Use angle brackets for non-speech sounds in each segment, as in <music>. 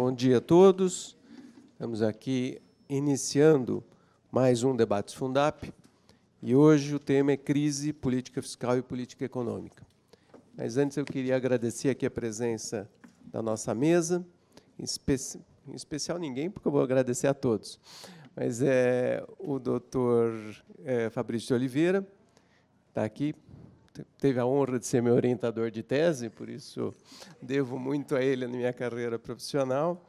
Bom dia a todos. Estamos aqui iniciando mais um debate Fundap e hoje o tema é crise política fiscal e política econômica. Mas antes eu queria agradecer aqui a presença da nossa mesa, em, espe em especial ninguém, porque eu vou agradecer a todos. Mas é o doutor é, Fabrício de Oliveira, está aqui, teve a honra de ser meu orientador de tese, por isso devo muito a ele na minha carreira profissional.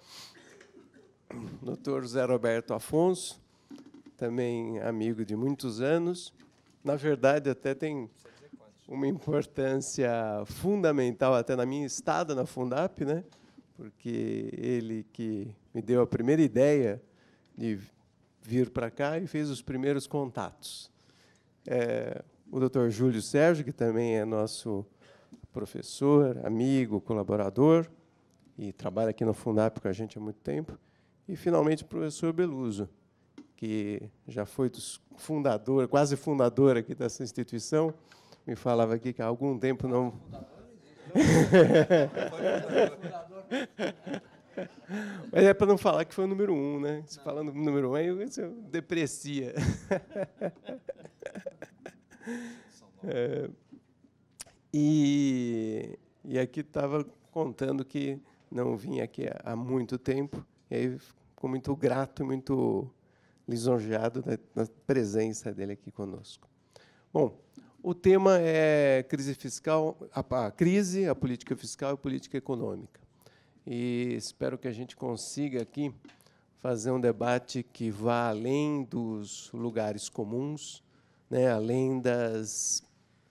Dr. José Roberto Afonso, também amigo de muitos anos. Na verdade, até tem uma importância fundamental até na minha estada na Fundap, né? Porque ele que me deu a primeira ideia de vir para cá e fez os primeiros contatos. É, o Dr. Júlio Sérgio, que também é nosso professor, amigo, colaborador, e trabalha aqui no Fundap com a gente há muito tempo, e, finalmente, o professor Beluso, que já foi fundador, quase fundador aqui dessa instituição, me falava aqui que há algum tempo não... <laughs> Mas é para não falar que foi o número um, né? Se falando número um, aí deprecia. <laughs> É, e, e aqui estava contando que não vim aqui há muito tempo, e aí fico muito grato, muito lisonjeado da, da presença dele aqui conosco. Bom, o tema é crise fiscal, a, a crise, a política fiscal e a política econômica. E espero que a gente consiga aqui fazer um debate que vá além dos lugares comuns, né, além das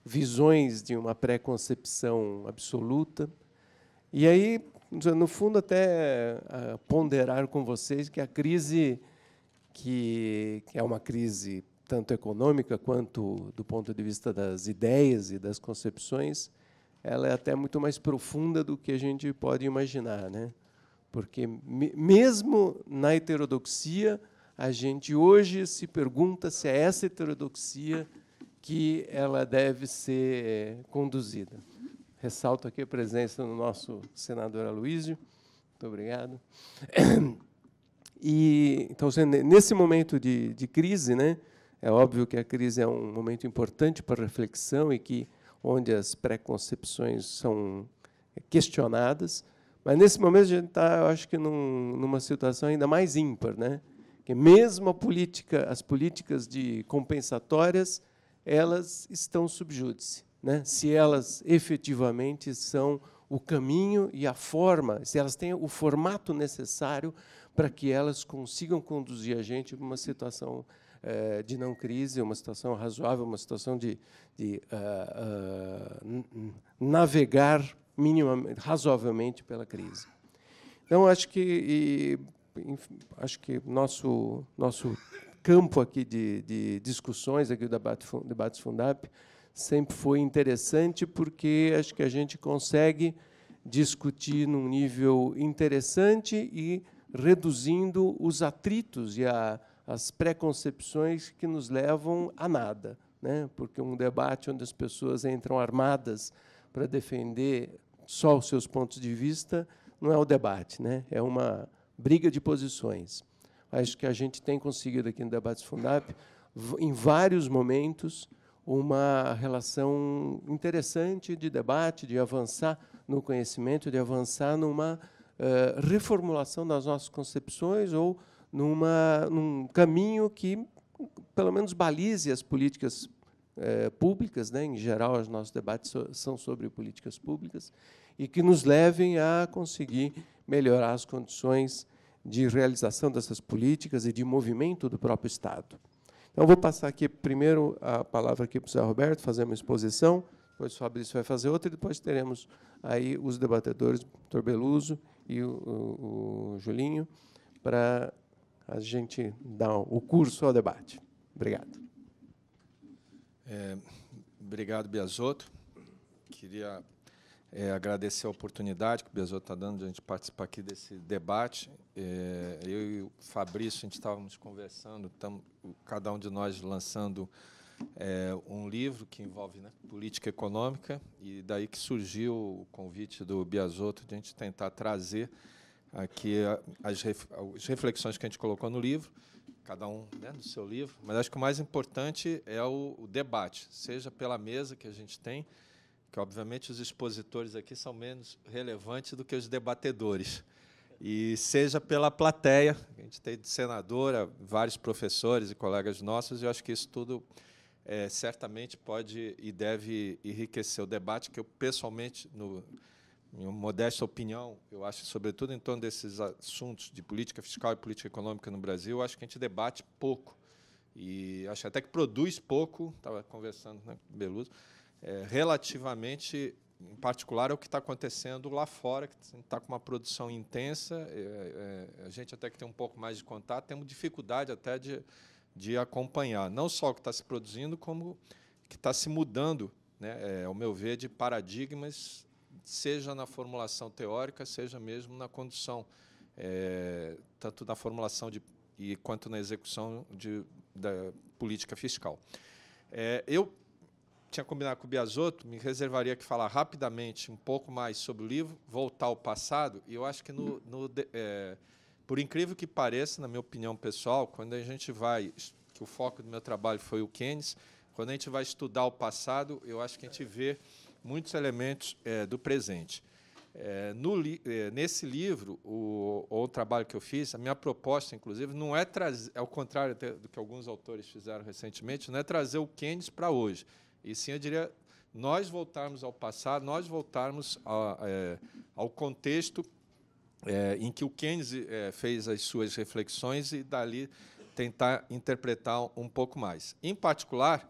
visões de uma pré-concepção absoluta. E aí, no fundo, até ponderar com vocês que a crise, que, que é uma crise tanto econômica quanto do ponto de vista das ideias e das concepções, ela é até muito mais profunda do que a gente pode imaginar, né? Porque mesmo na heterodoxia a gente hoje se pergunta se é essa heterodoxia que ela deve ser eh, conduzida. Ressalto aqui a presença do nosso senador Aloysio. Muito obrigado. <clears throat> E, então, nesse momento de, de crise, né, é óbvio que a crise é um momento importante para reflexão e que onde as preconcepções são questionadas, mas nesse momento a gente está, eu acho que num, numa situação ainda mais ímpar, né? mesmo política, as políticas de compensatórias, elas estão subjúdice, né? se elas efetivamente são o caminho e a forma, se elas têm o formato necessário para que elas consigam conduzir a gente para uma situação eh, de não crise, uma situação razoável, uma situação de, de uh, uh, navegar minimamente, razoavelmente pela crise. Então, acho que acho que nosso nosso campo aqui de, de discussões aqui do debate debates Fundap sempre foi interessante porque acho que a gente consegue discutir num nível interessante e reduzindo os atritos e a, as preconcepções que nos levam a nada, né? Porque um debate onde as pessoas entram armadas para defender só os seus pontos de vista não é o debate, né? É uma briga de posições. Acho que a gente tem conseguido aqui no Debate Fundap, em vários momentos, uma relação interessante de debate, de avançar no conhecimento, de avançar numa eh, reformulação das nossas concepções ou numa, num caminho que, pelo menos, balize as políticas eh, públicas, né? em geral, os nossos debates são sobre políticas públicas, e que nos levem a conseguir melhorar as condições de realização dessas políticas e de movimento do próprio Estado. Então, vou passar aqui primeiro a palavra aqui para o Zé Roberto, fazer uma exposição, depois o Fabrício vai fazer outra, e depois teremos aí os debatedores, o Torbeluso e o, o, o Julinho, para a gente dar o curso ao debate. Obrigado. É, obrigado, Biasoto. Queria é, agradecer a oportunidade que o Bezoto está dando de a gente participar aqui desse debate. É, eu e o Fabrício, a gente estávamos conversando, tam, cada um de nós lançando é, um livro que envolve né, política econômica, e daí que surgiu o convite do Biasotto de a gente tentar trazer aqui as, as reflexões que a gente colocou no livro, cada um né, no seu livro, mas acho que o mais importante é o, o debate, seja pela mesa que a gente tem, que obviamente os expositores aqui são menos relevantes do que os debatedores. E seja pela plateia, a gente tem de senadora, vários professores e colegas nossos, e eu acho que isso tudo é, certamente pode e deve enriquecer o debate, que eu pessoalmente, no, minha modesta opinião, eu acho, sobretudo em torno desses assuntos de política fiscal e política econômica no Brasil, eu acho que a gente debate pouco. E acho até que produz pouco, estava conversando né, com né, Beluso, é, relativamente, em particular, ao é que está acontecendo lá fora, que está com uma produção intensa. É, é, a gente até que tem um pouco mais de contato, temos dificuldade até de, de acompanhar, não só o que está se produzindo, como que está se mudando, né, ao meu ver, de paradigmas, seja na formulação teórica, seja mesmo na condução, tanto na formulação de e quanto na execução de, da política fiscal. É, eu tinha combinado com o Biasotto, me reservaria que falar rapidamente um pouco mais sobre o livro, voltar ao passado, e eu acho que, no, no é, por incrível que pareça, na minha opinião pessoal, quando a gente vai, que o foco do meu trabalho foi o Keynes, quando a gente vai estudar o passado, eu acho que a gente vê muitos elementos é, do presente. É, no, é, nesse livro, o, ou o trabalho que eu fiz, a minha proposta, inclusive, não é trazer, ao contrário do que alguns autores fizeram recentemente, não é trazer o Keynes para hoje e sim, eu diria, nós voltarmos ao passado, nós voltarmos a, é, ao contexto é, em que o Keynes é, fez as suas reflexões e dali tentar interpretar um pouco mais. Em particular,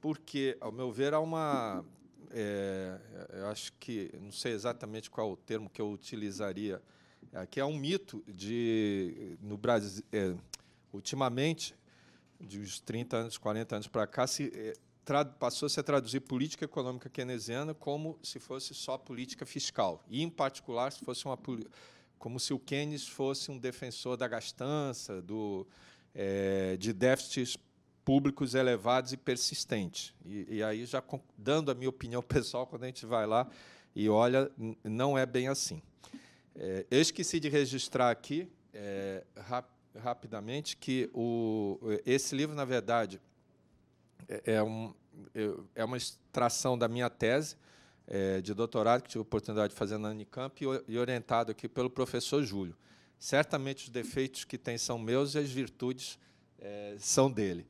porque, ao meu ver, há uma. É, eu acho que, não sei exatamente qual o termo que eu utilizaria aqui, é um mito de, no Brasil, é, ultimamente, de uns 30 anos, 40 anos para cá, se é, passou-se a traduzir política econômica keynesiana como se fosse só política fiscal e em particular se fosse uma como se o Keynes fosse um defensor da gastança do é, de déficits públicos elevados e persistentes e, e aí já dando a minha opinião <laughs> pessoal quando a gente vai lá e olha não é bem assim é, eu esqueci de registrar aqui é, rap rapidamente que o, esse livro na verdade é, é, um, é uma extração da minha tese é, de doutorado, que tive a oportunidade de fazer na Unicamp, e, e orientado aqui pelo professor Júlio. Certamente os defeitos que tem são meus e as virtudes é, são dele.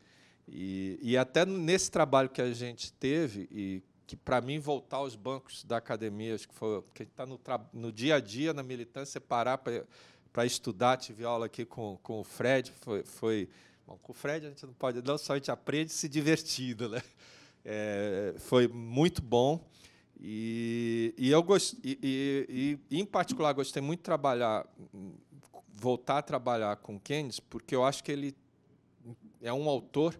E, e até nesse trabalho que a gente teve, e que para mim voltar aos bancos da academia, acho que foi que está no, no, dia a dia na militância, parar para estudar, tive aula aqui com, com o Fred, foi, foi Bom, com o Fred a gente não pode, não só a gente aprende se divertindo, né? É, foi muito bom e, e eu gost, e, e, e, em particular gostei muito de trabalhar, voltar a trabalhar com Keynes, porque eu acho que ele é um autor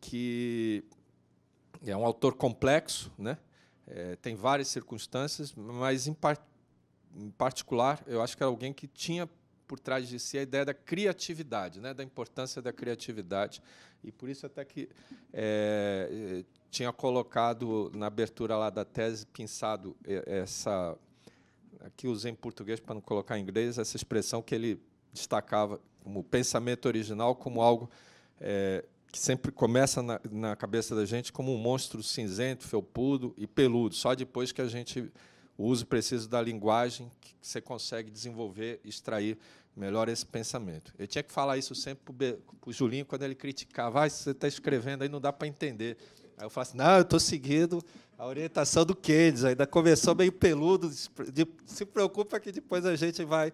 que é um autor complexo, né? É, tem várias circunstâncias, mas em, par, em particular eu acho que era alguém que tinha por trás de si a ideia da criatividade, né, da importância da criatividade. E por isso até que é, tinha colocado na abertura lá da tese, pensado eh, essa... Aqui usei em português para não colocar em inglês, essa expressão que ele destacava como pensamento original, como algo é, que sempre começa na, na, cabeça da gente como um monstro cinzento, felpudo e peludo, só depois que a gente o uso preciso da linguagem, que você consegue desenvolver, extrair melhor esse pensamento. Eu tinha que falar isso sempre para o Julinho, quando ele criticava, ah, você está escrevendo aí, não dá para entender. Aí eu falo assim, não, eu estou seguindo a orientação do Keynes, ainda começou meio peludo, se preocupa que depois a gente vai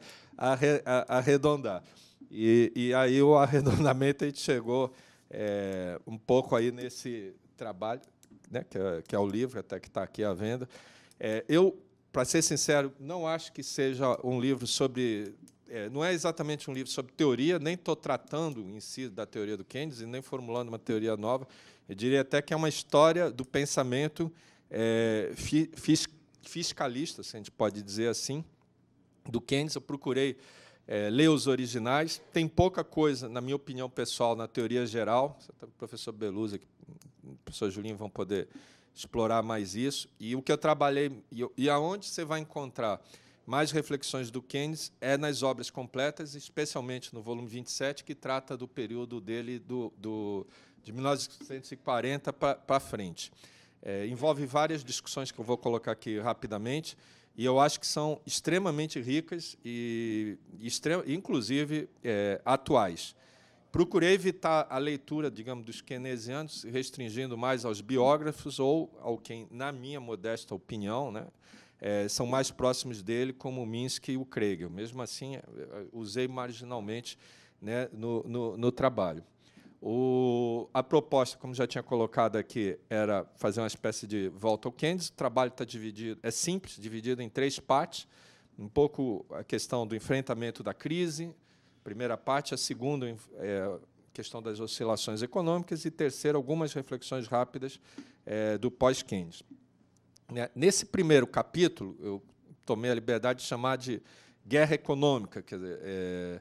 arredondar. E, e aí o arredondamento a gente chegou é, um pouco aí nesse trabalho, né, que, é, que é o livro até que está aqui à venda. É, eu para ser sincero, não acho que seja um livro sobre. É, não é exatamente um livro sobre teoria, nem estou tratando em si da teoria do Keynes, nem formulando uma teoria nova. Eu diria até que é uma história do pensamento é, fi, fis, fiscalista, se a gente pode dizer assim, do Keynes. Eu procurei é, ler os originais. Tem pouca coisa, na minha opinião pessoal, na teoria geral. O professor Beluza e o professor Julinho vão poder explorar mais isso. E o que eu trabalhei, e, e aonde você vai encontrar mais reflexões do Keynes é nas obras completas, especialmente no volume 27, que trata do período dele do, do de 1940 para frente. É, envolve várias discussões que eu vou colocar aqui rapidamente, e eu acho que são extremamente ricas e, extrema, inclusive, é, atuais. Procurei evitar a leitura, digamos, dos keynesianos, restringindo mais aos biógrafos ou ao quem, na minha modesta opinião, né, é, são mais próximos dele, como o Minsky e o Kregel. Mesmo assim, é, é, usei marginalmente né, no, no, no, trabalho. O, a proposta, como já tinha colocado aqui, era fazer uma espécie de volta ao Keynes. O trabalho está dividido, é simples, dividido em três partes. Um pouco a questão do enfrentamento da crise, Primeira parte, a segunda, é, questão das oscilações econômicas, e terceira, algumas reflexões rápidas é, do pós-Keynes. Né, nesse primeiro capítulo, eu tomei a liberdade de chamar de guerra econômica. Quer dizer, é,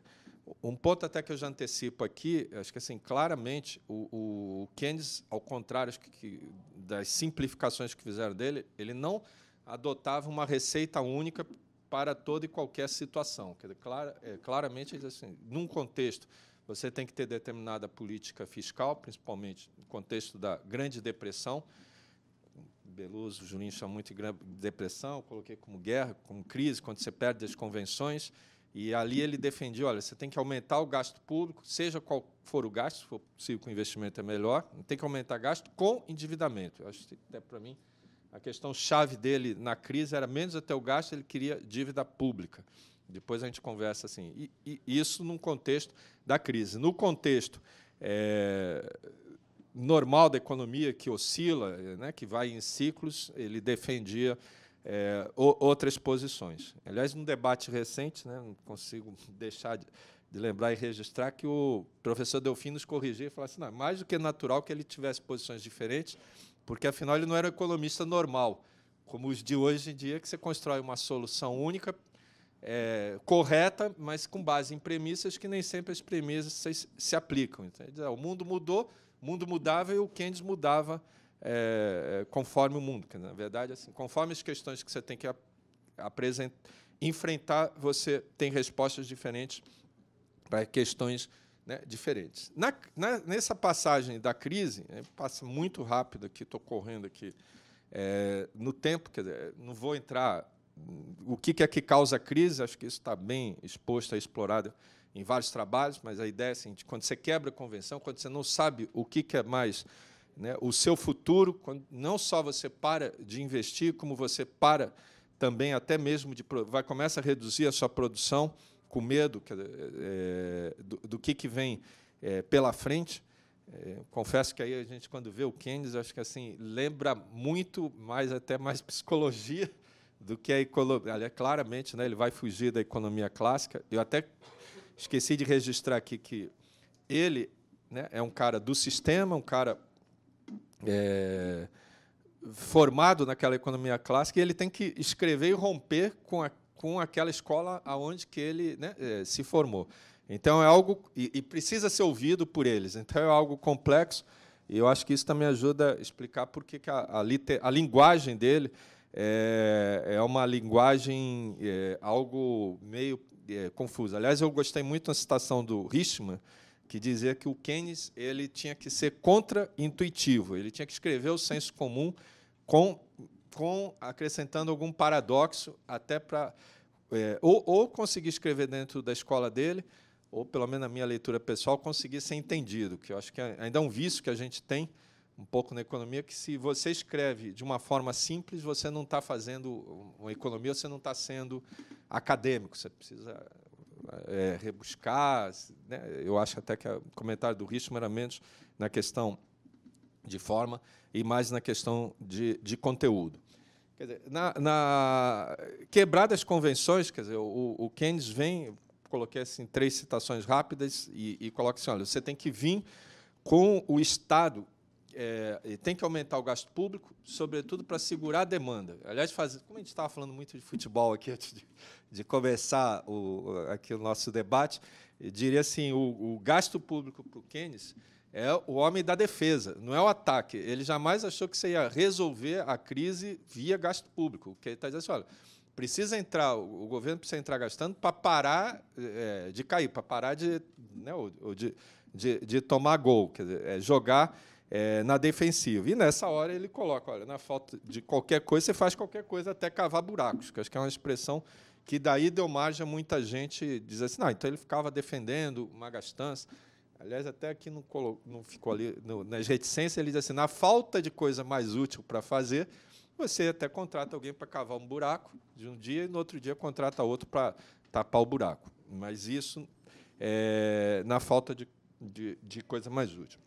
um ponto até que eu já antecipo aqui, acho que assim, claramente, o, o Keynes, ao contrário que, que, das simplificações que fizeram dele, ele não adotava uma receita única para toda e qualquer situação. Quer dizer, é, claramente, assim, num contexto, você tem que ter determinada política fiscal, principalmente no contexto da Grande Depressão. Beluso, Juninho chama muito de Grande Depressão, coloquei como guerra, como crise, quando você perde as convenções. E ali ele defendia, olha, você tem que aumentar o gasto público, seja qual for o gasto, se for possível com investimento é melhor, tem que aumentar gasto com endividamento. Eu acho que até para mim a questão chave dele na crise era menos até o gasto, ele queria dívida pública. Depois a gente conversa assim. E, e isso num contexto da crise. No contexto é, normal da economia, que oscila, né, que vai em ciclos, ele defendia é, outras posições. Aliás, num debate recente, né, não consigo <laughs> deixar de, de, lembrar e registrar que o professor Delfim nos corrigia e falava assim: não é mais do que natural que ele tivesse posições diferentes porque afinal ele não era economista normal, como os de hoje em dia, que você constrói uma solução única, é, correta, mas com base em premissas que nem sempre as premissas se, se aplicam. Entende? É, o mundo mudou, o mundo mudava e o Keynes mudava é, conforme o mundo. Na verdade, assim, conforme as questões que você tem que apresentar, enfrentar, você tem respostas diferentes para questões diferentes né, diferentes. Na, na, nessa passagem da crise, né, passa muito rápido aqui, estou correndo aqui, é, no tempo, quer dizer, não vou entrar. O que, é que causa a crise? Acho que isso está bem exposto, é explorado em vários trabalhos, mas a ideia é assim, quando você quebra a convenção, quando você não sabe o que, que é mais né, o seu futuro, quando não só você para de investir, como você para também até mesmo de vai começa a reduzir a sua produção com medo é, do, do, que, que vem é, pela frente. É, confesso que aí a gente, quando vê o Keynes, acho que assim lembra muito mais, até mais <laughs> psicologia do que a economia. É claramente, né, ele vai fugir da economia clássica. Eu até esqueci de registrar aqui que ele né, é um cara do sistema, um cara é, formado naquela economia clássica, e ele tem que escrever e romper com a com aquela escola aonde que ele né, eh, se formou. Então é algo e, e, precisa ser ouvido por eles. Então é algo complexo e eu acho que isso também ajuda a explicar por que a, a, a linguagem dele é, é uma linguagem é, algo meio é, confusa. Aliás, eu gostei muito da citação do Richman que dizia que o Keynes ele tinha que ser contra-intuitivo. Ele tinha que escrever o senso comum com com acrescentando algum paradoxo, até para. É, ou, ou conseguir escrever dentro da escola dele, ou pelo menos na minha leitura pessoal, conseguir ser entendido, que eu acho que é ainda é um vício que a gente tem um pouco na economia, que se você escreve de uma forma simples, você não está fazendo uma economia, você não está sendo acadêmico, você precisa é, rebuscar. Né? Eu acho até que o comentário do Richman era menos na questão de forma e mais na questão de, de conteúdo. Dizer, na, na quebrada as convenções, quer dizer, o, o Keynes vem, coloquei assim três citações rápidas e, e coloca assim, olha, você tem que vir com o Estado é, tem que aumentar o gasto público, sobretudo para segurar a demanda. Aliás, faz, como a gente estava falando muito de futebol aqui <laughs> antes de, de começar o, aqui o nosso debate, diria assim, o, o gasto público para o Keynes é o homem da defesa, não é o ataque. Ele jamais achou que você ia resolver a crise via gasto público. Porque ele está dizendo assim, olha, precisa entrar, o governo precisa entrar gastando para parar é, de cair, para parar de, né, ou de, de, de, tomar gol, quer dizer, é, jogar é, na defensiva. E nessa hora ele coloca, olha, na falta de qualquer coisa, você faz qualquer coisa até cavar buracos, que acho que é uma expressão que daí deu margem a muita gente dizer assim, não, então ele ficava defendendo uma gastança. Aliás, até aqui não, não ficou ali no, nas reticências, ele diz assim: na falta de coisa mais útil para fazer, você até contrata alguém para cavar um buraco de um dia e no outro dia contrata outro para tapar o buraco. Mas isso é na falta de, de, de coisa mais útil.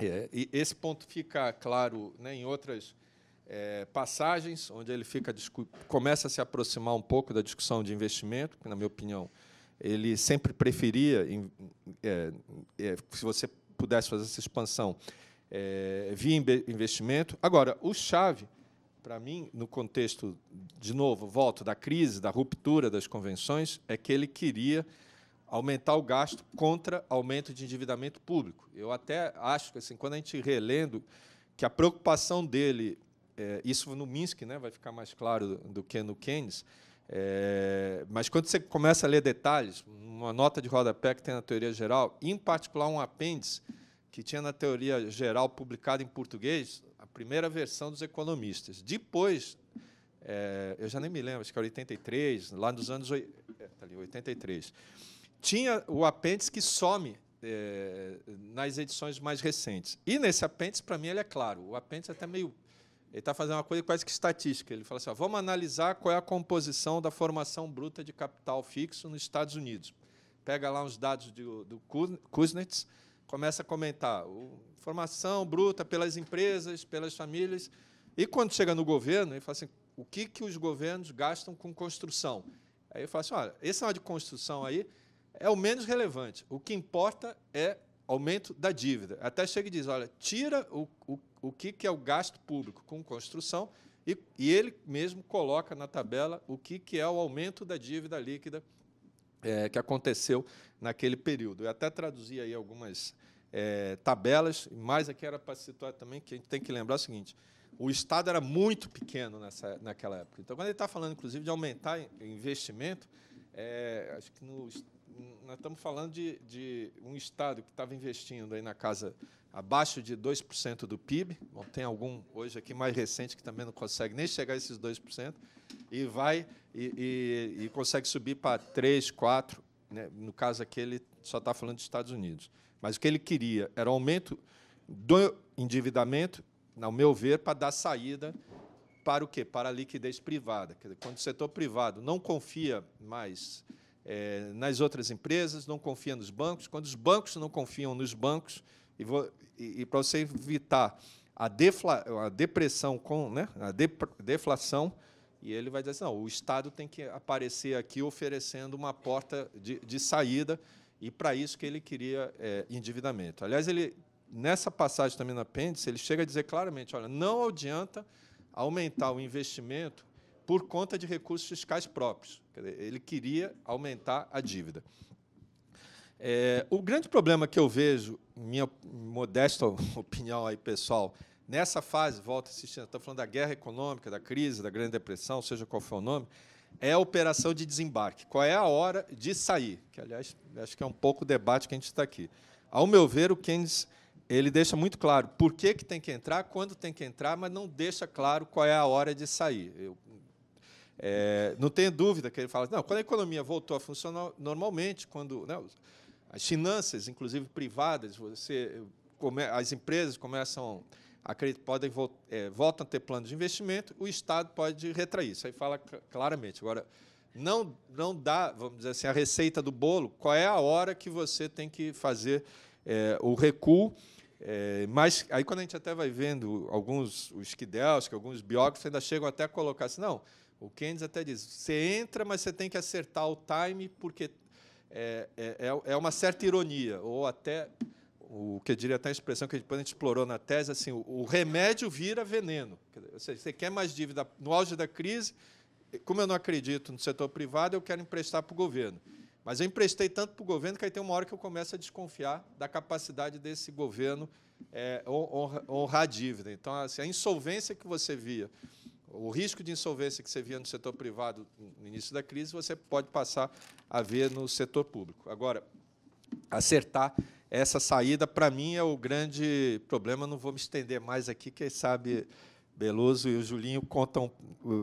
É, e esse ponto fica claro né, em outras é, passagens, onde ele fica começa a se aproximar um pouco da discussão de investimento, que, na minha opinião, ele sempre preferia, é, é, se você pudesse fazer essa expansão é, via investimento. Agora, o chave, para mim, no contexto, de novo, volto, da crise, da ruptura das convenções, é que ele queria aumentar o gasto contra aumento de endividamento público. Eu até acho que, assim, quando a gente relendo, que a preocupação dele, é, isso no Minsk, né, vai ficar mais claro do, do que no Keynes, é, mas quando você começa a ler detalhes, uma nota de rodapé que tem na teoria geral, em particular um apêndice que tinha na teoria geral publicado em português, a primeira versão dos economistas. Depois, é, eu já nem me lembro, acho que era 83, lá nos anos 83, é, tá tinha o apêndice que some é, nas edições mais recentes. E nesse apêndice, para mim, ele é claro. O apêndice é até meio ele está fazendo uma coisa quase que estatística. Ele fala assim: ó, vamos analisar qual é a composição da formação bruta de capital fixo nos Estados Unidos. Pega lá uns dados do, do Kuznets, começa a comentar o, formação bruta pelas empresas, pelas famílias. E quando chega no governo, ele fala assim: o que, que os governos gastam com construção? Aí eu falo assim: olha, esse negócio de construção aí é o menos relevante. O que importa é aumento da dívida. Até chega e diz: olha, tira o, o o que, que é o gasto público com construção e, e ele mesmo coloca na tabela o que, que é o aumento da dívida líquida é, que aconteceu naquele período. Eu até traduzi aí algumas é, tabelas, mas aqui era para situar também que a gente tem que lembrar o seguinte: o Estado era muito pequeno nessa, naquela época. Então, quando ele está falando, inclusive, de aumentar investimento, é, acho que no, nós estamos falando de, de um Estado que estava investindo aí na casa abaixo de 2% do PIB. Bom, tem algum hoje aqui mais recente que também não consegue nem chegar a esses 2%, e vai e, e, e consegue subir para 3, 4. Né? No caso aqui, ele só está falando dos Estados Unidos. Mas o que ele queria era o aumento do endividamento, ao meu ver, para dar saída para o quê? Para a liquidez privada. quando o setor privado não confia mais é, nas outras empresas, não confia nos bancos, quando os bancos não confiam nos bancos, e, e, e para você evitar a, defla, a depressão com né, a deflação, e ele vai dizer assim, não, o Estado tem que aparecer aqui oferecendo uma porta de, de saída, e para isso que ele queria é, endividamento. Aliás, ele nessa passagem também na apêndice, ele chega a dizer claramente, olha, não adianta aumentar o investimento por conta de recursos fiscais próprios. Ele queria aumentar a dívida. É, o grande problema que eu vejo, minha modesta <laughs> opinião aí, pessoal, nessa fase, volta assistindo, estou falando da guerra econômica, da crise, da Grande Depressão, seja qual for o nome, é a operação de desembarque. Qual é a hora de sair? Que, aliás, acho que é um pouco o debate que a gente está aqui. Ao meu ver, o Keynes ele deixa muito claro por que, que tem que entrar, quando tem que entrar, mas não deixa claro qual é a hora de sair. Eu, é, não tenho dúvida que ele fala, não, quando a economia voltou a funcionar normalmente, quando. Não, né, as finanças, inclusive privadas, você, as empresas começam a podem é, voltam a ter plano de investimento, o Estado pode retrair. Isso aí fala claramente. Agora, não, não dá, vamos dizer assim, a receita do bolo, qual é a hora que você tem que fazer é, o recuo. É, mas aí quando a gente até vai vendo alguns os que alguns biógrafos ainda chegam até a colocar assim, não, o Keynes até diz, você entra, mas você tem que acertar o time, porque é, é, é, é uma certa ironia, ou até o que eu diria até a expressão que depois a gente explorou na tese, assim, o, o remédio vira veneno. Ou seja, você quer mais dívida no auge da crise, como eu não acredito no setor privado, eu quero emprestar para o governo. Mas eu emprestei tanto para o governo que aí tem uma hora que eu começo a desconfiar da capacidade desse governo é, honrar a dívida. Então, assim, a insolvência que você via o risco de insolvência que você via no setor privado no início da crise, você pode passar a ver no setor público. Agora, acertar essa saída, para mim, é o grande problema. Não vou me estender mais aqui, quem sabe Beloso e o Julinho contam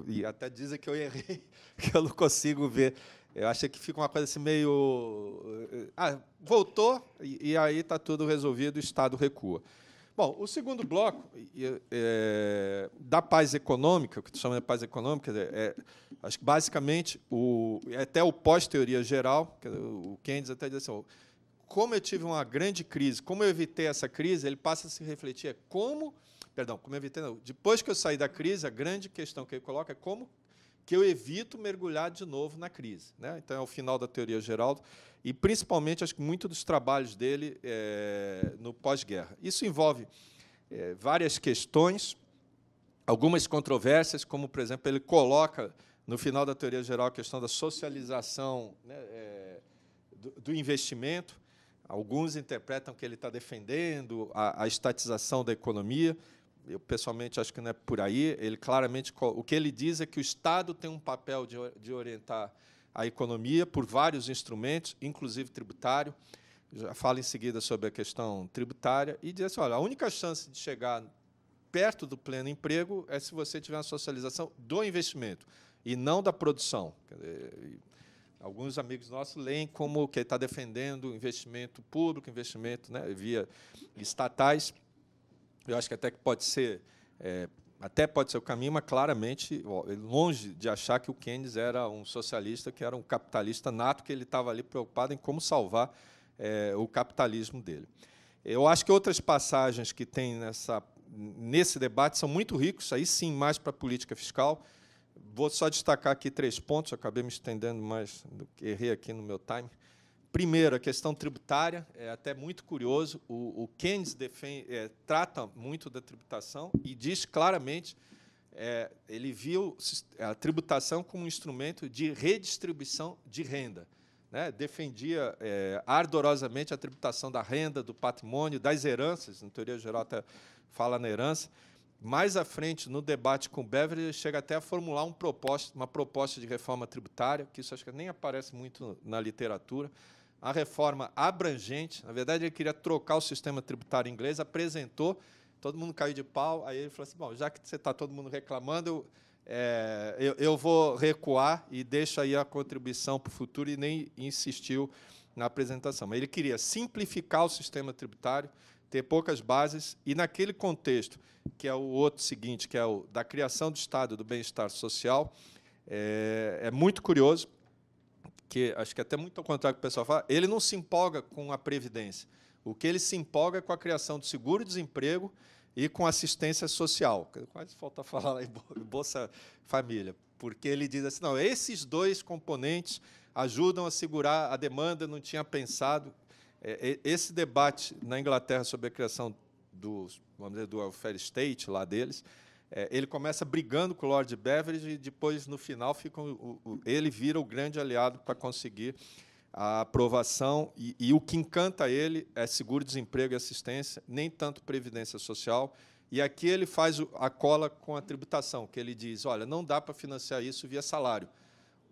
e até dizem que eu errei, <laughs> que eu não consigo ver. Eu acho que fica uma coisa assim meio. Eh, eh, ah, voltou e, e aí está tudo resolvido, o Estado recua. Bom, o segundo bloco é, da paz econômica, o que chama de paz econômica, é, acho que basicamente o, até o pós-teoria geral, o Keynes até diz assim, como eu tive uma grande crise, como eu evitei essa crise, ele passa a se refletir é como, perdão, como eu evitei, não, depois que eu saí da crise, a grande questão que ele coloca é como que eu evito mergulhar de novo na crise. Né? Então, é o final da teoria Geraldo, e principalmente, acho que muito dos trabalhos dele é, no pós-guerra. Isso envolve é, várias questões, algumas controvérsias, como, por exemplo, ele coloca no final da teoria geral a questão da socialização né, é, do, do, investimento. Alguns interpretam que ele está defendendo a, a estatização da economia, eu pessoalmente acho que não é por aí. Ele claramente o que ele diz é que o Estado tem um papel de, de orientar a economia por vários instrumentos, inclusive tributário. Já fala em seguida sobre a questão tributária e diz assim, olha, a única chance de chegar perto do pleno emprego é se você tiver uma socialização do investimento e não da produção. Alguns amigos nossos leem como que está defendendo investimento público, investimento né, via estatais eu acho que até que pode ser é, até pode ser o caminho, mas claramente longe de achar que o Keynes era um socialista, que era um capitalista nato, que ele estava ali preocupado em como salvar é, o capitalismo dele. Eu acho que outras passagens que tem nessa, nesse debate são muito ricos, aí sim, mais para a política fiscal. Vou só destacar aqui três pontos, acabei me estendendo mais errei aqui no meu time. Primeiro, a questão tributária. É até muito curioso. O, o Keynes defende, é, trata muito da tributação e diz claramente é, ele viu a tributação como um instrumento de redistribuição de renda. Né? Defendia é, ardorosamente a tributação da renda, do patrimônio, das heranças. Na teoria geral, até fala na herança. Mais à frente, no debate com o Beverly, ele chega até a formular um uma proposta de reforma tributária, que isso acho que nem aparece muito na literatura, a reforma abrangente. Na verdade, ele queria trocar o sistema tributário inglês, apresentou, todo mundo caiu de pau. Aí ele falou assim: bom, já que você está todo mundo reclamando, eu, é, eu, eu, vou recuar e deixo aí a contribuição para o futuro, e nem insistiu na apresentação. Mas ele queria simplificar o sistema tributário, ter poucas bases, e naquele contexto, que é o outro seguinte, que é o da criação do Estado do bem-estar social, é, é muito curioso que acho que até muito ao contrário do que o pessoal fala, ele não se empolga com a previdência. O que ele se empolga é com a criação do seguro-desemprego e com assistência social. Quase falta <laughs> falar lá em Bolsa Família, porque ele diz assim: não, esses dois componentes ajudam a segurar a demanda, não tinha pensado. É, é, esse debate na Inglaterra sobre a criação do, vamos dizer, do welfare state lá deles, é, ele começa brigando com o Lord Beveridge e depois, no final, fica o, o, ele vira o grande aliado para conseguir a aprovação. E, e, o que encanta ele é seguro-desemprego e assistência, nem tanto previdência social. E aqui ele faz a cola com a tributação, que ele diz: olha, não dá para financiar isso via salário,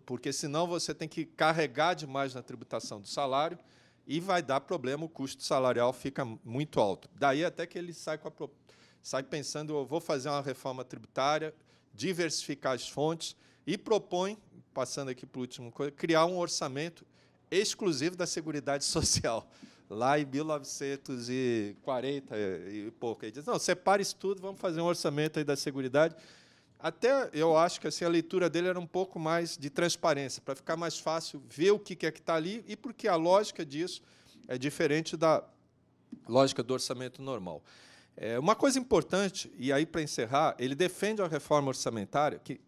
porque senão você tem que carregar demais na tributação do salário e vai dar problema, o custo salarial fica muito alto. Daí até que ele sai com a proposta sai pensando, eu vou fazer uma reforma tributária, diversificar as fontes e propõe, passando aqui para o último, criar um orçamento exclusivo da Seguridade <laughs> Social. Lá em 1940 e pouco, ele diz, não, separe isso tudo, vamos fazer um orçamento aí da Seguridade. Até eu acho que assim, a leitura dele era um pouco mais de transparência, para ficar mais fácil ver o que é que está ali e porque a lógica disso é diferente da lógica do orçamento normal. É, uma coisa importante, e aí para encerrar, ele defende a reforma orçamentária, que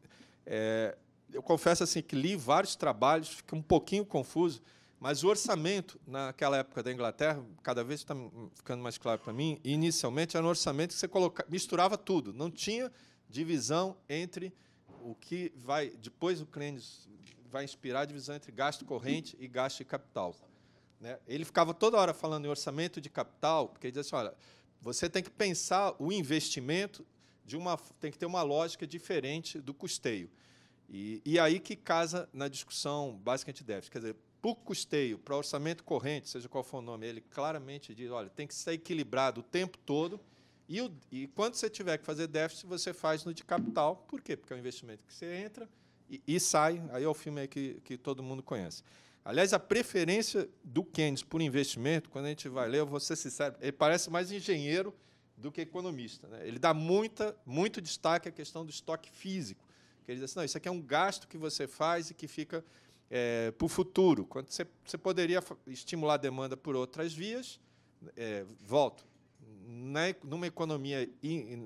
é, eu confesso assim que li vários trabalhos, fiquei um pouquinho confuso, mas o orçamento, naquela época da Inglaterra, cada vez está ficando mais claro para mim, inicialmente era um orçamento que você coloca, misturava tudo, não tinha divisão entre o que vai. Depois o Clênis vai inspirar a divisão entre gasto corrente e gasto de capital. Né? Ele ficava toda hora falando em orçamento de capital, porque ele dizia assim: olha, você tem que pensar o investimento de uma tem que ter uma lógica diferente do custeio. E, e aí que casa na discussão basicamente déficit. Quer dizer, para o custeio, para o orçamento corrente, seja qual for o nome, ele claramente diz: olha, tem que ser equilibrado o tempo todo. E, o, e quando você tiver que fazer déficit, você faz no de capital. Por quê? Porque é um investimento que você entra e, e sai. Aí é o filme que, que todo mundo conhece. Aliás, a preferência do Keynes por investimento, quando a gente vai ler, eu vou ser sincero, ele parece mais engenheiro do que economista. Né? Ele dá muita, muito destaque à questão do estoque físico. Que ele diz assim, não, isso aqui é um gasto que você faz e que fica é, para o futuro. Quando você, você, poderia estimular a demanda por outras vias, é, volto, na, numa economia,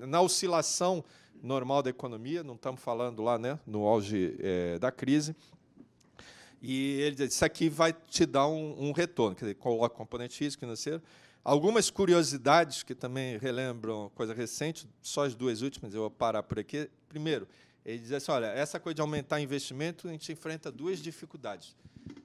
na oscilação normal da economia, não estamos falando lá né, no auge é, da crise, e ele diz, isso aqui vai te dar um, um retorno. Quer dizer, coloca componente físico, financeiro. Algumas curiosidades que também relembram coisa recente, só as duas últimas, eu vou parar por aqui. Primeiro, ele diz assim, olha, essa coisa de aumentar investimento, a gente enfrenta duas dificuldades.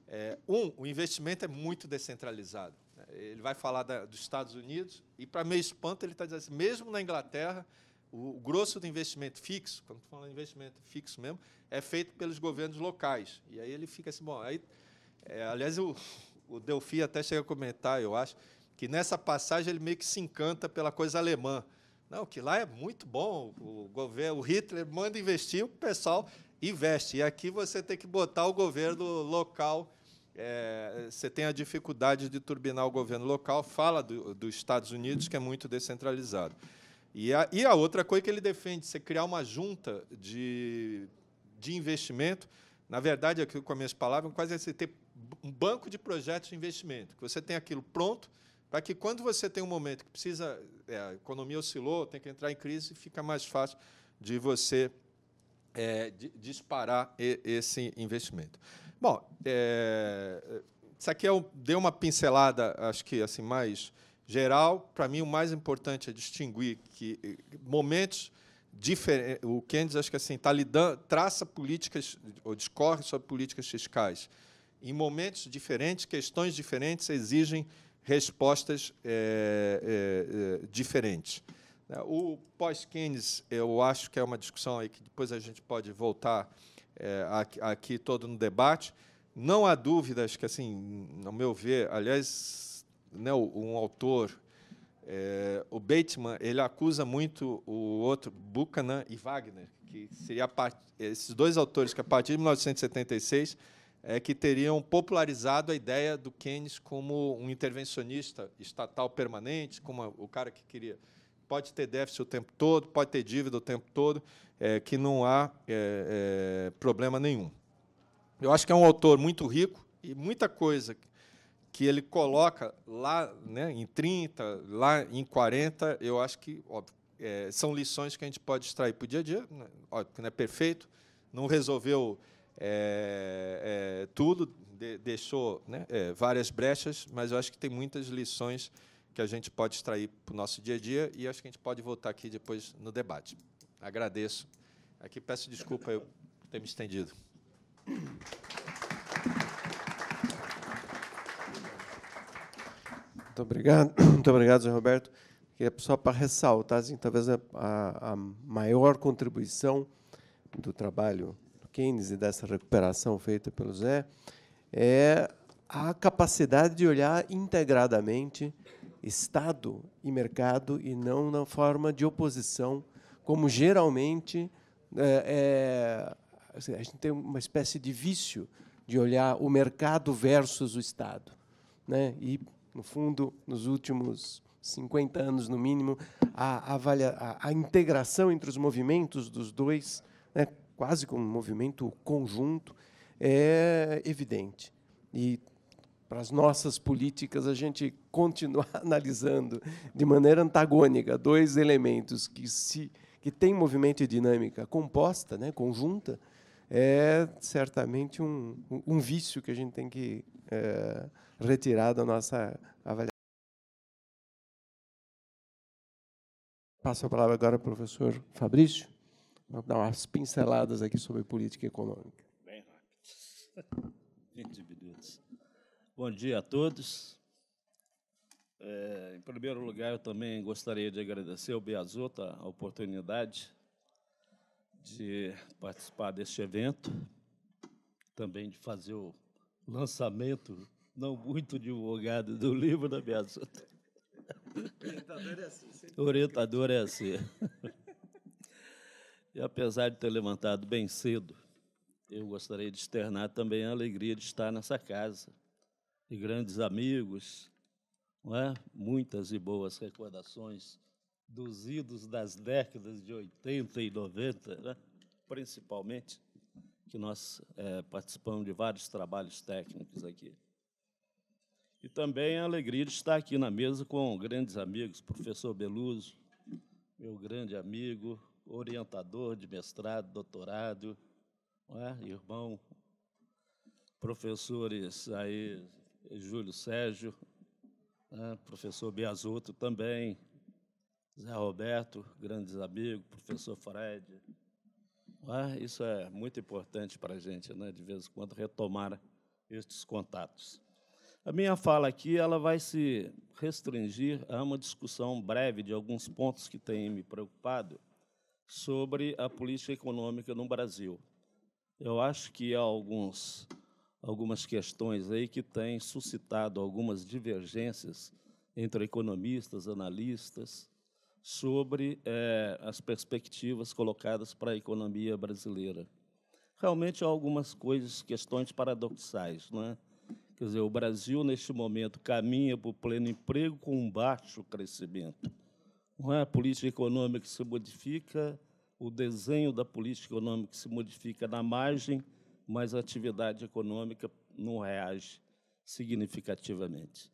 É, um, o investimento é muito descentralizado. Né. Ele vai falar da, dos Estados Unidos, e, para meu espanto, ele está dizendo assim, mesmo na Inglaterra, o grosso do investimento fixo, quando falando em investimento fixo mesmo, é feito pelos governos locais. E aí ele fica assim, bom, aí, é, aliás, o, o Delphi até chega a comentar, eu acho, que nessa passagem ele meio que se encanta pela coisa alemã. Não, que lá é muito bom, o governo, o Hitler manda investir, o pessoal investe. E aqui você tem que botar o governo local, é, você tem a dificuldade de turbinar o governo local, fala do, dos Estados Unidos, que é muito descentralizado. E a, e a outra coisa que ele defende, você criar uma junta de, de investimento, na verdade, aqui com as minhas palavras, é quase é você ter um banco de projetos de investimento, que você tem aquilo pronto, para que quando você tem um momento que precisa, é, a economia oscilou, tem que entrar em crise, fica mais fácil de você é, de, disparar e, esse investimento. Bom, é, isso aqui é deu uma pincelada, acho que assim mais geral, para mim o mais importante é distinguir que eh, momentos diferentes. Eh, o Keynes acho que assim tá lidando, traça políticas ou discorre sobre políticas fiscais. Em momentos diferentes, questões diferentes exigem respostas é, é, é, diferentes. Né, o pós-Keynes, eu acho que é uma discussão aí que depois a gente pode voltar eh, aqui, aqui todo no debate. Não há dúvidas que, assim, no meu ver, aliás, né, um autor, é, o Bateman, ele acusa muito o outro, Buchanan né, e Wagner, que seria part... esses dois autores que, a partir de 1976, é, que teriam popularizado a ideia do Keynes como um intervencionista estatal permanente, como o cara que queria pode ter déficit o tempo todo, pode ter dívida o tempo todo, é, que não há é, é, problema nenhum. Eu acho que é um autor muito rico e muita coisa que ele coloca lá né, em 30, lá em 40, eu acho que óbvio, é, são lições que a gente pode extrair para o dia a dia, né? óbvio que não é perfeito, não resolveu é, é, tudo, de, deixou né, é, várias brechas, mas eu acho que tem muitas lições que a gente pode extrair para o nosso dia a dia e acho que a gente pode voltar aqui depois no debate. Agradeço. Aqui peço desculpa eu ter me estendido. Muito obrigado, <clears throat> muito obrigado, Zé Roberto. só para ressaltar, assim, talvez a, a, maior contribuição do trabalho do Keynes e dessa recuperação feita pelo Zé é a capacidade de olhar integradamente Estado e mercado e não na forma de oposição, como geralmente é, é, assim, a gente tem uma espécie de vício de olhar o mercado versus o Estado, né? E no fundo, nos últimos 50 anos no mínimo, a, a, a integração entre os movimentos dos dois, né, quase como um movimento conjunto, é evidente. E para as nossas políticas a gente continuar <laughs> analisando de maneira antagônica dois elementos que se que têm movimento e dinâmica composta, né, conjunta, é certamente um, um vício que a gente tem que é, retirado a nossa avaliação. Passo a palavra agora ao professor Fabrício. para dar umas pinceladas aqui sobre política econômica. Bem rápido. 20 minutos. Bom dia a todos. É, em primeiro lugar, eu também gostaria de agradecer ao Beazota a oportunidade de participar deste evento, também de fazer o lançamento não muito divulgado do livro da minha assunto. Orientador é assim. Orientador é assim. E apesar de ter levantado bem cedo, eu gostaria de externar também a alegria de estar nessa casa, e grandes amigos, não é? muitas e boas recordações dos idos das décadas de 80 e 90, né? principalmente, que nós é, participamos de vários trabalhos técnicos aqui. E também a alegria de estar aqui na mesa com grandes amigos, professor Beluso, meu grande amigo, orientador de mestrado, doutorado, é? irmão, professores aí, Júlio Sérgio, é? professor Biasuto também, Zé Roberto, grandes amigos, professor Fred. É? Isso é muito importante para a gente, né? de vez em quando, retomar estes contatos. A minha fala aqui ela vai se restringir a uma discussão breve de alguns pontos que têm me preocupado sobre a política econômica no Brasil. Eu acho que há alguns, algumas questões aí que têm suscitado algumas divergências entre economistas, analistas, sobre é, as perspectivas colocadas para a economia brasileira. Realmente há algumas coisas, questões paradoxais, não é? Quer dizer, o Brasil, neste momento, caminha para o pleno emprego com um baixo crescimento. Não é? A política econômica se modifica, o desenho da política econômica se modifica na margem, mas a atividade econômica não reage significativamente.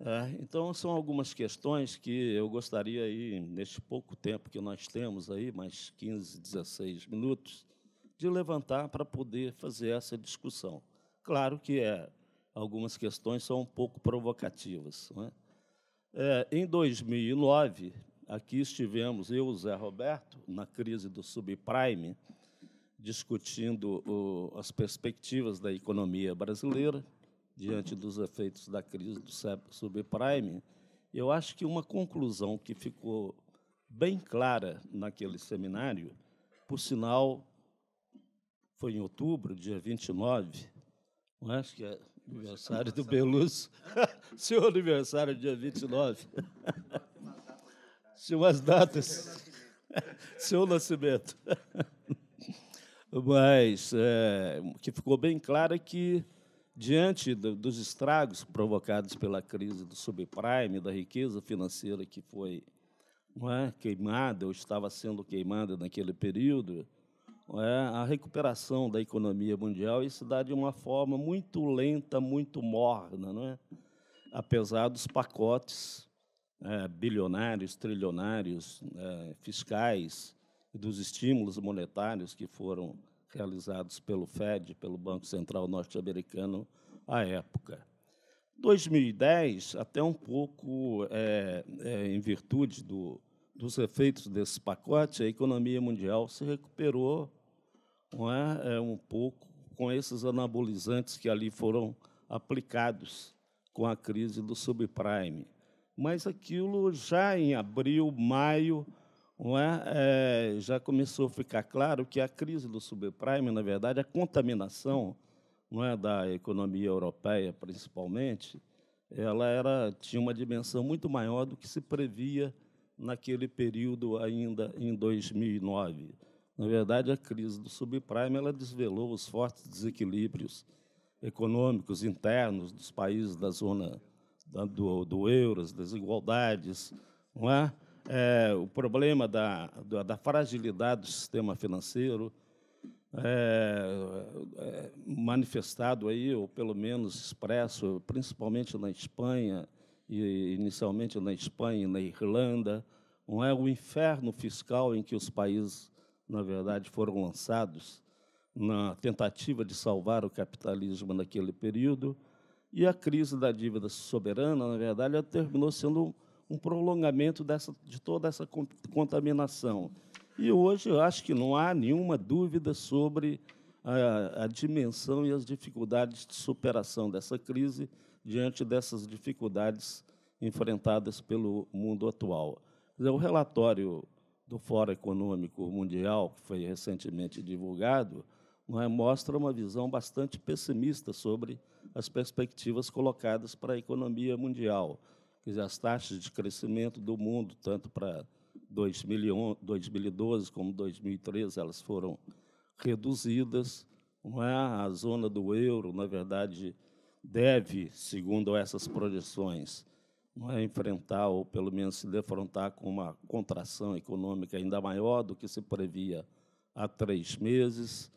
É, então, são algumas questões que eu gostaria, aí, neste pouco tempo que nós temos, aí, mais 15, 16 minutos, de levantar para poder fazer essa discussão. Claro que é algumas questões são um pouco provocativas. Né? É, em 2009, aqui estivemos, eu e o Zé Roberto, na crise do subprime, discutindo o, as perspectivas da economia brasileira diante dos efeitos da crise do subprime. Eu acho que uma conclusão que ficou bem clara naquele seminário, por sinal, foi em outubro, dia 29, não é? acho que é Aniversário do Beluso. <laughs> Seu aniversário, dia 29. Tinha umas datas. Seu nascimento. Mas é, o que ficou bem claro é que, diante do, dos estragos provocados pela crise do subprime, da riqueza financeira que foi é, queimada ou estava sendo queimada naquele período, é, a recuperação da economia mundial e se dá de uma forma muito lenta, muito morna, não é? apesar dos pacotes é, bilionários, trilionários, é, fiscais, dos estímulos monetários que foram realizados pelo Fed, pelo Banco Central norte-americano, à época. 2010, até um pouco é, é em virtude do dos efeitos desse pacote, a economia mundial se recuperou não é, é um pouco com esses anabolizantes que ali foram aplicados com a crise do subprime. Mas aquilo já em abril, maio, não é, é já começou a ficar claro que a crise do subprime, na verdade, a contaminação não é, da economia europeia, principalmente, ela era, tinha uma dimensão muito maior do que se previa naquele período ainda em 2009. Na verdade, a crise do subprime ela desvelou os fortes desequilíbrios econômicos internos dos países da zona do, do euro, as desigualdades, não é? é o problema da, da, fragilidade do sistema financeiro é, é, manifestado aí, ou pelo menos expresso, principalmente na Espanha, inicialmente na Espanha e na Irlanda, não é o inferno fiscal em que os países, na verdade, foram lançados na tentativa de salvar o capitalismo naquele período. E a crise da dívida soberana, na verdade, terminou sendo um prolongamento dessa, de toda essa contaminação. E hoje eu acho que não há nenhuma dúvida sobre a, a dimensão e as dificuldades de superação dessa crise diante dessas dificuldades enfrentadas pelo mundo atual. O relatório do Fórum Econômico Mundial, que foi recentemente divulgado, é, mostra uma visão bastante pessimista sobre as perspectivas colocadas para a economia mundial. Quer dizer, as taxas de crescimento do mundo, tanto para 2012 como 2013, elas foram reduzidas. É? A zona do euro, na verdade, deve, segundo essas projeções, é, enfrentar, ou pelo menos se defrontar com uma contração econômica ainda maior do que se previa há três meses.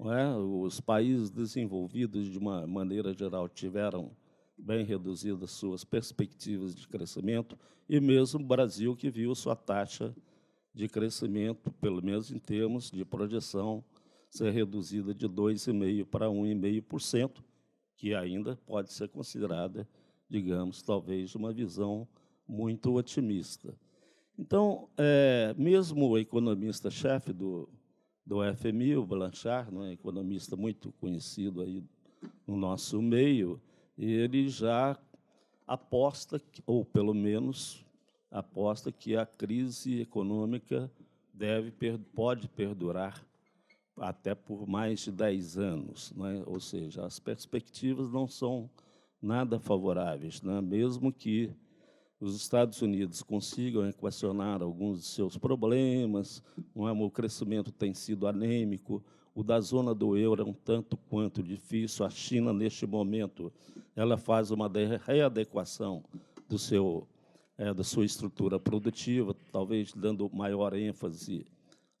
É? Os países desenvolvidos, de uma maneira geral, tiveram bem reduzidas suas perspectivas de crescimento, e mesmo o Brasil, que viu sua taxa de crescimento, pelo menos em termos de projeção, ser reduzida de 2,5% para 1,5%, que ainda pode ser considerada, digamos, talvez uma visão muito otimista. Então, é, mesmo o economista-chefe do, do FMI, o Blanchard, um né, economista muito conhecido aí no nosso meio, ele já aposta, ou pelo menos aposta, que a crise econômica deve, pode perdurar até por mais de 10 anos. Né? Ou seja, as perspectivas não são nada favoráveis, né? mesmo que os Estados Unidos consigam equacionar alguns de seus problemas, é? o crescimento tem sido anêmico, o da zona do euro é um tanto quanto difícil. A China, neste momento, ela faz uma readequação do seu, é, da sua estrutura produtiva, talvez dando maior ênfase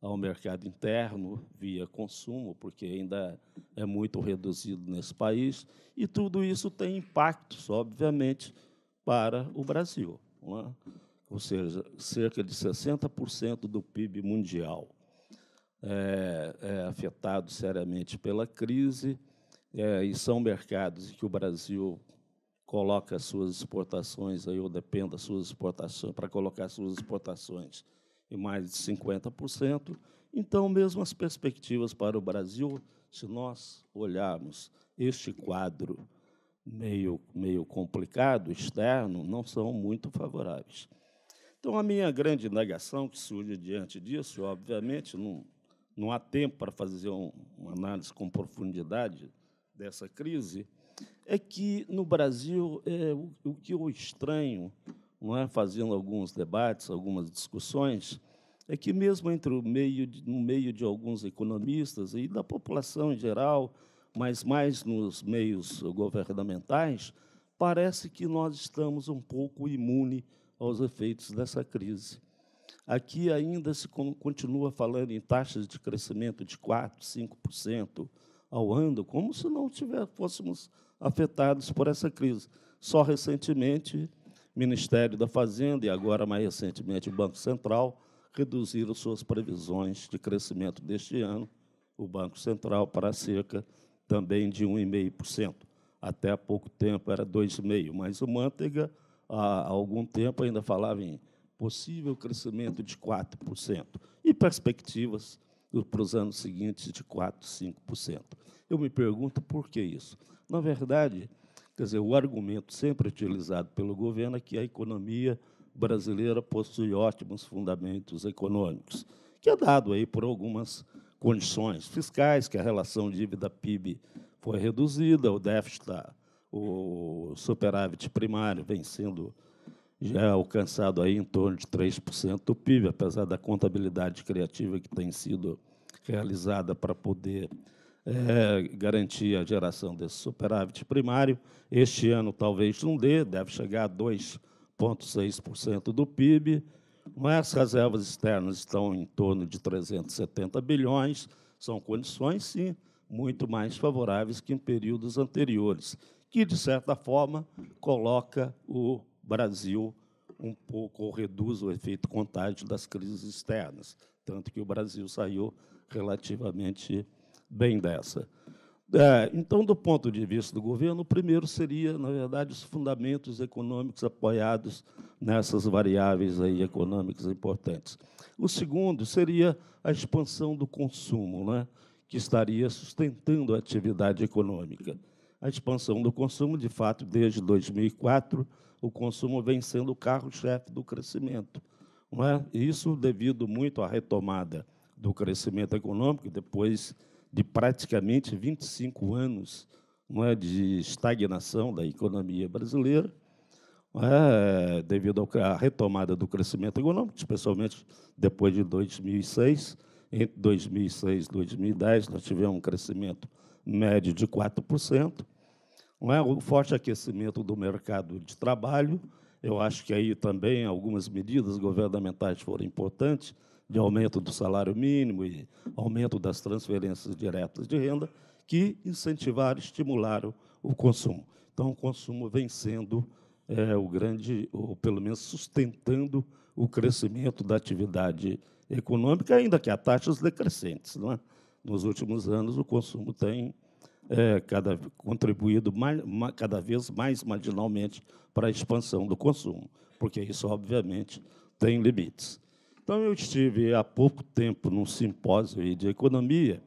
ao mercado interno via consumo, porque ainda é muito reduzido nesse país, e tudo isso tem impactos, obviamente, para o Brasil. É? Ou seja, cerca de 60% do PIB mundial é, é, afetado seriamente pela crise, é, e são mercados em que o Brasil coloca suas exportações, aí, ou depende das suas exportações, para colocar suas exportações e mais de 50%. Então, mesmo as perspectivas para o Brasil, se nós olharmos este quadro meio, meio complicado, externo, não são muito favoráveis. Então, a minha grande negação que surge diante disso, obviamente, não, não há tempo para fazer um, uma análise com profundidade dessa crise, é que no Brasil é, o, o que eu estranho não é? fazendo alguns debates, algumas discussões, é que mesmo entre o meio de, no meio de alguns economistas e da população em geral, mas mais nos meios governamentais, parece que nós estamos um pouco imune aos efeitos dessa crise. Aqui ainda se continua falando em taxas de crescimento de 4%, 5% ao ano, como se não tiver, fôssemos afetados por essa crise. Só recentemente Ministério da Fazenda e agora, mais recentemente, o Banco Central, reduziram suas previsões de crescimento deste ano, o Banco Central, para cerca também de 1,5%. Até há pouco tempo era 2,5%, mas o Manteiga, há algum tempo, ainda falava em possível crescimento de 4% e perspectivas para os anos seguintes de 4%, 5%. Eu me pergunto por que isso. Na verdade, Quer dizer, o argumento sempre utilizado pelo governo é que a economia brasileira possui ótimos fundamentos econômicos, que é dado aí por algumas condições fiscais, que a relação dívida-PIB foi reduzida, o déficit, o superávit primário vem sendo já alcançado aí em torno de 3% do PIB, apesar da contabilidade criativa que tem sido realizada para poder é, garantir a geração desse superávit primário. Este ano talvez não dê, deve chegar a 2,6% do PIB, mas as reservas externas estão em torno de 370 bilhões, são condições, sim, muito mais favoráveis que em períodos anteriores, que, de certa forma, coloca o Brasil um pouco, ou reduz o efeito contágio das crises externas, tanto que o Brasil saiu relativamente bem dessa. É, então, do ponto de vista do governo, o primeiro seria, na verdade, os fundamentos econômicos apoiados nessas variáveis aí econômicas importantes. O segundo seria a expansão do consumo, né, que estaria sustentando a atividade econômica. A expansão do consumo, de fato, desde 2004, o consumo vem sendo o carro-chefe do crescimento. Não é? Isso devido muito à retomada do crescimento econômico, depois de praticamente 25 anos não é, de estagnação da economia brasileira, é, devido à retomada do crescimento econômico, especialmente depois de 2006. Entre 2006 e 2010, nós tivemos um crescimento médio de 4%. Não é? O forte aquecimento do mercado de trabalho, eu acho que aí também algumas medidas governamentais foram importantes, de aumento do salário mínimo e aumento das transferências diretas de renda, que incentivaram, estimularam o consumo. Então, o consumo vem sendo é, o grande, ou pelo menos sustentando o crescimento da atividade econômica, ainda que a taxas decrescentes. Não é? Nos últimos anos, o consumo tem é, cada, contribuído mais, cada vez mais marginalmente para a expansão do consumo, porque isso, obviamente, tem limites. Então, eu estive há pouco tempo num simpósio de economia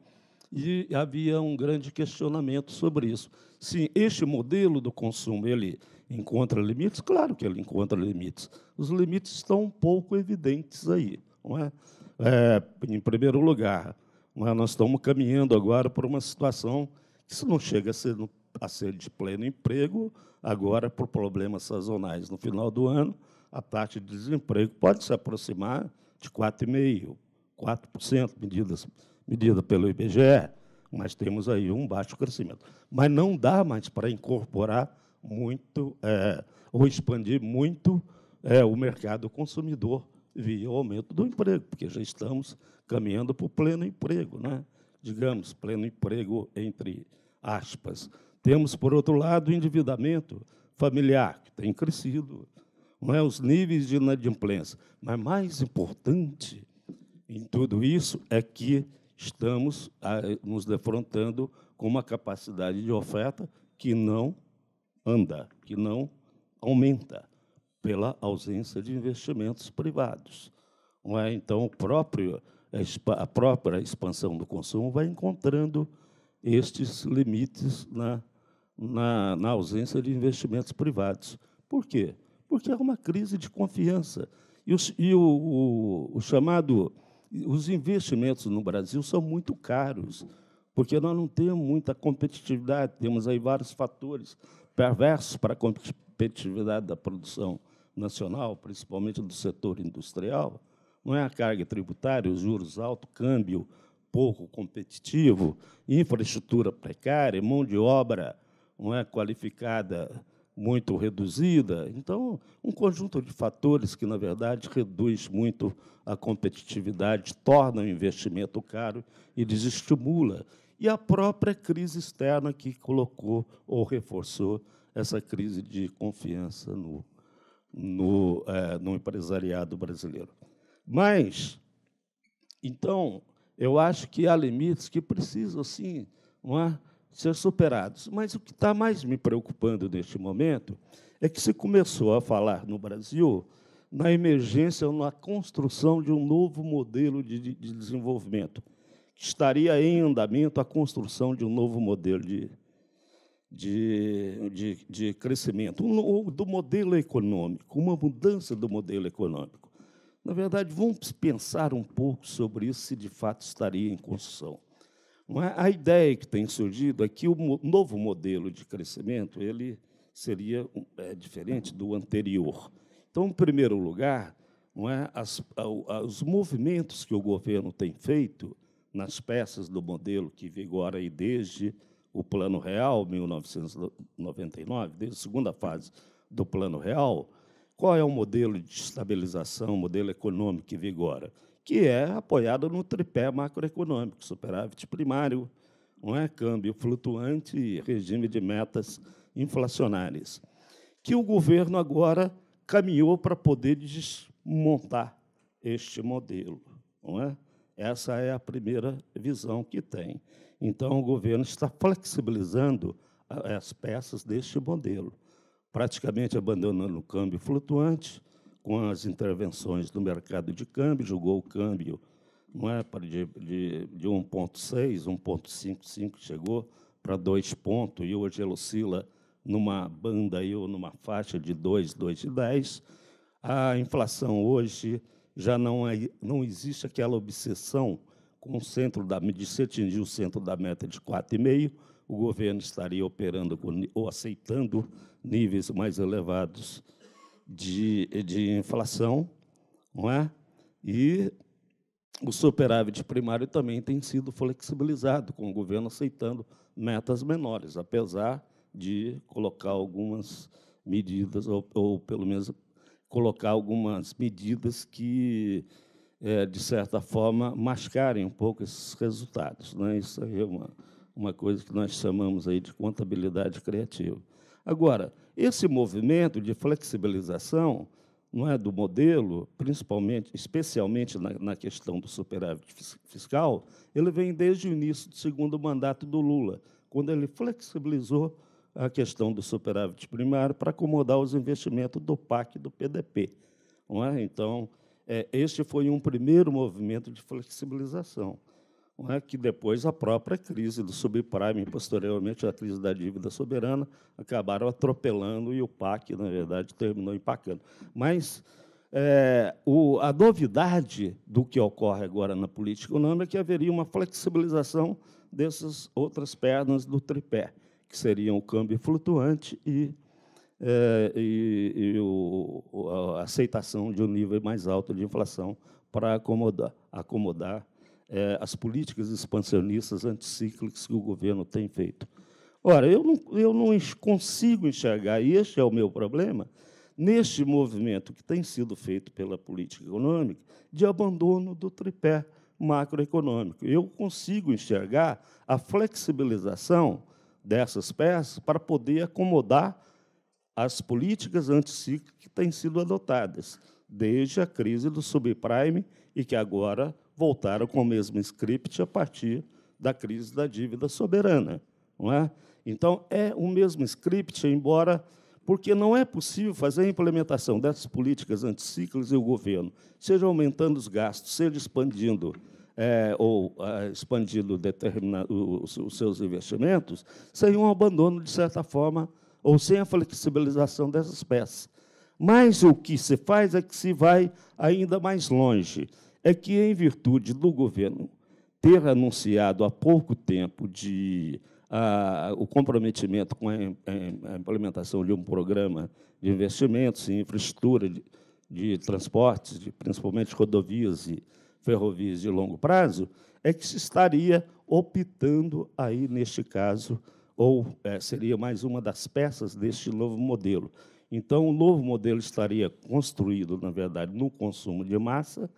e havia um grande questionamento sobre isso. Sim, este modelo do consumo, ele encontra limites? Claro que ele encontra limites. Os limites estão um pouco evidentes aí. Não é? é em primeiro lugar, é? nós estamos caminhando agora para uma situação que isso não chega a ser, a ser de pleno emprego, agora por problemas sazonais. No final do ano, a taxa de desemprego pode se aproximar de 4,5%, 4% medidas, medida pelo IBGE, mas temos aí um baixo crescimento. Mas não dá mais para incorporar muito é, ou expandir muito é, o mercado consumidor via o aumento do emprego, porque já estamos caminhando para o pleno emprego, né? digamos, pleno emprego entre aspas. Temos, por outro lado, o endividamento familiar, que tem crescido não é os níveis de inadimplência. Mas mais importante em tudo isso é que estamos nos defrontando com uma capacidade de oferta que não anda, que não aumenta pela ausência de investimentos privados. Não é? Então, próprio, a própria expansão do consumo vai encontrando estes limites na, na, na ausência de investimentos privados. Por quê? porque era uma crise de confiança. E, o, e o, o, o, chamado. Os investimentos no Brasil são muito caros, porque nós não temos muita competitividade, temos aí vários fatores perversos para a competitividade da produção nacional, principalmente do setor industrial. Não é a carga tributária, os juros altos, câmbio pouco competitivo, infraestrutura precária, mão de obra não é qualificada muito reduzida. Então, um conjunto de fatores que, na verdade, reduz muito a competitividade, torna o investimento caro e desestimula. E a própria crise externa que colocou ou reforçou essa crise de confiança no, no, é, no empresariado brasileiro. Mas, então, eu acho que há limites que precisam, sim, não é? ser superados. Mas o que está mais me preocupando neste momento é que se começou a falar no Brasil na emergência ou na construção de um novo modelo de, de, de desenvolvimento. Estaria em andamento a construção de um novo modelo de, de, de, de crescimento, um, do modelo econômico, uma mudança do modelo econômico. Na verdade, vamos pensar um pouco sobre isso, se de fato estaria em construção. É? A ideia que tem surgido é que o novo modelo de crescimento ele seria é, diferente do anterior. Então, em primeiro lugar, não é, as, os movimentos que o governo tem feito nas peças do modelo que vigora aí desde o Plano Real, 1999, desde a segunda fase do Plano Real, qual é o modelo de estabilização, o modelo econômico que vigora? que é apoiado no tripé macroeconômico, superávit primário, não é câmbio flutuante e regime de metas inflacionárias, que o governo agora caminhou para poder desmontar este modelo, não é? Essa é a primeira visão que tem. Então o governo está flexibilizando as peças deste modelo, praticamente abandonando o câmbio flutuante, com as intervenções do mercado de câmbio, julgou o câmbio não é, de, de, de 1,6, 1,55 chegou para 2 pontos, e hoje ele oscila numa banda aí, ou numa faixa de 2, 2,10. A inflação hoje já não, é, não existe aquela obsessão com o centro da de se atingir o centro da meta de 4,5, o governo estaria operando com, ou aceitando níveis mais elevados de, de inflação, não é? E o superávit primário também tem sido flexibilizado, com o governo aceitando metas menores, apesar de colocar algumas medidas, ou, ou pelo menos colocar algumas medidas que, é, de certa forma, mascarem um pouco esses resultados. Né? Isso aí é uma, uma coisa que nós chamamos aí de contabilidade criativa. Agora, esse movimento de flexibilização não é do modelo, principalmente, especialmente na, na, questão do superávit fiscal, ele vem desde o início do segundo mandato do Lula, quando ele flexibilizou a questão do superávit primário para acomodar os investimentos do PAC e do PDP. Não é? Então, é, este foi um primeiro movimento de flexibilização é? que depois a própria crise do subprime, posteriormente a crise da dívida soberana, acabaram atropelando e o PAC, na verdade, terminou empacando. Mas é, o, a novidade do que ocorre agora na política econômica é que haveria uma flexibilização dessas outras pernas do tripé, que seriam o câmbio flutuante e, é, e, e o, a aceitação de um nível mais alto de inflação para acomodar, acomodar é, as políticas expansionistas anticíclicas que o governo tem feito. Ora, eu não, eu não consigo enxergar, e este é o meu problema, neste movimento que tem sido feito pela política econômica, de abandono do tripé macroeconômico. Eu consigo enxergar a flexibilização dessas peças para poder acomodar as políticas anticíclicas que têm sido adotadas desde a crise do subprime e que agora voltaram com o mesmo script a partir da crise da dívida soberana. Não é? Então, é o mesmo script, embora. Porque não é possível fazer a implementação dessas políticas anticíclicas e o governo, seja aumentando os gastos, seja expandindo é, ou é, expandindo os, os seus investimentos, sem um abandono, de certa forma, ou sem a flexibilização dessas peças. Mas o que se faz é que se vai ainda mais longe é que, em virtude do governo ter anunciado há pouco tempo de a, ah, o comprometimento com a, a, implementação de um programa de investimentos em infraestrutura de, de transportes, de, principalmente rodovias e ferrovias de longo prazo, é que se estaria optando aí neste caso, ou é, seria mais uma das peças deste novo modelo. Então, o novo modelo estaria construído, na verdade, no consumo de massa,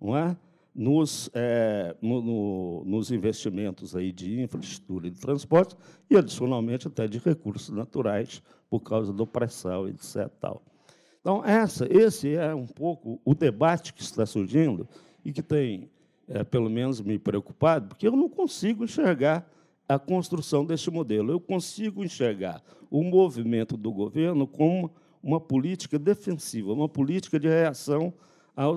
não é? Nos, é, no, no, nos investimentos aí de infraestrutura e de transporte e, adicionalmente, até de recursos naturais por causa do pré-sal, etc. Tal. Então, essa, esse é um pouco o debate que está surgindo e que tem, é, pelo menos, me preocupado, porque eu não consigo enxergar a construção deste modelo. Eu consigo enxergar o movimento do governo como uma política defensiva, uma política de reação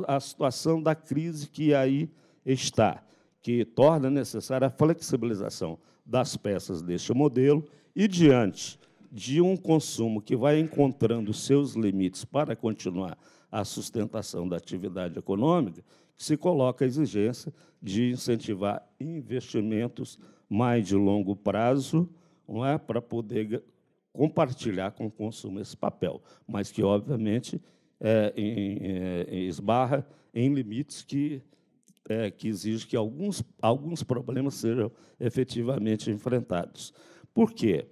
a situação da crise que aí está, que torna necessária a flexibilização das peças deste modelo e diante de um consumo que vai encontrando seus limites para continuar a sustentação da atividade econômica, se coloca a exigência de incentivar investimentos mais de longo prazo, não é para poder compartilhar com o consumo esse papel, mas que obviamente é, em, esbarra em limites que, é, que exigem que alguns, alguns problemas sejam efetivamente enfrentados. Por quê?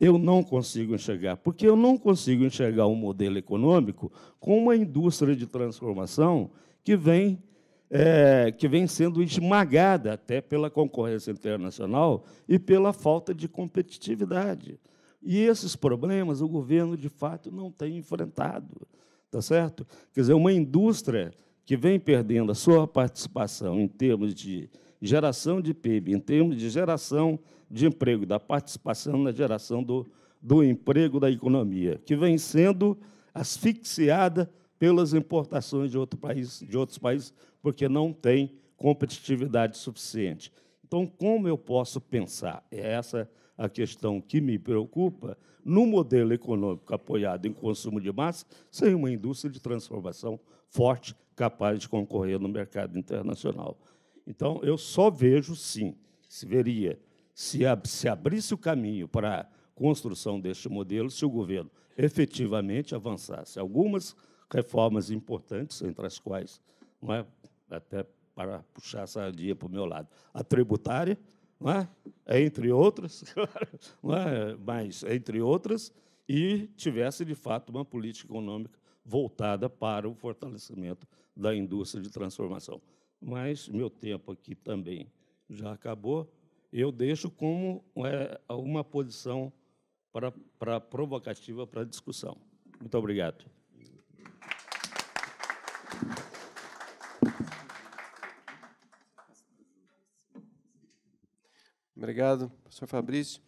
Eu não consigo enxergar, porque eu não consigo enxergar um modelo econômico com uma indústria de transformação que vem é, que vem sendo esmagada até pela concorrência internacional e pela falta de competitividade. E esses problemas o governo, de fato, não tem enfrentado. Tá certo? Quer dizer, uma indústria que vem perdendo a sua participação em termos de geração de PIB, em termos de geração de emprego, da participação na geração do, do emprego da economia, que vem sendo asfixiada pelas importações de, outro país, de outros países, porque não tem competitividade suficiente. Então, como eu posso pensar? É essa a a questão que me preocupa, no modelo econômico apoiado em consumo de massa, sem uma indústria de transformação forte, capaz de concorrer no mercado internacional. Então, eu só vejo, sim, se veria, se, ab se abrisse o caminho para a construção deste modelo, se o governo efetivamente avançasse algumas reformas importantes, entre as quais, não é, até para puxar a sardinha para o meu lado, a tributária, não é? entre outras, <laughs> claro, não é? mas entre outras, e tivesse de fato uma política econômica voltada para o fortalecimento da indústria de transformação. Mas meu tempo aqui também já acabou. Eu deixo como é, uma posição para, para provocativa para discussão. Muito obrigado. Obrigado, professor Fabrício.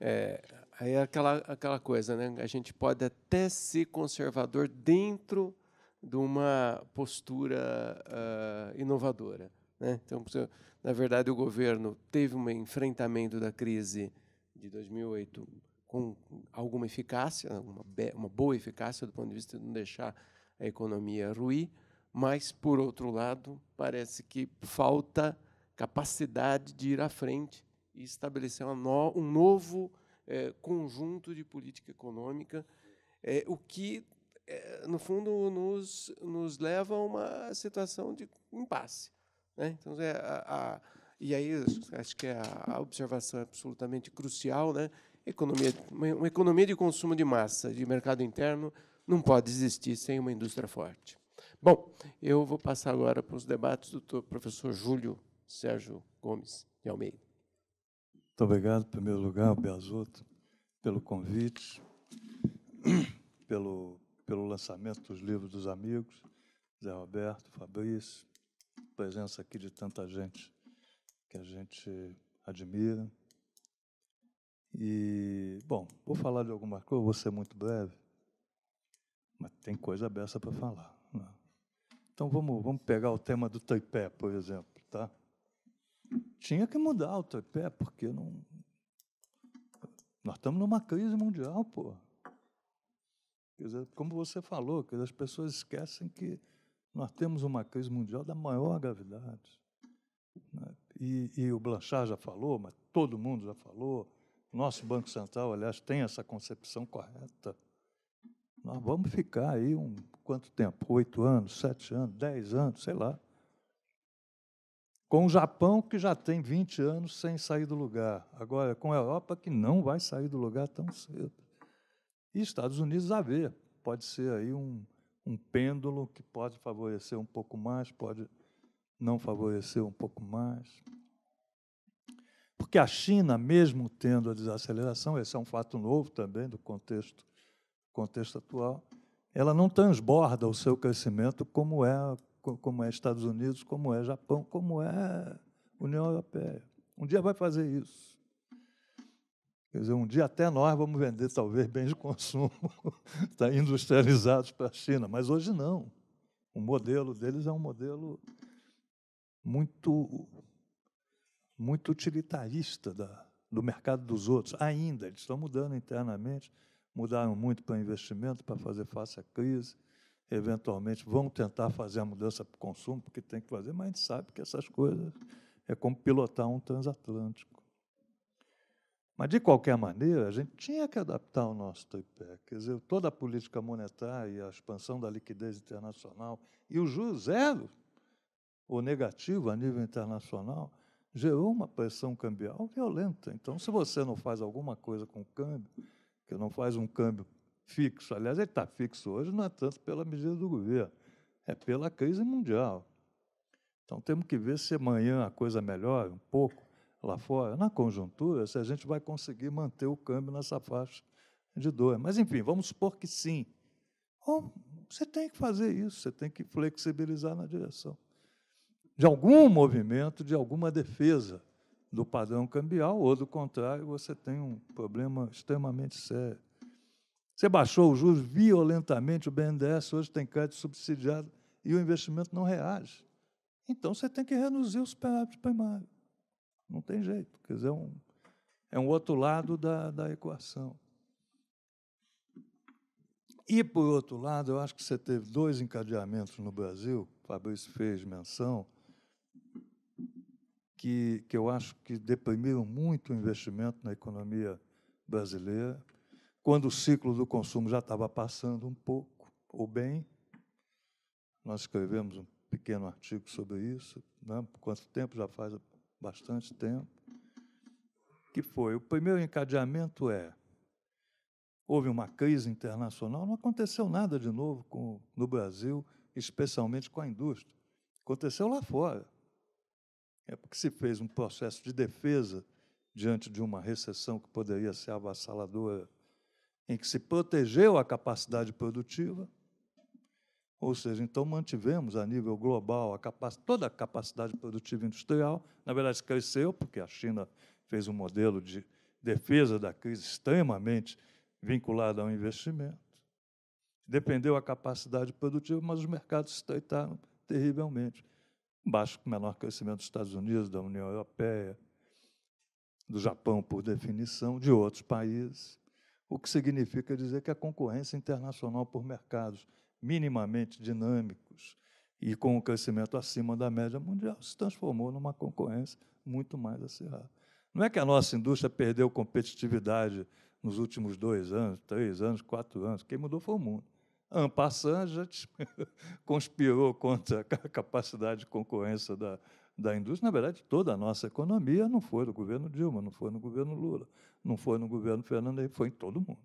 É, aí é aquela, aquela coisa, né? A gente pode até ser conservador dentro de uma postura uh, inovadora. Né? Então, na verdade, o governo teve um enfrentamento da crise de 2008 com alguma eficácia, né? uma, uma boa eficácia do ponto de vista de não deixar a economia ruir, mas, por outro lado, parece que falta capacidade de ir à frente e estabelecer no, um novo é, conjunto de política econômica, é, o que, é, no fundo, nos, nos leva a uma situação de impasse. Né? Então, é, a, a, e aí, acho que é a, a observação é absolutamente crucial, né? economia, uma, economia de consumo de massa, de mercado interno, não pode existir sem uma indústria forte. Bom, eu vou passar agora para os debates do professor Júlio Sérgio Gomes de Almeida. Muito obrigado, em primeiro lugar, Beazoto, pelo convite, <clears throat> pelo, pelo lançamento dos livros dos amigos, Zé Roberto, Fabrício, presença aqui de tanta gente que a gente admira. E, bom, vou falar de alguma coisa, vou ser muito breve, mas tem coisa aberta para falar. Né? Então vamos, vamos pegar o tema do tripé, por exemplo, tá? tinha que mudar o tripé, porque não. Nós estamos numa crise mundial, pô. Quer dizer, como você falou, que as pessoas esquecem que nós temos uma crise mundial da maior gravidade. Né? E, e, o Blanchard já falou, mas todo mundo já falou. Nosso Banco Central, aliás, tem essa concepção correta. Nós vamos ficar aí um quanto tempo? Oito anos, sete anos, dez anos, sei lá com o Japão, que já tem 20 anos sem sair do lugar, agora com a Europa, que não vai sair do lugar tão cedo. E Estados Unidos a ver, pode ser aí um, um pêndulo que pode favorecer um pouco mais, pode não favorecer um pouco mais. Porque a China, mesmo tendo a desaceleração, esse é um fato novo também do contexto, contexto atual, ela não transborda o seu crescimento como é como é Estados Unidos, como é Japão, como é União Europeia. Um dia vai fazer isso. Quer dizer, um dia até nós vamos vender, talvez, bens de consumo <laughs> tá industrializados para a China, mas hoje não. O modelo deles é um modelo muito, muito utilitarista da, do mercado dos outros. Ainda, eles estão mudando internamente, mudaram muito para investimento, para fazer face à crise eventualmente vão tentar fazer a mudança para o consumo, porque tem que fazer, mas a gente sabe que essas coisas é como pilotar um transatlântico. Mas, de qualquer maneira, a gente tinha que adaptar o nosso tripé. Quer dizer, toda a política monetária e a expansão da liquidez internacional e o juros zero, ou negativo a nível internacional, gerou uma pressão cambial violenta. Então, se você não faz alguma coisa com o câmbio, que não faz um câmbio fixo. Aliás, ele está fixo hoje, não é tanto pela medida do governo, é pela crise mundial. Então, temos que ver se amanhã a coisa melhora um pouco lá fora, na conjuntura, se a gente vai conseguir manter o câmbio nessa faixa de 2. Mas, enfim, vamos supor que sim. Bom, você tem que fazer isso, você tem que flexibilizar na direção de algum movimento, de alguma defesa do padrão cambial, ou do contrário, você tem um problema extremamente sério. Você baixou os juros violentamente, o BNDES hoje tem crédito subsidiado e o investimento não reage. Então você tem que reduzir o superávit primário. Não tem jeito. Quer dizer, é um, é um outro lado da, da equação. E, por outro lado, eu acho que você teve dois encadeamentos no Brasil, o Fabrício fez menção, que, que eu acho que deprimiram muito o investimento na economia brasileira quando o ciclo do consumo já estava passando um pouco, ou bem, nós escrevemos um pequeno artigo sobre isso, né? quanto tempo, já faz bastante tempo, que foi, o primeiro encadeamento é, houve uma crise internacional, não aconteceu nada de novo com, no Brasil, especialmente com a indústria. Aconteceu lá fora. É porque se fez um processo de defesa diante de uma recessão que poderia ser avassaladora em que se protegeu a capacidade produtiva, ou seja, então mantivemos a nível global a toda a capacidade produtiva industrial, na verdade cresceu, porque a China fez um modelo de defesa da crise extremamente vinculado ao investimento. Dependeu a capacidade produtiva, mas os mercados estreitaram terrivelmente. Baixo, menor crescimento dos Estados Unidos, da União Europeia, do Japão, por definição, de outros países o que significa dizer que a concorrência internacional por mercados minimamente dinâmicos e com um crescimento acima da média mundial se transformou numa concorrência muito mais acirrada. Não é que a nossa indústria perdeu competitividade nos últimos dois anos, três anos, quatro anos. Quem mudou foi o mundo. Ampassan já <laughs> conspirou contra a capacidade de concorrência da, da indústria, na verdade, toda a nossa economia não foi no governo Dilma, não foi no governo Lula, não foi no governo Fernando foi em todo mundo.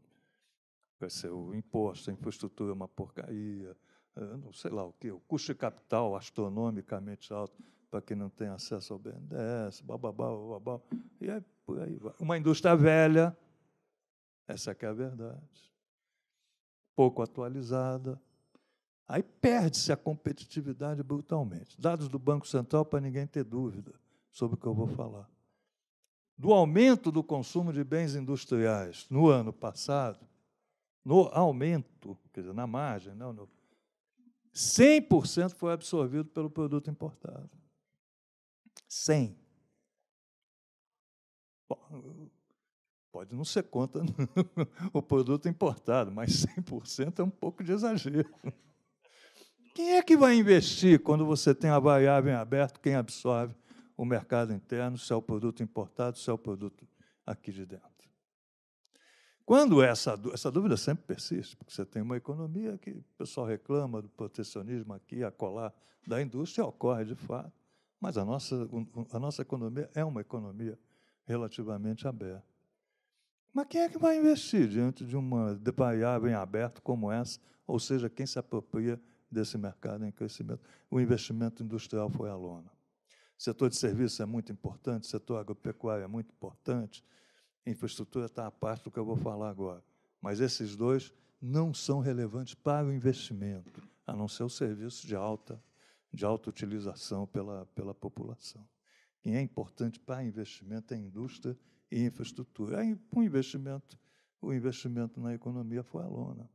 Vai ser o imposto, a infraestrutura é uma porcaria, é, não sei lá o quê, o custo de capital astronomicamente alto para quem não tem acesso ao BNDES, bababá, bababá, e aí, por aí vai. Uma indústria velha, essa é a verdade, pouco atualizada, Aí perde-se a competitividade brutalmente. Dados do Banco Central para ninguém ter dúvida sobre o que eu vou falar. Do aumento do consumo de bens industriais no ano passado, no aumento, quer dizer, na margem, não, no, 100% foi absorvido pelo produto importado. 100. Bom, pode não ser conta <laughs> o produto importado, mas 100% é um pouco de exagero. Quem é que vai investir quando você tem a variável em aberto? Quem absorve o mercado interno, se é o produto importado, se é o produto aqui de dentro? Quando essa, essa dúvida sempre persiste, porque você tem uma economia que o pessoal reclama do protecionismo aqui, a colar da indústria, ocorre de fato, mas a nossa, a nossa economia é uma economia relativamente aberta. Mas quem é que vai investir diante de uma variável em aberto como essa, ou seja, quem se apropria desse mercado em crescimento. O investimento industrial foi a lona. O setor de serviços é muito importante, o setor agropecuário é muito importante, infraestrutura está à parte do que eu vou falar agora. Mas esses dois não são relevantes para o investimento, a não ser o serviço de alta, de alta utilização pela, pela população. Quem é importante para investimento é indústria e infraestrutura. Aí, o um investimento, o investimento na economia foi a lona.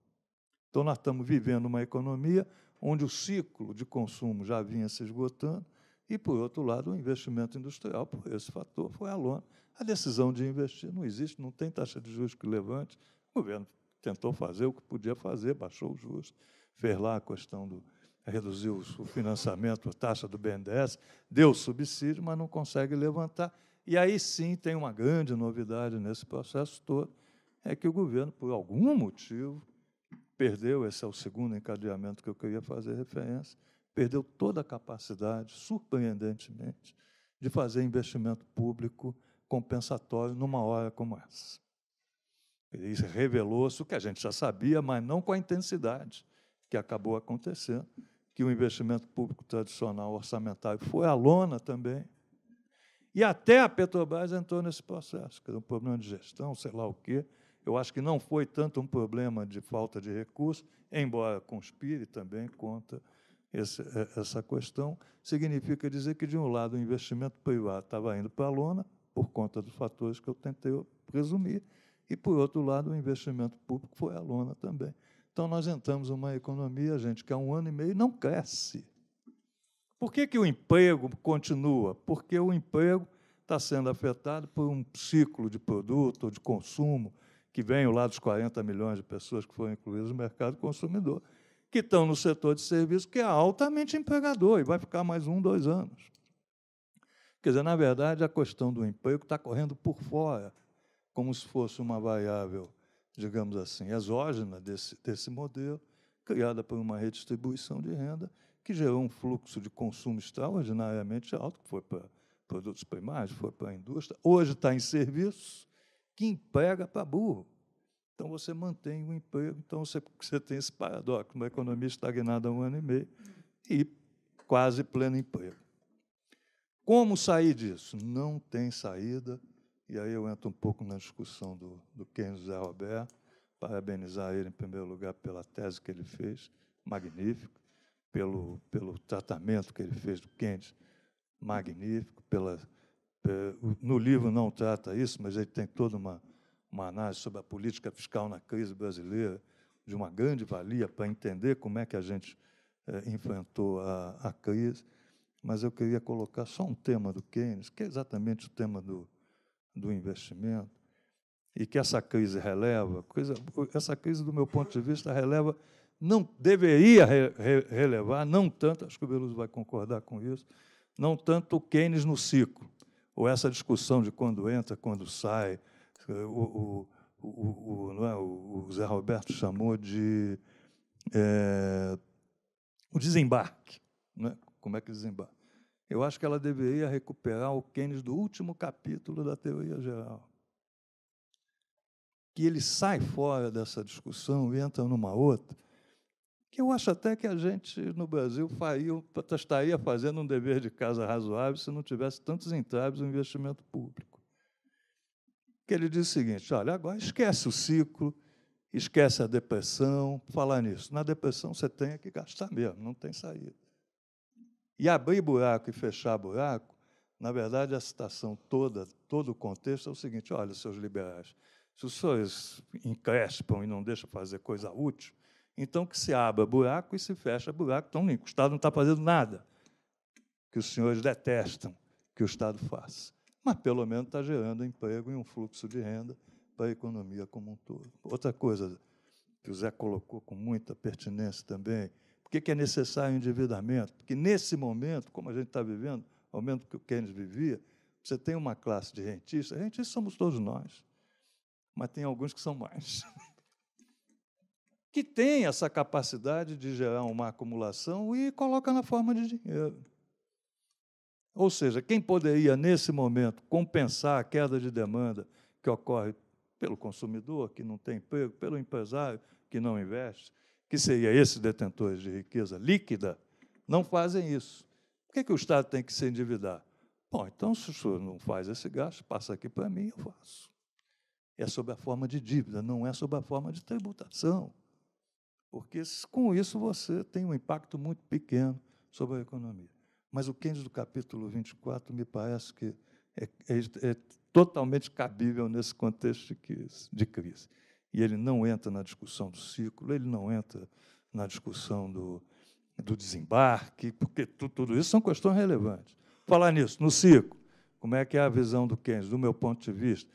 Então, nós estamos vivendo uma economia onde o ciclo de consumo já vinha se esgotando, e, por outro lado, o investimento industrial, por esse fator, foi a lona. A decisão de investir não existe, não tem taxa de juros que levante. O governo tentou fazer o que podia fazer, baixou os juros, fez lá a questão do. reduziu o financiamento, a taxa do BNDES, deu subsídio, mas não consegue levantar. E aí sim tem uma grande novidade nesse processo todo: é que o governo, por algum motivo, perdeu, esse é o segundo encadeamento que eu queria fazer referência, perdeu toda a capacidade, surpreendentemente, de fazer investimento público compensatório numa hora como essa. Isso revelou-se o que a gente já sabia, mas não com a intensidade que acabou acontecendo, que o investimento público tradicional orçamentário foi à lona também. E até a Petrobras entrou nesse processo, que era um problema de gestão, sei lá o quê, eu acho que não foi tanto um problema de falta de recurso, embora conspire também contra esse, é, essa questão. Significa dizer que, de um lado, o investimento privado estava indo para a lona, por conta dos fatores que eu tentei presumir, e, por outro lado, o investimento público foi à lona também. Então, nós entramos numa economia, gente, que há um ano e meio não cresce. Por que, que o emprego continua? Porque o emprego está sendo afetado por um ciclo de produto ou de consumo que venham lá dos 40 milhões de pessoas que foram incluídas no mercado consumidor, que estão no setor de serviço, que é altamente empregador e vai ficar mais um, dois anos. Quer dizer, na verdade, a questão do emprego está correndo por fora, como se fosse uma variável, digamos assim, exógena desse, desse modelo, criada por uma redistribuição de renda, que gerou um fluxo de consumo extraordinariamente alto, que foi para produtos primários, foi para a indústria, hoje está em serviços, que emprega para burro. Então você mantém o emprego, então você, você tem esse paradoxo, uma né? economia estagnada há um ano e meio e quase pleno emprego. Como sair disso? Não tem saída, e aí eu entro um pouco na discussão do, do Keynes Zé Robert, parabenizar ele, em primeiro lugar, pela tese que ele fez, magnífico, pelo, pelo tratamento que ele fez do Keynes, magnífico, pela é, no livro hum. não trata isso, mas ele tem toda uma, uma análise sobre a política fiscal na crise brasileira, de uma grande valia para entender como é que a gente é, enfrentou a, a, crise. Mas eu queria colocar só um tema do Keynes, que é exatamente o tema do, do investimento, e que essa crise releva, coisa, essa crise, do meu ponto de vista, releva, não deveria re, re, relevar, não tanto, acho que o Beluso vai concordar com isso, não tanto o Keynes no ciclo, ou essa discussão de quando entra, quando sai. O, o, o, o, é? o Zé Roberto chamou de é, o desembarque. é Como é que desembarca? Eu acho que ela deveria recuperar o Keynes do último capítulo da teoria geral. Que ele sai fora dessa discussão e entra numa outra eu acho até que a gente, no Brasil, faria, tá, estaria fazendo um dever de casa razoável se não tivesse tantos entraves no investimento público. Que ele diz o seguinte: olha, agora esquece o ciclo, esquece a depressão, falar nisso. Na depressão você tem que gastar mesmo, não tem saída. E abrir buraco e fechar buraco, na verdade, a citação toda, todo o contexto é o seguinte: olha, seus liberais, se os senhores encrespam e não deixam fazer coisa útil, então, que se abra buraco e se fecha buraco tão limpo. O Estado não está fazendo nada que os senhores detestam que o Estado faça. Mas, pelo menos, está gerando emprego e um fluxo de renda para a economia como um todo. Outra coisa que o Zé colocou com muita pertinência também, por que é necessário o endividamento? Porque, nesse momento, como a gente está vivendo, ao mesmo que o Keynes vivia, você tem uma classe de rentistas, rentistas somos todos nós, mas tem alguns que são mais. <laughs> que tem essa capacidade de gerar uma acumulação e coloca na forma de dinheiro. Ou seja, quem poderia, nesse momento, compensar a queda de demanda que ocorre pelo consumidor, que não tem emprego, pelo empresário, que não investe, que seria esses detentores de riqueza líquida, não fazem isso. Por que, é que o Estado tem que se endividar? Bom, então, se o senhor não faz esse gasto, passa aqui para mim, eu faço. É sob a forma de dívida, não é sob a forma de tributação. Porque com isso você tem um impacto muito pequeno sobre a economia. Mas o Keynes do capítulo 24 me parece que é, é, é totalmente cabível nesse contexto de, de crise. E ele não entra na discussão do ciclo, ele não entra na discussão do, do desembarque, porque tudo, tudo isso são questões relevantes. Falar nisso, no ciclo, como é que é a visão do Keynes, do meu ponto de vista?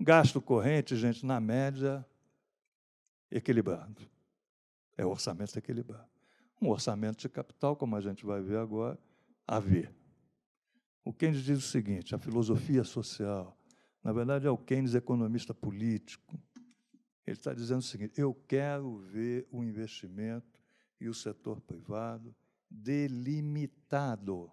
Gasto corrente, gente, na média, equilibrado. É o orçamento equilibrado. Um orçamento de capital, como a gente vai ver agora, a ver. O Keynes diz o seguinte: a filosofia social, na verdade é o Keynes economista político. Ele está dizendo o seguinte: eu quero ver o investimento e o setor privado delimitado.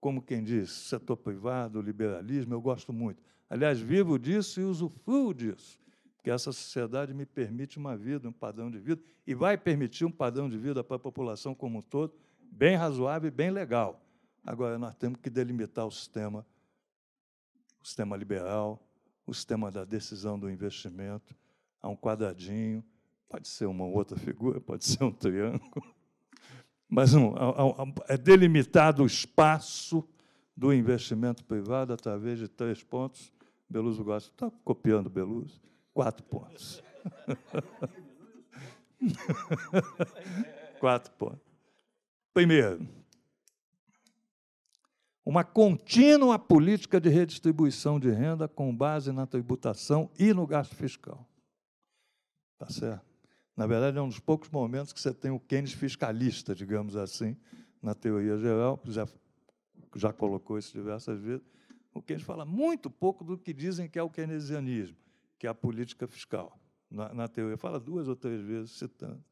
Como quem diz, setor privado, liberalismo, eu gosto muito. Aliás, vivo disso e usufruo disso que essa sociedade me permite uma vida, um padrão de vida, e vai permitir um padrão de vida para a população como um todo, bem razoável e bem legal. Agora, nós temos que delimitar o sistema, o sistema liberal, o sistema da decisão do investimento, a um quadradinho, pode ser uma outra figura, pode ser um triângulo, <laughs> mas é delimitado o espaço do investimento privado através de três pontos. Beluso gosta, está copiando Beluso Quatro pontos. <laughs> Quatro pontos. Primeiro, uma contínua política de redistribuição de renda com base na tributação e no gasto fiscal. Tá certo? Na verdade, é um dos poucos momentos que você tem o Keynes fiscalista, digamos assim, na teoria geral, já, já colocou isso diversas vezes. O Keynes fala muito pouco do que dizem que é o keynesianismo que é a política fiscal. Na, na teoria, fala duas ou três vezes citando.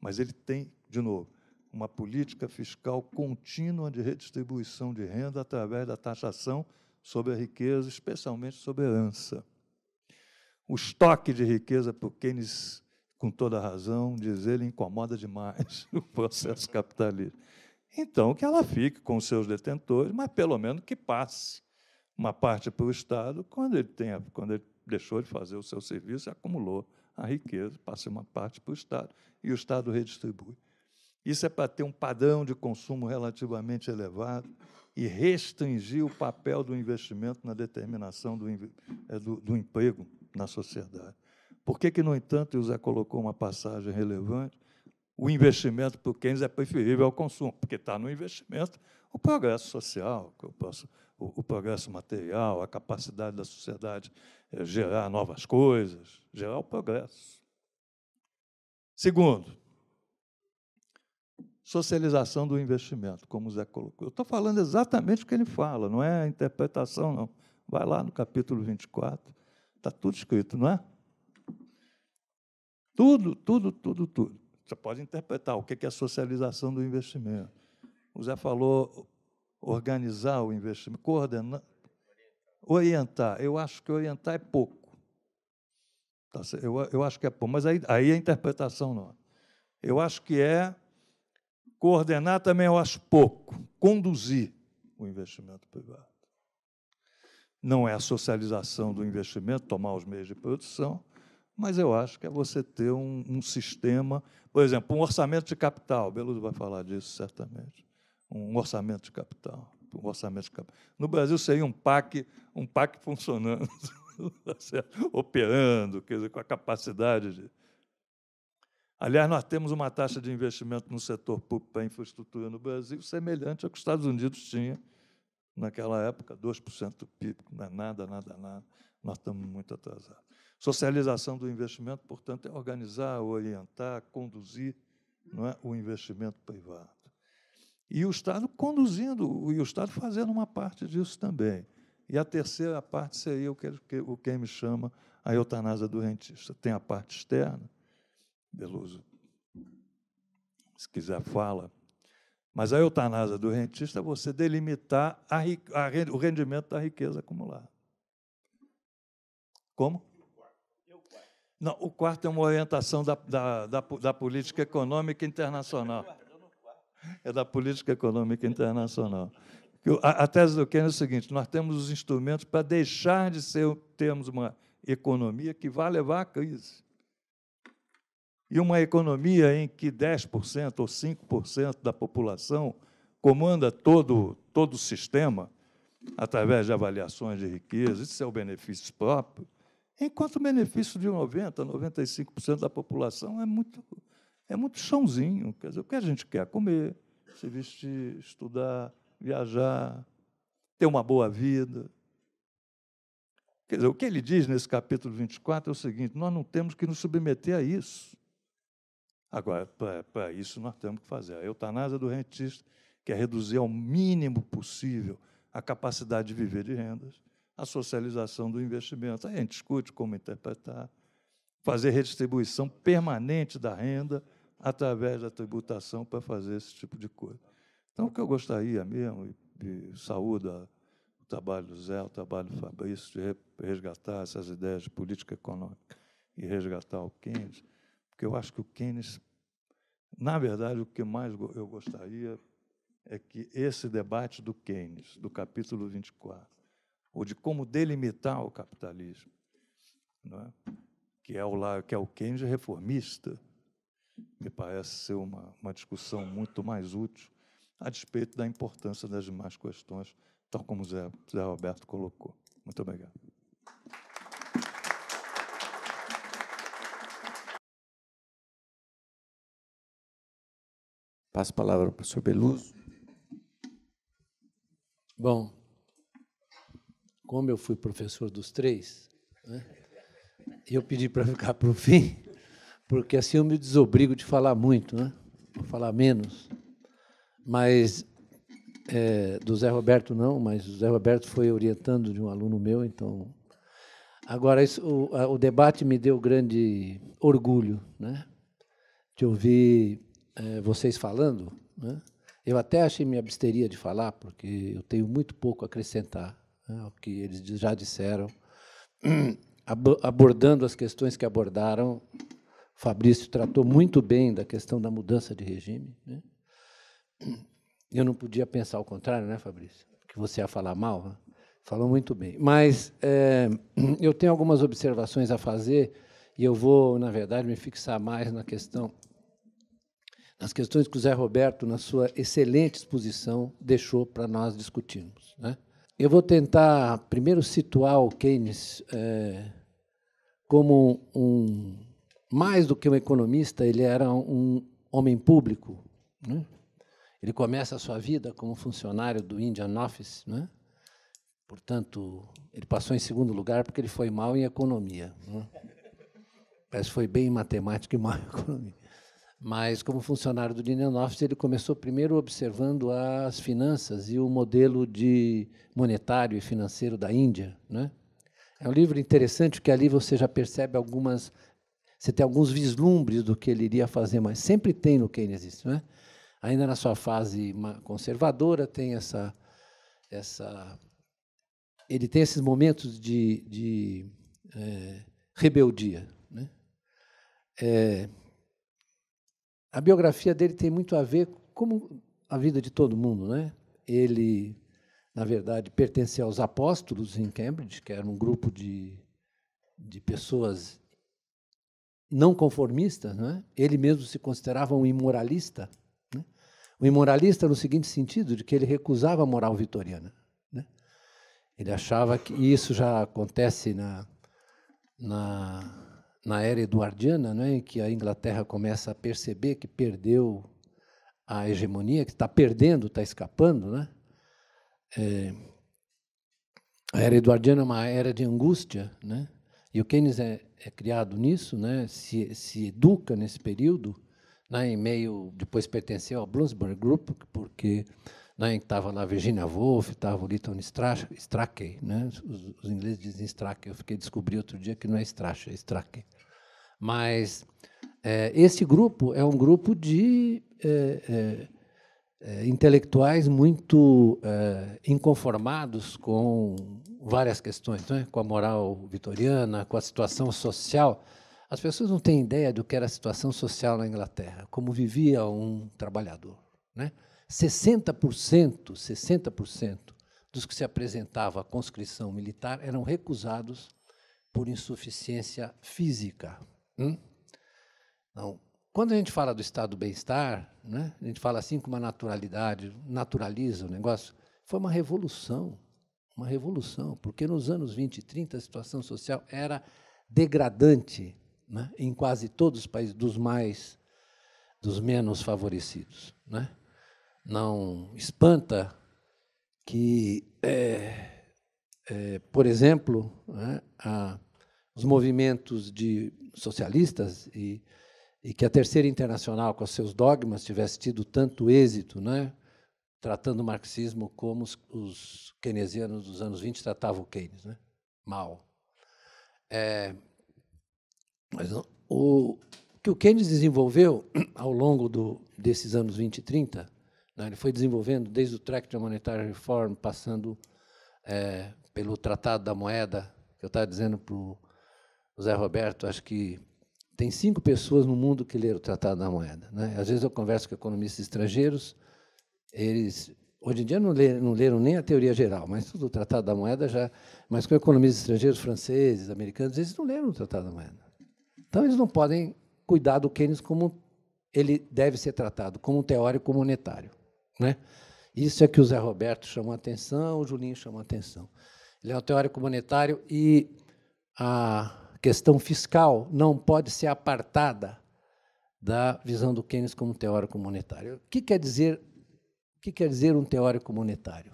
Mas ele tem, de novo, uma política fiscal contínua de redistribuição de renda através da taxação sobre a riqueza, especialmente sobre a herança. O estoque de riqueza, por Keynes, com toda razão, diz ele, incomoda demais <laughs> o processo capitalista. Então, que ela fique com seus detentores, mas pelo menos que passe uma parte para o Estado quando ele, tenha, quando ele deixou de fazer o seu serviço e acumulou a riqueza, passa uma parte para o Estado e o Estado redistribui. Isso é para ter um padrão de consumo relativamente elevado e restringir o papel do investimento na determinação do, eh, do, do emprego na sociedade. Por que, que, no entanto, o Zé colocou uma passagem relevante? O investimento para o Keynes é preferível ao consumo, porque está no investimento o progresso social, que eu posso o, o progresso material, a capacidade da sociedade é, gerar novas coisas, gerar o progresso. Segundo, socialização do investimento, como o Zé colocou. Eu estou falando exatamente o que ele fala, não é interpretação, não. Vai lá no capítulo 24, está tudo escrito, não é? Tudo, tudo, tudo, tudo. Você pode interpretar o que é socialização do investimento. O Zé falou organizar o investimento, coordenar, orientar. Eu acho que orientar é pouco. Tá eu, eu acho que é pouco, mas aí, aí é interpretação não. Eu acho que é coordenar também eu acho pouco. Conduzir o investimento privado. Não é a socialização do investimento, tomar os meios de produção, mas eu acho que é você ter um, um sistema, por exemplo, um orçamento de capital. Beludo vai falar disso certamente um orçamento de capital. Um orçamento de capital. No Brasil seria um PAC, um PAC funcionando, <laughs> tá operando, quer dizer, com a capacidade de. Aliás, nós temos uma taxa de investimento no setor público para infraestrutura no Brasil semelhante ao que os Estados Unidos tinham naquela época, 2% do PIB, não é nada, nada, nada. Nós estamos muito atrasados. Socialização do investimento, portanto, é organizar, orientar, conduzir não é, o investimento privado. E o Estado conduzindo, e o Estado fazendo uma parte disso também. E a terceira parte seria o que, o que me chama a eutanásia doentista. Tem a parte externa, Deluso, se quiser fala, mas a eutanásia rentista é você delimitar a, a, o rendimento da riqueza acumulada. Como? Não, o quarto é uma orientação da, da, da, da política econômica internacional. <laughs> é da política econômica internacional. A, a tese do Keynes é o seguinte: nós temos os instrumentos para deixar de ser, termos uma economia que vai levar à crise. E uma economia em que 10% ou 5% da população comanda todo, todo o sistema, através de avaliações de riqueza, isso é o benefício próprio, enquanto o benefício de 90%, 95% da população é muito é muito chãozinho. Quer dizer, o que a gente quer? Comer, se vestir, estudar, viajar, ter uma boa vida. Quer dizer, o que ele diz nesse capítulo 24 é o seguinte: nós não temos que nos submeter a isso. Agora, para isso nós temos que fazer. A eutanásia do rentista, que é reduzir ao mínimo possível a capacidade de viver de rendas, a socialização do investimento. Aí a gente discute como interpretar, fazer redistribuição permanente da renda através da tributação para fazer esse tipo de coisa. Então, o que eu gostaria mesmo, e, e saúdo o trabalho do Zé, o trabalho do Fabrício, de resgatar essas ideias de política econômica e resgatar o Keynes, porque eu acho que o Keynes, na verdade, o que mais eu gostaria é que esse debate do Keynes, do capítulo 24, ou de como delimitar o capitalismo, não é? Que, é o, que é o Keynes reformista, me parece ser uma, uma discussão muito mais útil, a despeito da importância das demais questões, tal como o Zé, Zé Roberto colocou. Muito obrigado. Passo a palavra para o professor Beluso. Bom, como eu fui professor dos três, né, eu pedi para ficar para o fim porque assim eu me desobrigo de falar muito, né? Vou falar menos. Mas é, do Zé Roberto não, mas o Zé Roberto foi orientando de um aluno meu, então. Agora, isso, o, a, o debate me deu grande orgulho, né? De ouvir é, vocês falando, né? Eu até achei me absteria de falar, porque eu tenho muito pouco a acrescentar né, ao que eles já disseram, <clears throat> abordando as questões que abordaram Fabrício tratou muito bem da questão da mudança de regime. Né? Eu não podia pensar ao contrário, né, Fabrício? Que você ia falar mal. Né? Falou muito bem. Mas é, <clears throat> eu tenho algumas observações a fazer e eu vou, na verdade, me fixar mais na questão, nas questões que o Zé Roberto, na sua excelente exposição, deixou para nós discutirmos. Né? Eu vou tentar primeiro situar o Keynes é, como um mais do que um economista, ele era um homem público. Né? Ele começa a sua vida como funcionário do Indian Office, né? portanto, ele passou em segundo lugar porque ele foi mal em economia. Né? Parece que foi bem em matemática e mal em economia. Mas, como funcionário do Indian Office, ele começou primeiro observando as finanças e o modelo de monetário e financeiro da Índia. Né? É um livro interessante, porque ali você já percebe algumas você tem alguns vislumbres do que ele iria fazer, mas sempre tem no Keynes isso, né? Ainda na sua fase conservadora tem essa, essa, ele tem esses momentos de, de é, rebeldia, né? É, a biografia dele tem muito a ver como a vida de todo mundo, né? Ele, na verdade, pertencia aos apóstolos em Cambridge, que era um grupo de, de pessoas não conformista, é? ele mesmo se considerava um imoralista. Né? Um imoralista no seguinte sentido, de que ele recusava a moral vitoriana. Né? Ele achava que e isso já acontece na, na, na era eduardiana, né? em que a Inglaterra começa a perceber que perdeu a hegemonia, que está perdendo, está escapando. Né? É, a era eduardiana é uma era de angústia, né? E o Keynes é, é criado nisso, né? se, se educa nesse período, né? em meio, depois pertenceu ao Bloomsbury Group, porque né, estava lá Virginia Woolf, estava o Lytton Strachey, né? Os, os, ingleses dizem Strachey, eu fiquei descobri outro dia que não é Strachey, é Strachey. Mas é, esse grupo é um grupo de é, é, é, intelectuais muito é, inconformados com várias questões, né? com a moral vitoriana, com a situação social. As pessoas não têm ideia do que era a situação social na Inglaterra, como vivia um trabalhador. Né? 60%, 60% dos que se apresentavam à conscrição militar eram recusados por insuficiência física. Hum? Então, quando a gente fala do estado do bem-estar, né? a gente fala assim com uma naturalidade, naturaliza o negócio. Foi uma revolução, uma revolução, porque nos anos 20 e 30 a situação social era degradante né? em quase todos os países, dos mais, dos menos favorecidos. Né? Não espanta que, é, é, por exemplo, né, a, os movimentos de socialistas e e que a Terceira Internacional, com seus dogmas, tivesse tido tanto êxito, né? tratando o marxismo como os, os keynesianos dos anos 20 tratavam o Keynes, né? mal. É, mas o, que o Keynes desenvolveu ao longo do, desses anos 20 e 30, né? ele foi desenvolvendo desde o Tract of Monetary Reform, passando é, pelo Tratado da Moeda, que eu estava dizendo para o Zé Roberto, acho que tem cinco pessoas no mundo que leram o Tratado da Moeda. Né? Às vezes eu converso com economistas estrangeiros, eles hoje em dia não leram, não leram nem a teoria geral, mas tudo o Tratado da Moeda já. Mas com economistas estrangeiros, franceses, americanos, eles não leram o Tratado da Moeda. Então eles não podem cuidar do Keynes como ele deve ser tratado, como um teórico monetário. Né? Isso é que o Zé Roberto chamou a atenção, o Julinho chamou a atenção. Ele é um teórico monetário e a questão fiscal não pode ser apartada da visão do Keynes como teórico monetário. O que quer dizer, o que quer dizer um teórico monetário?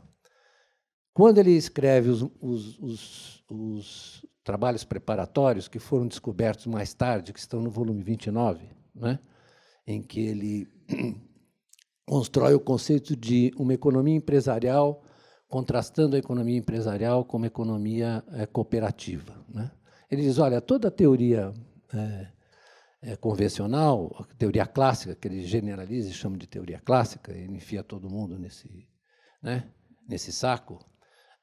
Quando ele escreve os, os, os, os trabalhos preparatórios que foram descobertos mais tarde, que estão no volume 29, né, em que ele <clears throat> constrói o conceito de uma economia empresarial, contrastando a economia empresarial com uma economia é, cooperativa. Né? Ele diz: olha, toda a teoria é, é, convencional, a teoria clássica, que ele generaliza e chama de teoria clássica, ele enfia todo mundo nesse, né, nesse saco,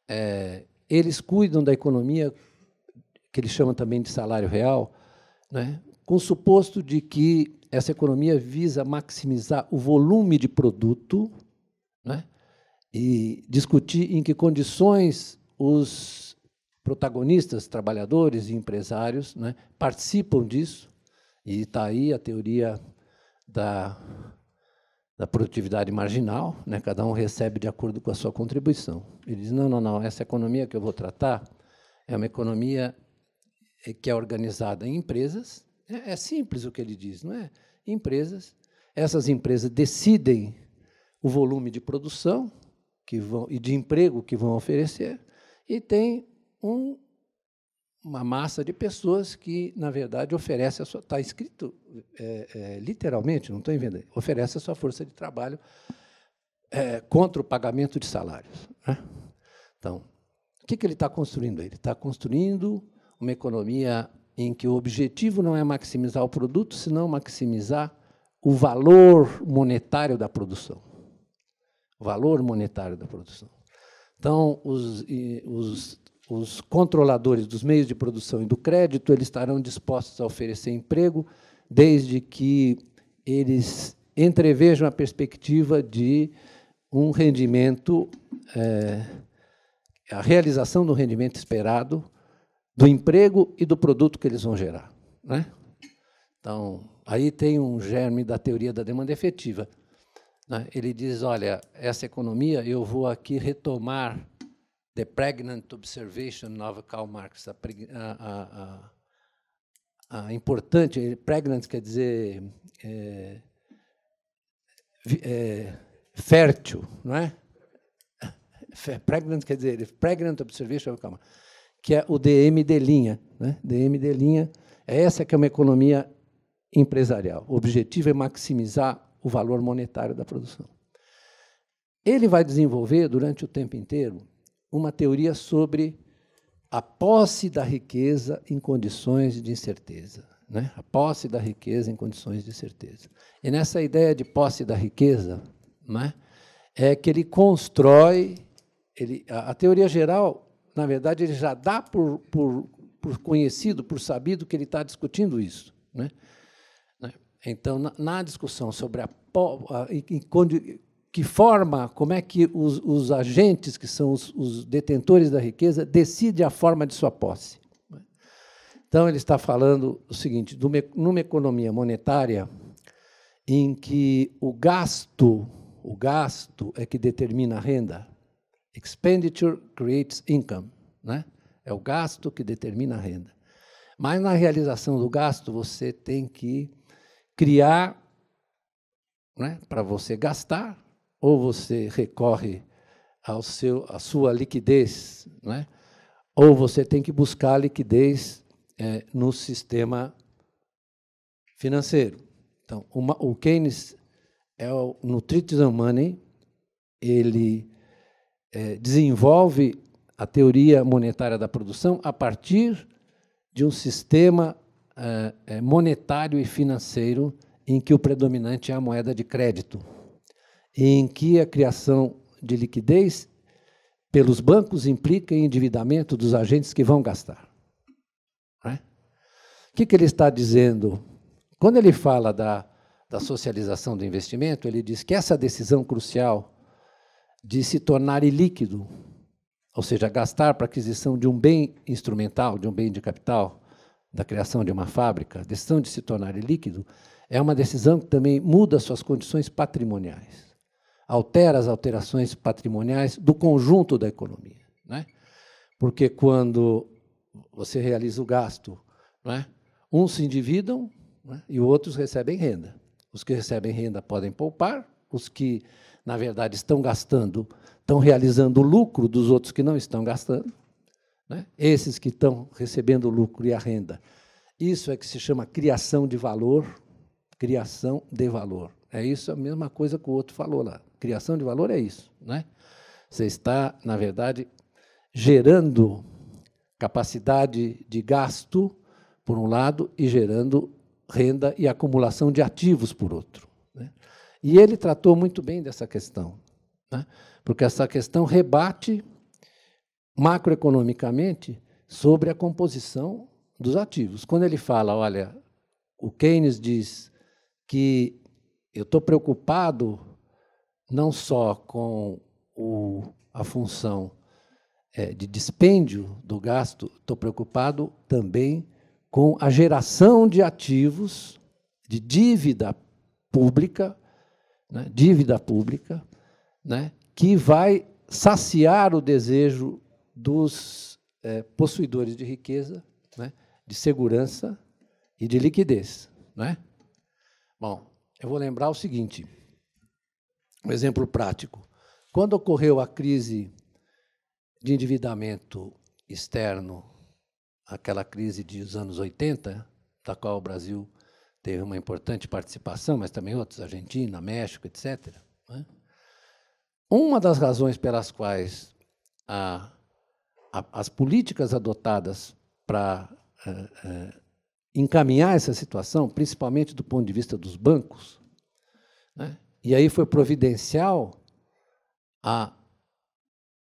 é, eles cuidam da economia, que ele chama também de salário real, né, com o suposto de que essa economia visa maximizar o volume de produto né, e discutir em que condições os protagonistas, trabalhadores e empresários, né, participam disso, e está aí a teoria da, da produtividade marginal, né, cada um recebe de acordo com a sua contribuição. Ele diz: não, não, não, essa economia que eu vou tratar é uma economia eh, que é organizada em empresas, é, é simples o que ele diz, não é? Empresas, essas empresas decidem o volume de produção que vão, e de emprego que vão oferecer, e tem um, uma massa de pessoas que, na verdade, oferece a sua. Está escrito é, é, literalmente, não estou inventando, oferece a sua força de trabalho é, contra o pagamento de salários. Né? Então, o que, que ele está construindo? Ele está construindo uma economia em que o objetivo não é maximizar o produto, senão maximizar o valor monetário da produção. O valor monetário da produção. Então, os, os os controladores dos meios de produção e do crédito eles estarão dispostos a oferecer emprego, desde que eles entrevejam a perspectiva de um rendimento, é, a realização do rendimento esperado do emprego e do produto que eles vão gerar. Né? Então, aí tem um germe da teoria da demanda efetiva. Né? Ele diz: olha, essa economia eu vou aqui retomar The Pregnant Observation, Nova Karl Marx, a, a, a, a importante, pregnant quer dizer é, é, fértil, não é? Pregnant quer dizer Pregnant Observation of Karl Marx, que é o DMD', né? DMD' é essa que é uma economia empresarial. O objetivo é maximizar o valor monetário da produção. Ele vai desenvolver durante o tempo inteiro uma teoria sobre a posse da riqueza em condições de incerteza. Né? A posse da riqueza em condições de incerteza. E nessa ideia de posse da riqueza, né, é que ele constrói. Ele, a, a teoria geral, na verdade, ele já dá por, por, por conhecido, por sabido que ele está discutindo isso. Né? né? Então, na, na, discussão sobre a, a, que forma, como é que os, os agentes, que são os, os, detentores da riqueza, decide a forma de sua posse. Então, ele está falando o seguinte: numa economia monetária em que o gasto, o gasto é que determina a renda, expenditure creates income, né? é o gasto que determina a renda. Mas na realização do gasto, você tem que criar né, para você gastar, ou você recorre ao seu, à sua liquidez, né? ou você tem que buscar liquidez é, no sistema financeiro. Então, uma, o Keynes é o Nutrition Money, ele é, desenvolve a teoria monetária da produção a partir de um sistema é, é monetário e financeiro em que o predominante é a moeda de crédito em que a criação de liquidez pelos bancos implica em endividamento dos agentes que vão gastar. Né? O que, que ele está dizendo? Quando ele fala da, da socialização do investimento, ele diz que essa decisão crucial de se tornar ilíquido, ou seja, gastar para aquisição de um bem instrumental, de um bem de capital, da criação de uma fábrica, a decisão de se tornar ilíquido, é uma decisão que também muda suas condições patrimoniais altera as alterações patrimoniais do conjunto da economia. Né? Porque quando você realiza o gasto, né, uns se endividam né, e outros recebem renda. Os que recebem renda podem poupar, os que, na verdade, estão gastando, estão realizando o lucro dos outros que não estão gastando. Né? Esses que estão recebendo o lucro e a renda. Isso é que se chama criação de valor, criação de valor. É isso a mesma coisa que o outro falou lá. Criação de valor é isso, né? Você está, na verdade, gerando capacidade de gasto, por um lado, e gerando renda e acumulação de ativos, por outro. Né? E ele tratou muito bem dessa questão, né? porque essa questão rebate macroeconomicamente sobre a composição dos ativos. Quando ele fala, olha, o Keynes diz que eu estou preocupado não só com o, a função é, de dispêndio do gasto, estou preocupado também com a geração de ativos, de dívida pública, né, dívida pública, né, que vai saciar o desejo dos é, possuidores de riqueza, né, de segurança e de liquidez. Né? Bom, eu vou lembrar o seguinte. Um exemplo prático. Quando ocorreu a crise de endividamento externo, aquela crise dos anos 80, da qual o Brasil teve uma importante participação, mas também outros, Argentina, México, etc. Né? Uma das razões pelas quais a, a, as políticas adotadas para eh, eh, encaminhar essa situação, principalmente do ponto de vista dos bancos, né, e aí foi providencial a,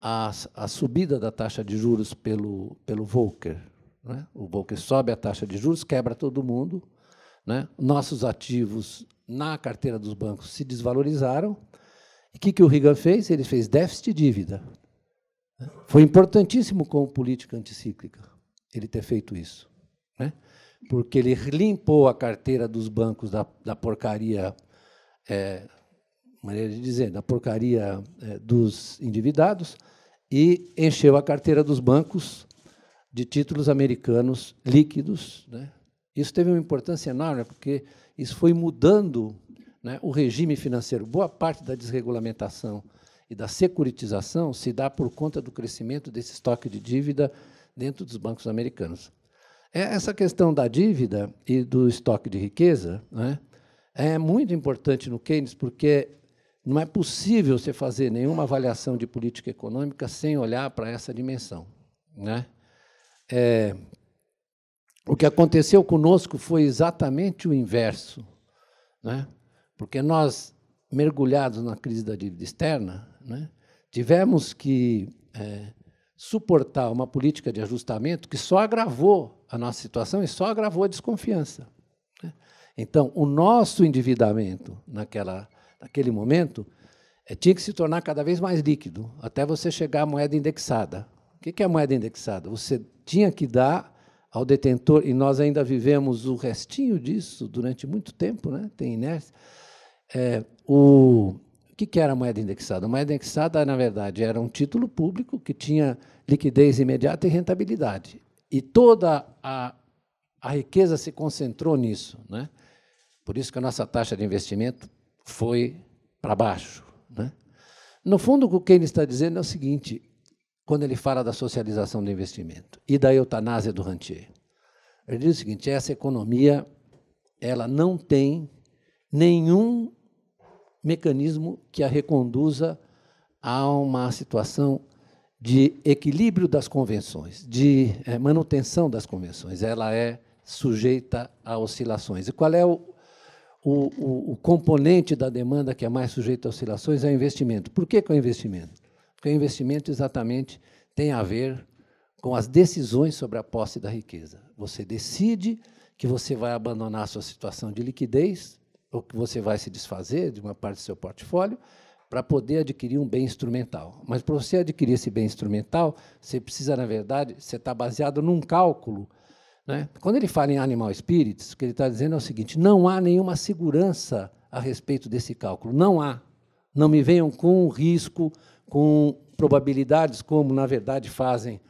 a, a subida da taxa de juros pelo, pelo Volcker. Né? O Volcker sobe a taxa de juros, quebra todo mundo. Né? Nossos ativos na carteira dos bancos se desvalorizaram. E o que, que o Reagan fez? Ele fez déficit e dívida. Foi importantíssimo como política anticíclica ele ter feito isso. Né? Porque ele limpou a carteira dos bancos da, da porcaria é, maneira de dizer, da porcaria é, dos endividados e encheu a carteira dos bancos de títulos americanos líquidos. Né? Isso teve uma importância enorme, porque isso foi mudando né, o regime financeiro. Boa parte da desregulamentação e da securitização se dá por conta do crescimento desse estoque de dívida dentro dos bancos americanos. É, essa questão da dívida e do estoque de riqueza né, é muito importante no Keynes, porque não é possível você fazer nenhuma avaliação de política econômica sem olhar para essa dimensão. Né? É, o que aconteceu conosco foi exatamente o inverso, né? porque nós, mergulhados na crise da dívida externa, né, tivemos que é, suportar uma política de ajustamento que só agravou a nossa situação e só agravou a desconfiança. Né? Então, o nosso endividamento naquela naquele momento, é, tinha que se tornar cada vez mais líquido, até você chegar à moeda indexada. O que é a moeda indexada? Você tinha que dar ao detentor, e nós ainda vivemos o restinho disso durante muito tempo, né? tem inércia, é, o, o que, que era a moeda indexada? A moeda indexada, na verdade, era um título público que tinha liquidez imediata e rentabilidade. E toda a, a riqueza se concentrou nisso. Né? Por isso que a nossa taxa de investimento foi para baixo. Né? No fundo, o que ele está dizendo é o seguinte, quando ele fala da socialização do investimento e da eutanásia do rentier. Ele diz o seguinte, essa economia ela não tem nenhum mecanismo que a reconduza a uma situação de equilíbrio das convenções, de eh, manutenção das convenções. Ela é sujeita a oscilações. E qual é o, o, o, o, componente da demanda que é mais sujeito a oscilações é o investimento. Por que, que é o investimento? Porque o investimento exatamente tem a ver com as decisões sobre a posse da riqueza. Você decide que você vai abandonar a sua situação de liquidez, ou que você vai se desfazer de uma parte do seu portfólio, para poder adquirir um bem instrumental. Mas para você adquirir esse bem instrumental, você precisa, na verdade, você está baseado num cálculo né? Quando ele fala em animal spirits, o que ele está dizendo é o seguinte: não há nenhuma segurança a respeito desse cálculo. Não há. Não me venham com risco, com probabilidades, como na verdade fazem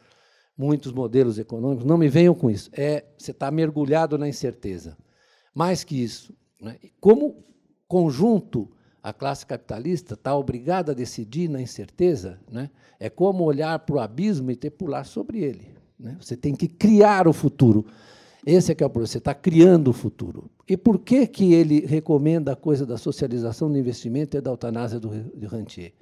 muitos modelos econômicos. Não me venham com isso. É, você está mergulhado na incerteza. Mais que isso, né? como conjunto, a classe capitalista está obrigada a decidir na incerteza. Né? É como olhar para o abismo e ter pular sobre ele. Né? Você tem que criar o futuro. Esse é que é o problema, você está criando o futuro. E por que, que ele recomenda a coisa da socialização do investimento e da eutanásia do, do rentier?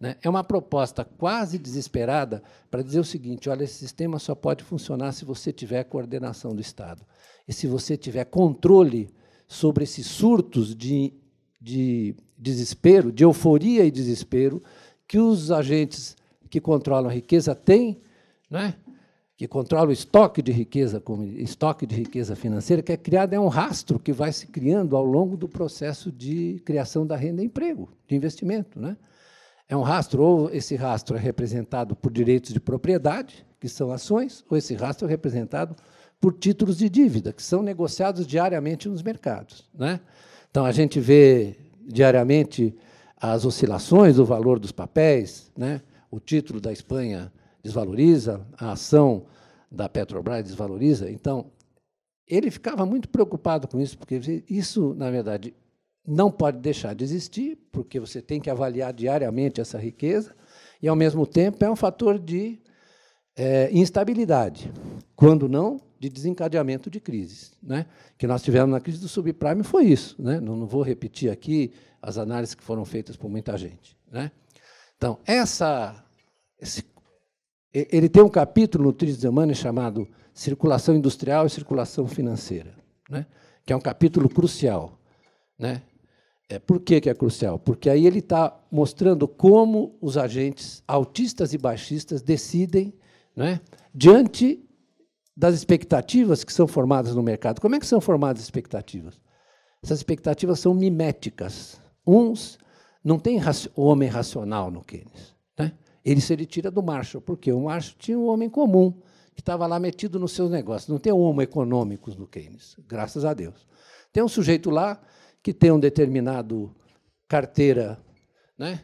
Né? É uma proposta quase desesperada para dizer o seguinte: olha, esse sistema só pode funcionar se você tiver coordenação do Estado. E se você tiver controle sobre esses surtos de, de desespero, de euforia e desespero que os agentes que controlam a riqueza têm, é? que controla o estoque de riqueza, como estoque de riqueza financeira, que é criado é um rastro que vai se criando ao longo do processo de criação da renda e emprego, de investimento, né? É um rastro, ou esse rastro é representado por direitos de propriedade, que são ações, ou esse rastro é representado por títulos de dívida, que são negociados diariamente nos mercados. Né? Então, a gente vê diariamente as oscilações do valor dos papéis. Né? O título da Espanha desvaloriza, a ação da Petrobras desvaloriza. Então, ele ficava muito preocupado com isso, porque isso, na verdade, não pode deixar de existir, porque você tem que avaliar diariamente essa riqueza, e, ao mesmo tempo, é um fator de é, instabilidade, quando não de desencadeamento de crises. Né? Que nós tivemos na crise do subprime foi isso. Né? Não, não vou repetir aqui as análises que foram feitas por muita gente. Né? Então, essa, esse ele tem um capítulo no de Trisdemane chamado Circulação Industrial e Circulação Financeira, né? que é um capítulo crucial. Né? É, por que, que é crucial? Porque aí ele está mostrando como os agentes altistas e baixistas decidem né, diante das expectativas que são formadas no mercado. Como é que são formadas as expectativas? Essas expectativas são miméticas. Uns não tem o homem racional no Keynes ele se retira do Marshall, porque o Marshall tinha um homem comum que estava lá metido nos seus negócios. Não tem homo econômicos no Keynes, graças a Deus. Tem um sujeito lá que tem um determinado carteira, né,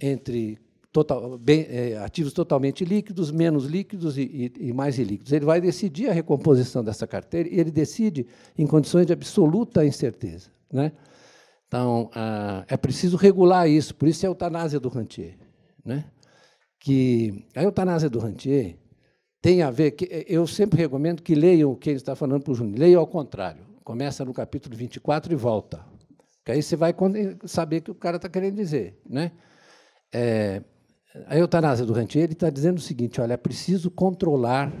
entre total, bem, é, ativos totalmente líquidos, menos líquidos e, e, e mais ilíquidos. Ele vai decidir a recomposição dessa carteira e ele decide em condições de absoluta incerteza, né? Então, ah, é preciso regular isso, por isso é a eutanásia do Rantier né? que a eutanásia do Rantier tem a ver, que eu sempre recomendo que leiam o que ele está falando para o Júnior, leiam ao contrário, começa no capítulo 24 e volta, que aí você vai saber o que o cara está querendo dizer. Né? É, a eutanásia do Rantier ele está dizendo o seguinte, olha, é preciso controlar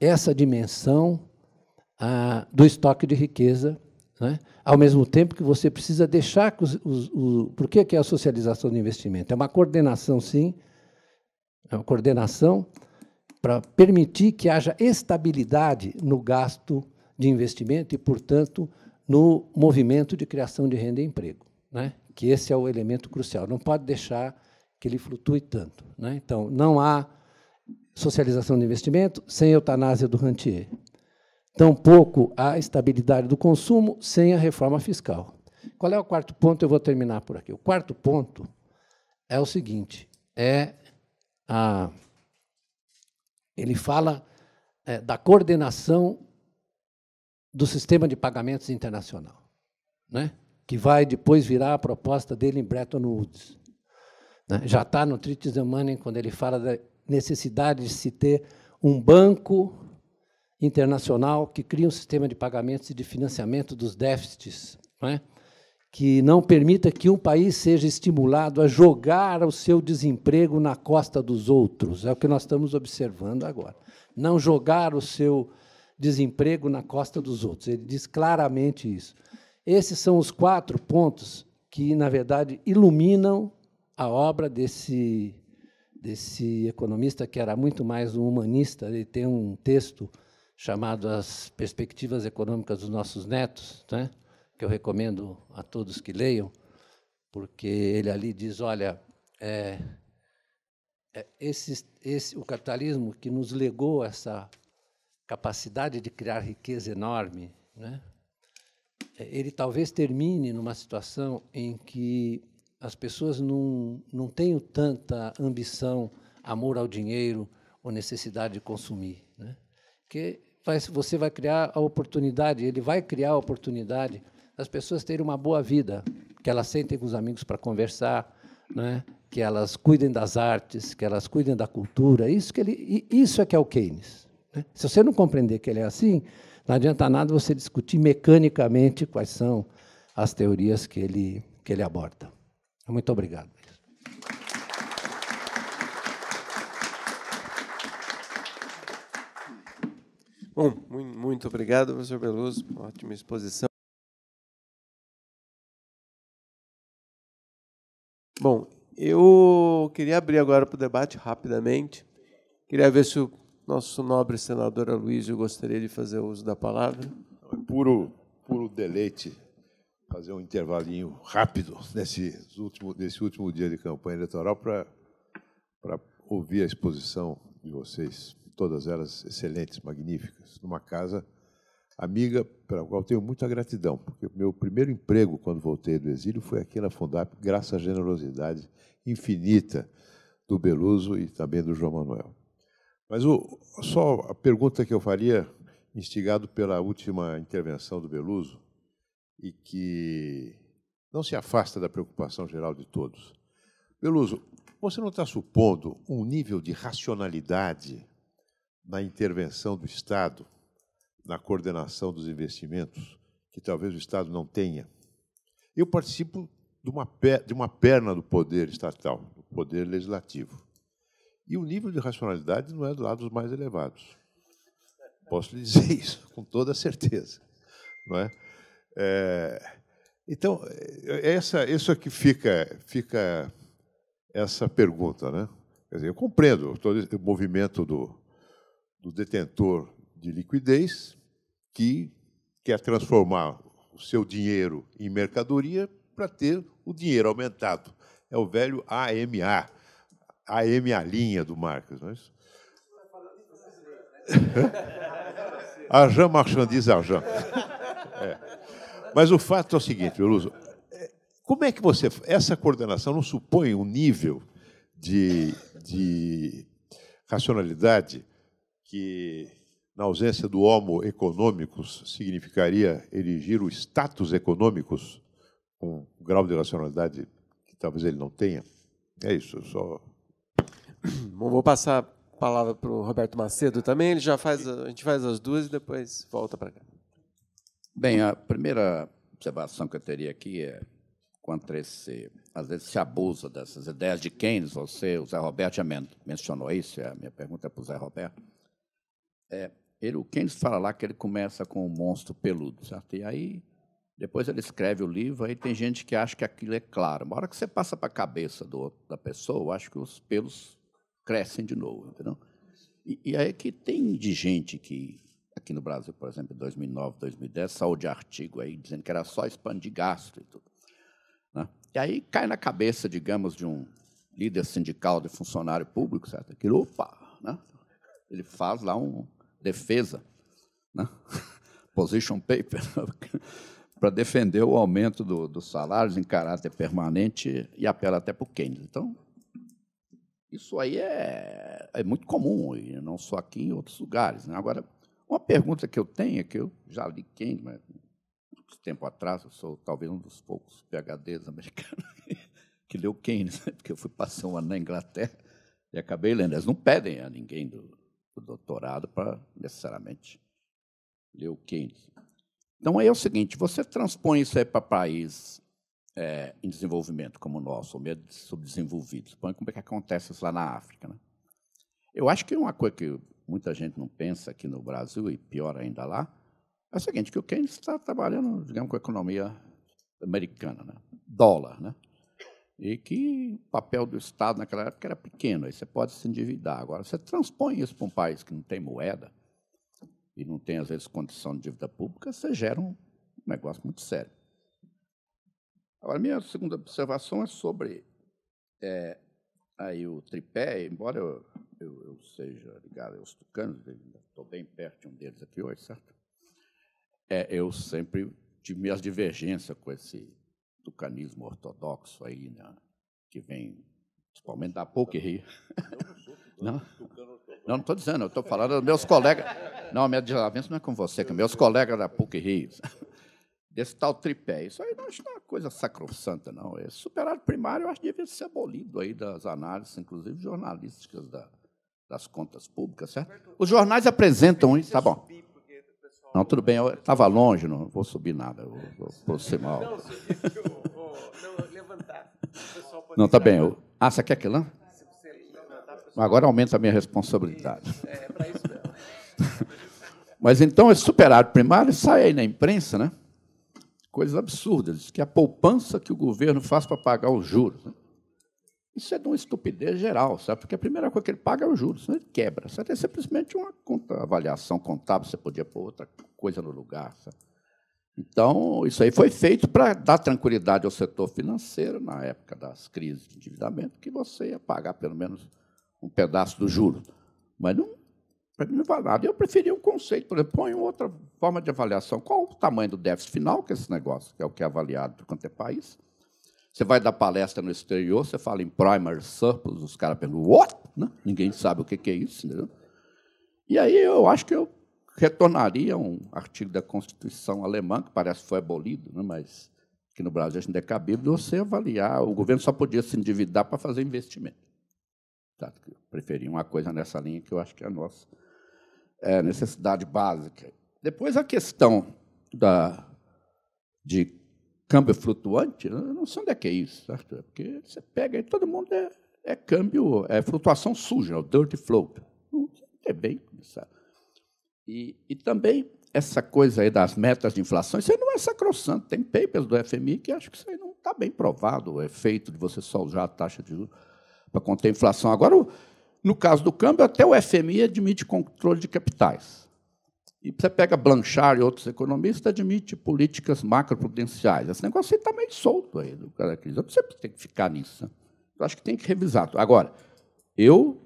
essa dimensão ah, do estoque de riqueza né? Ao mesmo tempo que você precisa deixar que os, os, os por que, que é a socialização do investimento? É uma coordenação, sim, é uma coordenação para permitir que haja estabilidade no gasto de investimento e, portanto, no movimento de criação de renda e emprego, né? que esse é o elemento crucial. Não pode deixar que ele flutue tanto. Né? Então, não há socialização do investimento sem eutanásia do rentier tampouco a estabilidade do consumo sem a reforma fiscal. Qual é o quarto ponto? Eu vou terminar por aqui. O quarto ponto é o seguinte: é a, ele fala é, da coordenação do sistema de pagamentos internacional, né? que vai depois virar a proposta dele em Bretton Woods. Né? Já está no Treatise on quando ele fala da necessidade de se ter um banco internacional que cria um sistema de pagamentos e de financiamento dos déficits, não é? que não permita que um país seja estimulado a jogar o seu desemprego na costa dos outros. É o que nós estamos observando agora. Não jogar o seu desemprego na costa dos outros. Ele diz claramente isso. Esses são os quatro pontos que, na verdade, iluminam a obra desse, desse economista, que era muito mais um humanista. Ele tem um texto chamado As Perspectivas Econômicas dos Nossos Netos, né? que eu recomendo a todos que leiam, porque ele ali diz, olha, é, é esse, esse, o capitalismo que nos legou essa capacidade de criar riqueza enorme, né? ele talvez termine numa situação em que as pessoas não, não tenham tanta ambição, amor ao dinheiro ou necessidade de consumir. Né? Porque vai, você vai criar a oportunidade, ele vai criar a oportunidade das pessoas terem uma boa vida, que elas sentem com os amigos para conversar, né? que elas cuidem das artes, que elas cuidem da cultura. Isso, que ele, isso é que é o Keynes. Né? Se você não compreender que ele é assim, não adianta nada você discutir mecanicamente quais são as teorias que ele, que ele aborda. Muito obrigado. Bom, muito obrigado, professor Beloso, por uma ótima exposição. Bom, eu queria abrir agora para o debate rapidamente. Queria ver se o nosso nobre senador Aloysio gostaria de fazer uso da palavra. É puro, puro deleite fazer um intervalinho rápido nesse último, nesse último dia de campanha eleitoral para, para ouvir a exposição de vocês todas elas excelentes, magníficas, numa casa amiga para a qual tenho muita gratidão, porque meu primeiro emprego quando voltei do exílio foi aqui na Fundap, graças à generosidade infinita do Beluso e também do João Manuel. Mas o, só a pergunta que eu faria, instigado pela última intervenção do Beluso, e que não se afasta da preocupação geral de todos. Beluso, você não está supondo um nível de racionalidade na intervenção do Estado, na coordenação dos investimentos, que talvez o Estado não tenha. Eu participo de uma, de uma perna do poder estatal, do poder legislativo. E o nível de racionalidade não é do lado dos mais elevados. Posso lhe dizer <laughs> isso com toda certeza. Não é? é então, é, é essa, isso aqui é fica, fica essa pergunta. Né? Quer dizer, eu compreendo todo o movimento do, do detentor de liquidez que quer transformar o seu dinheiro em mercadoria para ter o dinheiro aumentado. É o velho AMA, AMA linha do Marx. Não é isso? <laughs> Arjan marchandise arjan. É. Mas o fato é o seguinte, Luso, é, como é que você... Essa coordenação não supõe um nível de, de racionalidade que, na ausência do homo econômicos, significaria erigir o status econômicos com um grau de racionalidade que talvez ele não tenha. É isso, só. <coughs> Bom, vou passar a palavra para o Roberto Macedo também. Ele já faz, a gente faz as duas e depois volta para cá. Bem, a primeira observação que eu teria aqui é contra esse, às vezes se abusa dessas ideias de Keynes, você, o Zé Roberto já men mencionou isso, a minha pergunta é para o Zé Roberto, é, ele, o Keynes fala lá que ele começa com um monstro peludo, certo? E aí, depois ele escreve o livro, aí tem gente que acha que aquilo é claro. Uma hora que você passa para a cabeça do, da pessoa, acho que os pelos crescem de novo, entendeu? E, e aí é que tem de gente que, aqui no Brasil, por exemplo, em 2009, 2010, saiu de artigo aí dizendo que era só expandir gasto e tudo. Né? E aí cai na cabeça, digamos, de um líder sindical, de funcionário público, certo? Aquilo, opa, né? ele faz lá um, defesa, né? <laughs> position paper, <laughs> para defender o aumento do, dos salários em caráter permanente e apela até para o Keynes. Então, isso aí é, é muito comum, e não só aqui em outros lugares. Né? Agora, uma pergunta que eu tenho, é que eu já li Keynes, mas muito tempo atrás, eu sou talvez um dos poucos PHDs americanos <laughs> que leu Keynes, né? porque eu fui passar um ano na Inglaterra e acabei lendo. Eles não pedem a ninguém do, o doutorado para necessariamente ler o Keynes. Então aí é o seguinte: você transpõe isso aí para país é, em desenvolvimento como o nosso, ou mesmo subdesenvolvidos. Põe como é que acontece isso lá na África. Né? Eu acho que uma coisa que muita gente não pensa aqui no Brasil, e pior ainda lá, é o seguinte, que o Keynes está trabalhando, digamos, com a economia americana, né? dólar. Né? e que o papel do Estado naquela época era pequeno, aí você pode se endividar. Agora, você transpõe isso para um país que não tem moeda e não tem, às vezes, condição de dívida pública, você gera um negócio muito sério. Agora, minha segunda observação é sobre é, aí o tripé, embora eu, eu, eu seja ligado aos tucanos, estou bem perto de um deles aqui hoje, certo? É, eu sempre tive minhas divergências com esse tucanismo ortodoxo aí, né? que vem principalmente da PUC <laughs> Não, não estou dizendo, eu estou falando dos meus colegas. Não, a minha desavença não é com você, que é meus colegas da PUC Rio. <laughs> Desse tal tripé. Isso aí não é uma coisa sacrossanta, não. Esse é superávit primário, eu acho que devia ser abolido aí das análises, inclusive jornalísticas da, das contas públicas, certo? Os jornais apresentam isso, tá bom. Não, tudo bem, eu estava longe, não vou subir nada, eu vou aproximar. Não, você disse que eu vou levantar. Não, tá bem. Eu... Ah, você quer que lá? Ah, Agora aumenta a minha responsabilidade. É, é para isso mesmo. <laughs> Mas então esse superávit primário sai aí na imprensa, né? Coisas absurdas, que é a poupança que o governo faz para pagar os juros. Né? Isso é de uma estupidez geral, sabe? Porque a primeira coisa que ele paga é o juros, senão ele quebra. sabe? É simplesmente uma conta, avaliação contábil, você podia pôr outra coisa no lugar. Então, isso aí foi feito para dar tranquilidade ao setor financeiro na época das crises de endividamento, que você ia pagar pelo menos um pedaço do juro. Mas não, não vale nada. Eu preferia um conceito, por exemplo, põe outra forma de avaliação. Qual o tamanho do déficit final que é esse negócio, que é o que é avaliado quanto é país? Você vai dar palestra no exterior, você fala em primary surplus, os caras perguntam, what? Né? Ninguém sabe o que é isso. Entendeu? E aí eu acho que eu retornaria a um artigo da Constituição alemã, que parece que foi abolido, né? mas que no Brasil a gente é cabível, você avaliar. O governo só podia se endividar para fazer investimento. Eu tá? Preferia uma coisa nessa linha que eu acho que é a nossa é, necessidade básica. Depois a questão da, de câmbio flutuante, não sei onde é que é isso, certo? É porque você pega e todo mundo é, é câmbio, é flutuação suja, é o dirty float. É bem começado. E, e também essa coisa aí das metas de inflação, isso aí não é sacrossanto. Tem papers do FMI que acho que isso aí não está bem provado, o efeito de você só usar a taxa de juros para conter a inflação. Agora, no caso do câmbio, até o FMI admite controle de capitais. E você pega Blanchard e outros economistas, admite políticas macroprudenciais. Esse negócio está meio solto aí do cara crise. Você tem que ficar nisso. Eu acho que tem que revisar. Agora, eu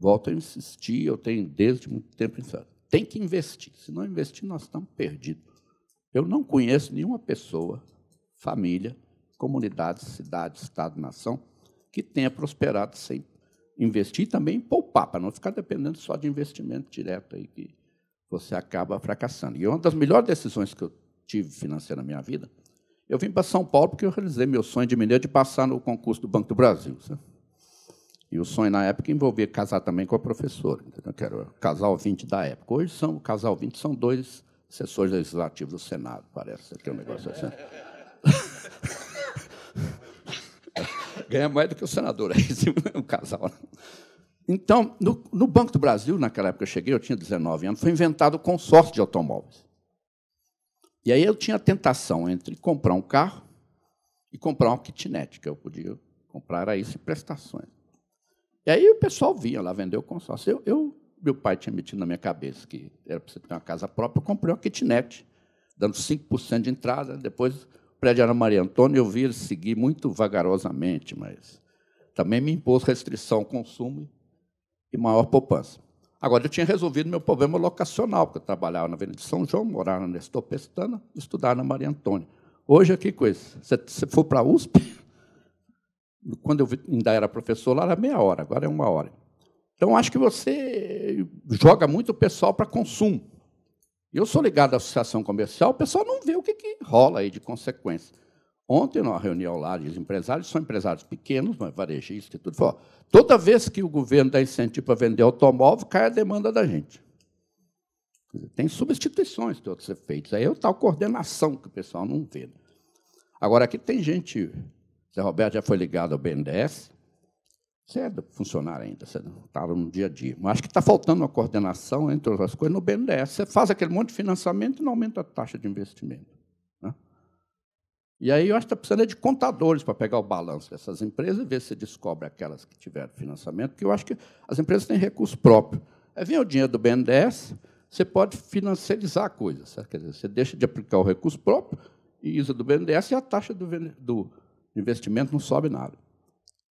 volto a insistir, eu tenho desde muito tempo pensado, tem que investir. Se não investir, nós estamos perdidos. Eu não conheço nenhuma pessoa, família, comunidade, cidade, estado, nação, que tenha prosperado sem investir e também poupar, para não ficar dependendo só de investimento direto aí que você acaba fracassando. E uma das melhores decisões que eu tive financeira na minha vida, eu vim para São Paulo porque eu realizei meu sonho de mineiro de passar no concurso do Banco do Brasil. E o sonho na época envolvia casar também com a professora, entendeu? que era o casal 20 da época. Hoje são, o casal 20 são dois assessores legislativos do Senado, parece que é um negócio assim. <laughs> Ganha mais do que o senador aí, <laughs> é um casal. Então, no, no, Banco do Brasil, naquela época eu cheguei, eu tinha 19 anos, foi inventado o consórcio de automóveis. E aí eu tinha a tentação entre comprar um carro e comprar uma kitnet, que eu podia comprar a isso em prestações. E aí o pessoal vinha lá vender o consórcio. Eu, eu, meu pai tinha metido na minha cabeça que era para você ter uma casa própria, eu comprei uma kitnet, dando 5% de entrada. Depois o prédio era Maria Antônia, eu vi ele seguir muito vagarosamente, mas também me impôs restrição ao consumo e maior poupança. Agora, eu tinha resolvido meu problema locacional, porque eu trabalhava na Avenida de São João, morava na Nestor Pestana, estudava na Maria Antônia. Hoje, que coisa, se você for para a USP, quando eu ainda era professor lá, era meia hora, agora é uma hora. Então, acho que você joga muito o pessoal para consumo. Eu sou ligado à associação comercial, o pessoal não vê o que, que rola aí de consequência. Ontem, numa reunião lá de empresários, são empresários pequenos, mas varejistas e tudo, falou, toda vez que o governo dá incentivo para vender automóvel, cai a demanda da gente. tem substituições que outros efeitos. Aí é tal coordenação que o pessoal não vê. Né? Agora, aqui tem gente... Zé Roberto já foi ligado ao BNDES. Você é funcionário ainda, você está no dia a dia. Mas acho que está faltando uma coordenação, entre outras coisas, no BNDES. Você faz aquele monte de financiamento e não aumenta a taxa de investimento. E aí eu acho que está precisando é de contadores para pegar o balanço dessas empresas e ver se descobre aquelas que tiveram financiamento, porque eu acho que as empresas têm recurso próprio. Aí vem o dinheiro do BNDES, você pode financiarizar a coisa, certo? quer dizer, você deixa de aplicar o recurso próprio e usa do BNDES e a taxa do, do investimento não sobe nada.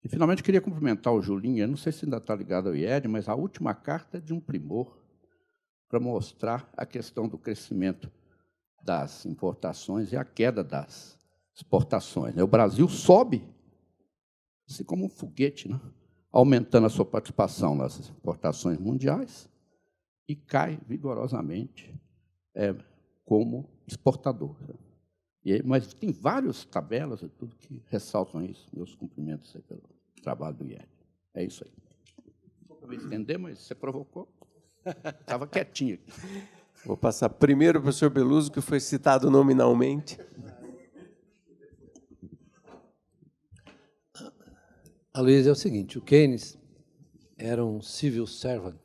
E, finalmente, queria cumprimentar o Julinho, eu não sei se ainda está ligado ao IED, mas a última carta é de um primor para mostrar a questão do crescimento das importações e a queda das exportações. Né? O Brasil sobe, assim como um foguete, né? aumentando a sua participação nas exportações mundiais e cai vigorosamente é, como exportador. Né? mas tem várias tabelas e tudo que ressaltam isso. Meus cumprimentos pelo trabalho do IED. É isso aí. Vou me mas você provocou. Estava <laughs> quietinho aqui. Vou passar primeiro para o professor Beluso, que foi citado nominalmente. A Luísa é o seguinte, o Keynes era um civil servant.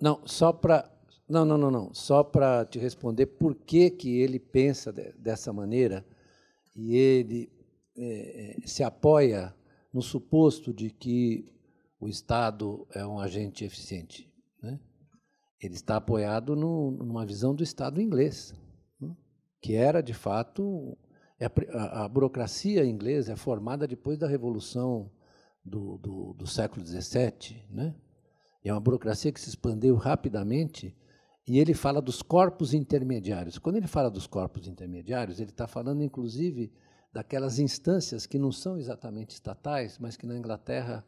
Não, só para não, não, não, não, só para te responder por que que ele pensa de, dessa maneira e ele é, é, se apoia no suposto de que o Estado é um agente eficiente. Né? Ele está apoiado no, numa visão do Estado inglês, né? que era, de fato, é a, a, burocracia inglesa é formada depois da Revolução do, do, do século XVII, né? é uma burocracia que se expandiu rapidamente e ele fala dos corpos intermediários. Quando ele fala dos corpos intermediários, ele está falando, inclusive, daquelas instâncias que não são exatamente estatais, mas que na Inglaterra,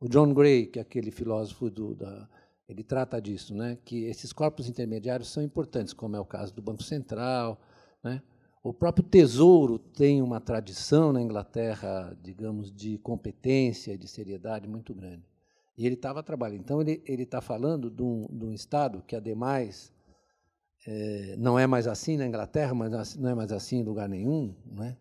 o John Gray, que é aquele filósofo do, da, ele trata disso, né? que esses corpos intermediários são importantes, como é o caso do Banco Central, né? O próprio Tesouro tem uma tradição na Inglaterra, digamos, de competência e de seriedade muito grande. E ele estava trabalhando. Então, ele está falando de um, de um, Estado que, ademais, é, não é mais assim na Inglaterra, mas não é mais assim em lugar nenhum, né?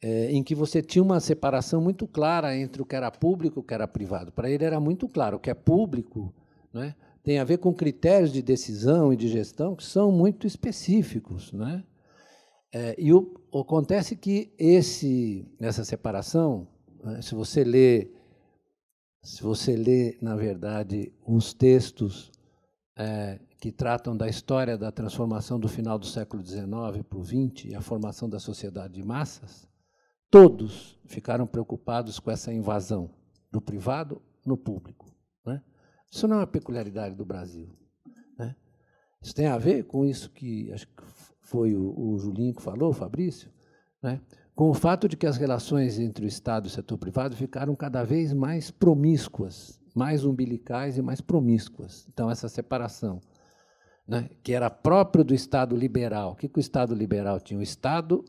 É, eh, em que você tinha uma separação muito clara entre o que era público e o que era privado. Para ele era muito claro, o que é público né, tem a ver com critérios de decisão e de gestão que são muito específicos. Né? É, e o, acontece que esse, essa separação, né, se você lê, se você lê, na verdade, os textos é, que tratam da história da transformação do final do século XIX para o XX e a formação da sociedade de massas, todos ficaram preocupados com essa invasão do privado no público. Né? Isso não é uma peculiaridade do Brasil. Né? Isso tem a ver com isso que acho que foi o, o Julinho que falou, o Fabrício, né? com o fato de que as relações entre o Estado e o setor privado ficaram cada vez mais promíscuas, mais umbilicais e mais promíscuas. Então, essa separação, né, que era própria do Estado liberal. O que, que o Estado liberal tinha? O Estado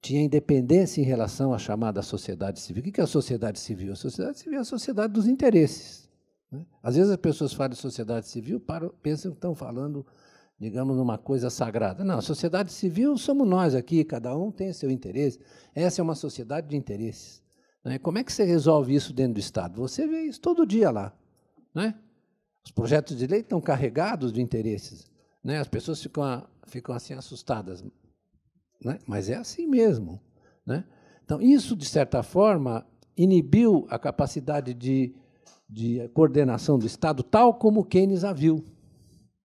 tinha independência em relação à chamada sociedade civil. O que é a sociedade civil? A sociedade civil é a sociedade dos interesses. Né? Às vezes as pessoas falam de sociedade civil, para, pensam que estão falando digamos, uma coisa sagrada. Não, a sociedade civil somos nós aqui, cada um tem seu interesse. Essa é uma sociedade de interesses. Né? Como é que você resolve isso dentro do Estado? Você vê isso todo dia lá. Né? Os projetos de lei estão carregados de interesses. Né? As pessoas ficam, a, ficam assim assustadas. Né? Mas é assim mesmo. Né? Então, isso, de certa forma, inibiu a capacidade de, de coordenação do Estado, tal como Keynes a viu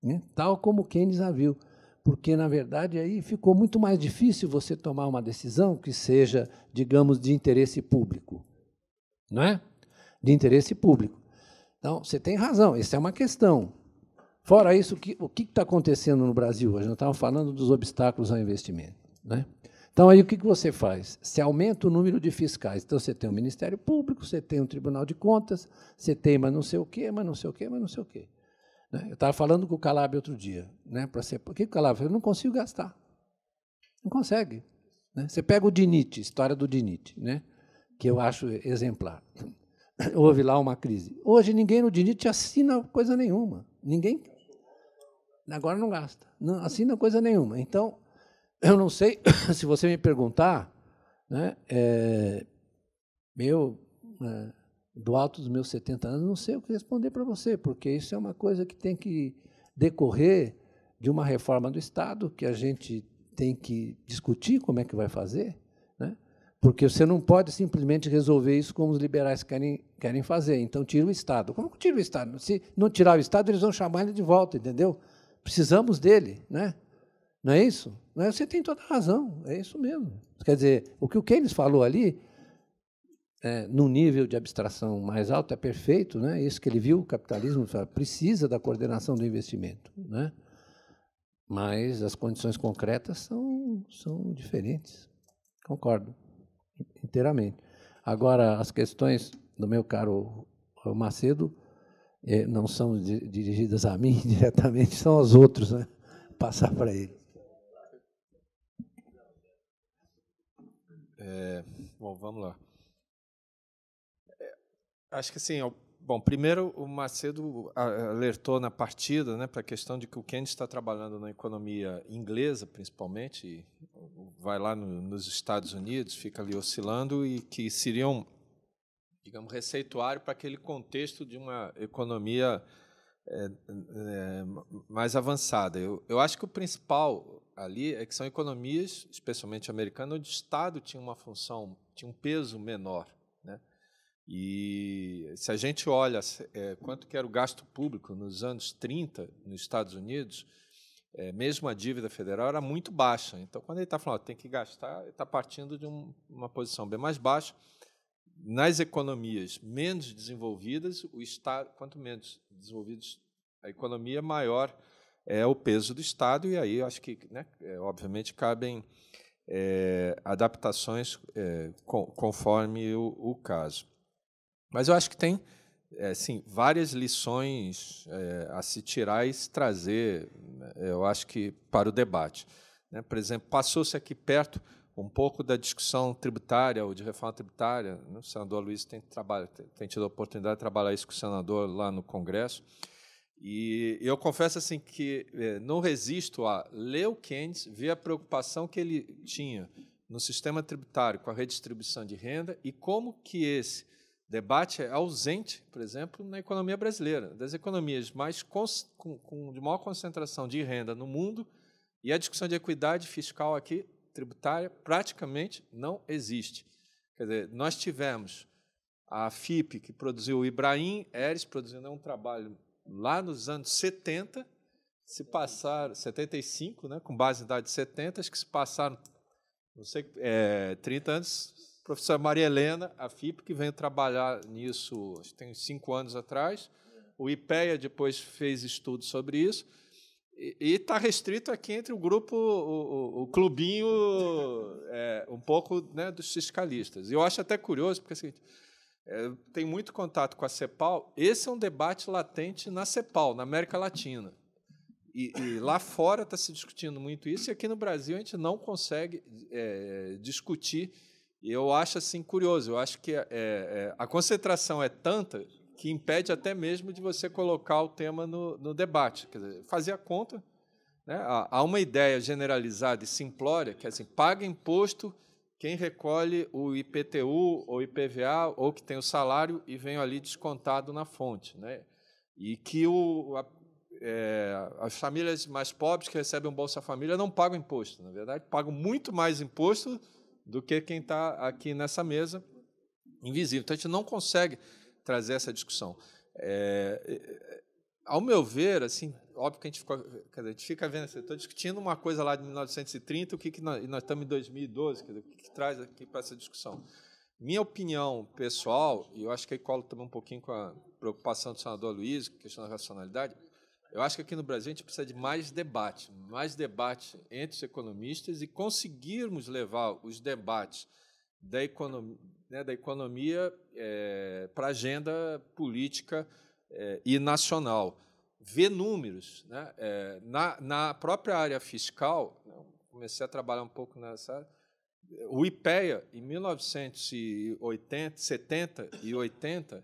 né? tal como Keynes a viu. Porque, na verdade, aí ficou muito mais difícil você tomar uma decisão que seja, digamos, de interesse público. Não é? De interesse público. Então, você tem razão, isso é uma questão. Fora isso, o que está acontecendo no Brasil? hoje? Nós estava falando dos obstáculos ao investimento. Né? Então, aí o que, que você faz? Você aumenta o número de fiscais. Então, você tem o Ministério Público, você tem o Tribunal de Contas, você tem mas não sei o quê, mas não sei o quê, mas não sei o quê. Né? Eu estava falando com o Calab outro dia, né? Para ser, por que o Calab? Eu não consigo gastar, não consegue. Né? Você pega o Dinite, história do Dinit, né? Que eu acho exemplar. <coughs> Houve lá uma crise. Hoje ninguém no Dinit assina coisa nenhuma, ninguém. Agora não gasta, não assina coisa nenhuma. Então, <coughs> eu não sei <coughs> se você me perguntar, né? É, meu eh, do alto dos meus 70 anos, não sei o que responder para você, porque isso é uma coisa que tem que decorrer de uma reforma do Estado que a gente tem que discutir como é que vai fazer, né? porque você não pode simplesmente resolver isso como os liberais querem, querem fazer. Então, tira o Estado. Como que tira o Estado? Se não tirar o Estado, eles vão chamar ele de volta, entendeu? Precisamos dele, né? não é isso? Não é? Você tem toda a razão, é isso mesmo. Quer dizer, o que o Keynes falou ali é, num nível de abstração mais alto, é perfeito, né? isso que ele viu, o capitalismo precisa da coordenação do investimento. Né? Mas as condições concretas são, são diferentes. Concordo inteiramente. Agora, as questões do meu caro Macedo é, não são di dirigidas a mim <laughs> diretamente, são aos outros, né? passar para ele. É, bom, vamos lá. Acho que assim, bom, primeiro o Macedo alertou na partida né, para a questão de que o Kennedy está trabalhando na economia inglesa, principalmente, vai lá no, nos Estados Unidos, fica ali oscilando, e que seriam, digamos, receituário para aquele contexto de uma economia é, é, mais avançada. Eu, eu acho que o principal ali é que são economias, especialmente americanas, onde o Estado tinha uma função, tinha um peso menor. E se a gente olha é, quanto que era o gasto público nos anos 30 nos Estados Unidos, é, mesmo a dívida federal era muito baixa. Então, quando ele está falando tem que gastar, está partindo de um, uma posição bem mais baixa. Nas economias menos desenvolvidas, o Estado, quanto menos desenvolvidos a economia, maior é o peso do Estado. E aí, acho que, né, é, obviamente, cabem é, adaptações é, com, conforme o, o caso. Mas eu acho que tem assim, várias lições é, a se tirar e se trazer, né, eu acho que, para o debate. Né? Por exemplo, passou-se aqui perto um pouco da discussão tributária ou de reforma tributária. Né? O senador Luiz tem, tem tido a oportunidade de trabalhar isso com o senador lá no Congresso. E eu confesso assim que é, não resisto a ler o Keynes, ver a preocupação que ele tinha no sistema tributário com a redistribuição de renda e como que esse debate é ausente, por exemplo, na economia brasileira. Das economias mais com, com, de maior concentração de renda no mundo, e a discussão de equidade fiscal aqui, tributária, praticamente não existe. Quer dizer, nós tivemos a FIP, que produziu o Ibrahim Eres, produzindo um trabalho lá nos anos 70, se passaram, 75, né, com base em idade de 70, acho que se passaram, não sei, é, 30 anos, professora Maria Helena, a FIP, que veio trabalhar nisso tem cinco anos atrás. O IPEA depois fez estudo sobre isso. E está restrito aqui entre o grupo, o, o, o clubinho, <laughs> é, um pouco né, dos fiscalistas. E eu acho até curioso, porque assim, é, tem é, muito contato com a CEPAL. Esse é um debate latente na CEPAL, na América Latina. E, e, lá fora está se discutindo muito isso, e aqui no Brasil a gente não consegue é, discutir e eu acho assim curioso, eu acho que é, é, é, a concentração é tanta que impede até mesmo de você colocar o tema no, no debate. Quer dizer, fazer a conta. Né? Há uma ideia generalizada e simplória que é assim: paga imposto quem recolhe o IPTU ou IPVA ou que tem o salário e vem ali descontado na fonte. Né? E que o, a, é, as famílias mais pobres que recebem o Bolsa Família não pagam imposto. Na verdade, pagam muito mais imposto do que quem está aqui nessa mesa invisível. Então a gente não consegue trazer essa discussão. É, é, é ao meu ver, assim, óbvio que a gente, ficou, dizer, a gente fica vendo, assim, estou discutindo uma coisa lá de 1930, o que, que nós, nós estamos em 2012, dizer, o que, que traz aqui para essa discussão? Minha opinião pessoal, e eu acho que aí colo também um pouquinho com a preocupação do senador Luiz, questão da racionalidade, eu acho que aqui no Brasil a gente precisa de mais debate, mais debate entre os economistas e conseguirmos levar os debates da, economia, né, da economia é, para a agenda política é, e nacional. Ver números. Né, é, na, na própria área fiscal, né, comecei a trabalhar um pouco nessa área, o IPEA, em 1980, 70 e 80,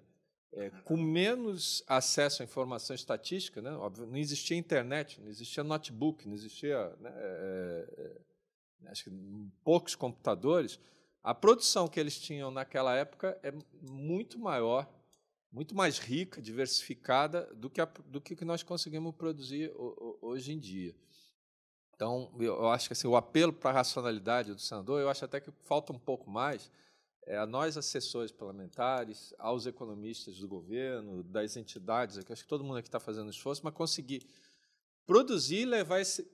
é, com menos acesso à informação estatística, né? Óbvio, não existia internet, não existia notebook, não existia né, é, é, é, acho que poucos computadores, a produção que eles tinham naquela época é muito maior, muito mais rica, diversificada do que, a, do que nós conseguimos produzir hoje em dia. Então, eu acho que assim, o apelo para a racionalidade do senador, eu acho até que falta um pouco mais, é, a nós, assessores parlamentares, aos economistas do governo, das entidades, aqui, acho que todo mundo aqui está fazendo esforço, mas conseguir produzir e levar esse,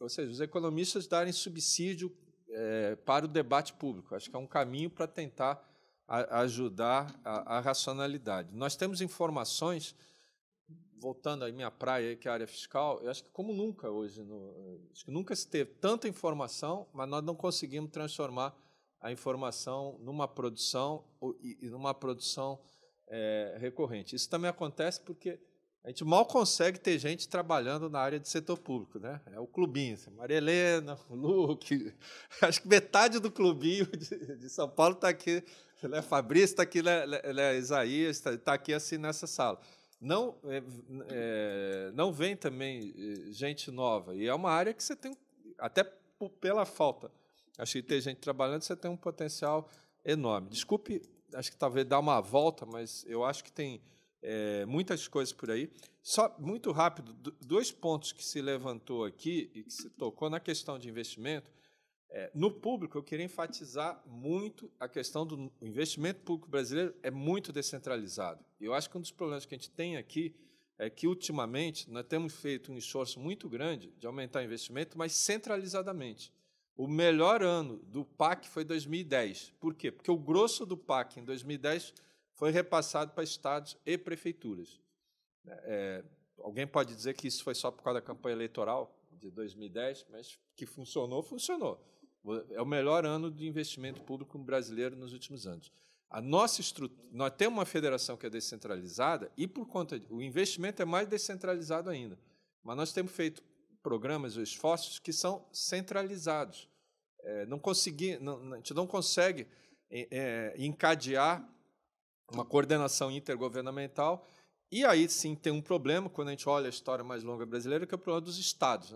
ou seja, os economistas darem subsídio é, para o debate público. Acho que é um caminho para tentar a, ajudar a, a, racionalidade. Nós temos informações, voltando à minha praia, que é a área fiscal, eu acho que como nunca hoje, no, acho que nunca se teve tanta informação, mas nós não conseguimos transformar a informação numa produção e numa produção é, recorrente. Isso também acontece porque a gente mal consegue ter gente trabalhando na área de setor público, né? É o clubinho, assim, Maria Helena, Luke, <laughs> acho que metade do clubinho de, de São Paulo está aqui, né? Fabrício está aqui, né? né Isaías está tá aqui assim nessa sala. Não, é, é não vem também é, gente nova e é uma área que você tem até pela falta Acho que ter gente trabalhando, você tem um potencial enorme. Desculpe, acho que talvez dar uma volta, mas eu acho que tem é, muitas coisas por aí. Só muito rápido, dois pontos que se levantou aqui e que se tocou na questão de investimento. É, no público, eu queria enfatizar muito a questão do investimento público brasileiro é muito descentralizado. Eu acho que um dos problemas que a gente tem aqui é que, ultimamente, nós temos feito um esforço muito grande de aumentar o investimento, mas centralizadamente. O melhor ano do PAC foi 2010. Por quê? Porque o grosso do PAC em 2010 foi repassado para estados e prefeituras. É, é, alguém pode dizer que isso foi só por causa da campanha eleitoral de 2010, mas que funcionou, funcionou. É o melhor ano de investimento público brasileiro nos últimos anos. A nossa estrutura, nós temos uma federação que é descentralizada e por conta de, o investimento é mais descentralizado ainda. Mas nós temos feito programas ou esforços que são centralizados. É, não consegui, não, a gente não consegue é, é, encadear uma coordenação intergovernamental. E aí sim tem um problema, quando a gente olha a história mais longa brasileira, que é o problema dos estados.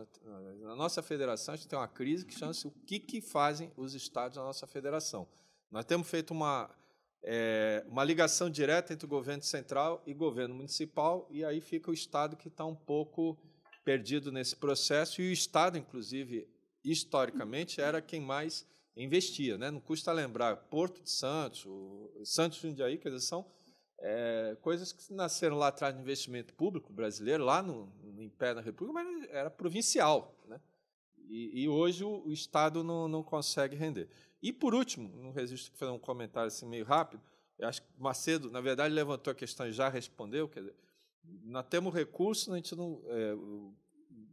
Na nossa federação, a gente tem uma crise que chama-se o que, que fazem os estados na nossa federação. Nós temos feito uma, é, uma ligação direta entre o governo central e governo municipal, e aí fica o estado que está um pouco perdido nesse processo, e o Estado, inclusive, historicamente, era quem mais investia. Né? Não custa lembrar Porto de Santos, Santos de Jundiaí, quer dizer, são é, coisas que nasceram lá atrás do investimento público brasileiro, lá no, no Império da República, mas era provincial. Né? E, e hoje o, o, Estado não, não consegue render. E, por último, não resisto a fazer um comentário assim meio rápido, eu acho que Macedo, na verdade, levantou a questão e já respondeu, quer dizer, nós temos recursos, a gente não. É,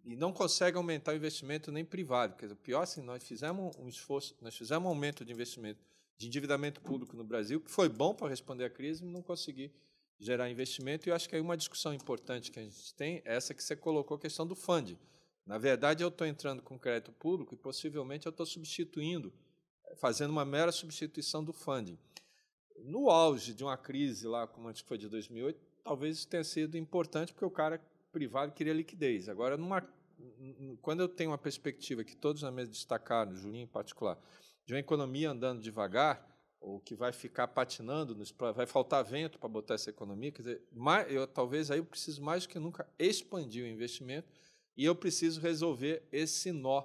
e não consegue aumentar o investimento nem privado. Quer dizer, pior assim, nós fizemos um esforço, nós fizemos um aumento de investimento de endividamento público no Brasil, que foi bom para responder à crise, mas não consegui gerar investimento. E eu acho que aí uma discussão importante que a gente tem é essa que você colocou, a questão do fundo. Na verdade, eu estou entrando com crédito público e possivelmente eu estou substituindo, fazendo uma mera substituição do funding. No auge de uma crise lá, como a gente foi de 2008, talvez isso tenha sido importante porque o cara privado queria liquidez. Agora, numa, quando eu tenho uma perspectiva que todos na mesa destacaram, o Julinho em particular, de uma economia andando devagar, ou que vai ficar patinando, vai faltar vento para botar essa economia, quer dizer, mais, eu, talvez aí eu preciso mais do que nunca expandir o investimento e eu preciso resolver esse nó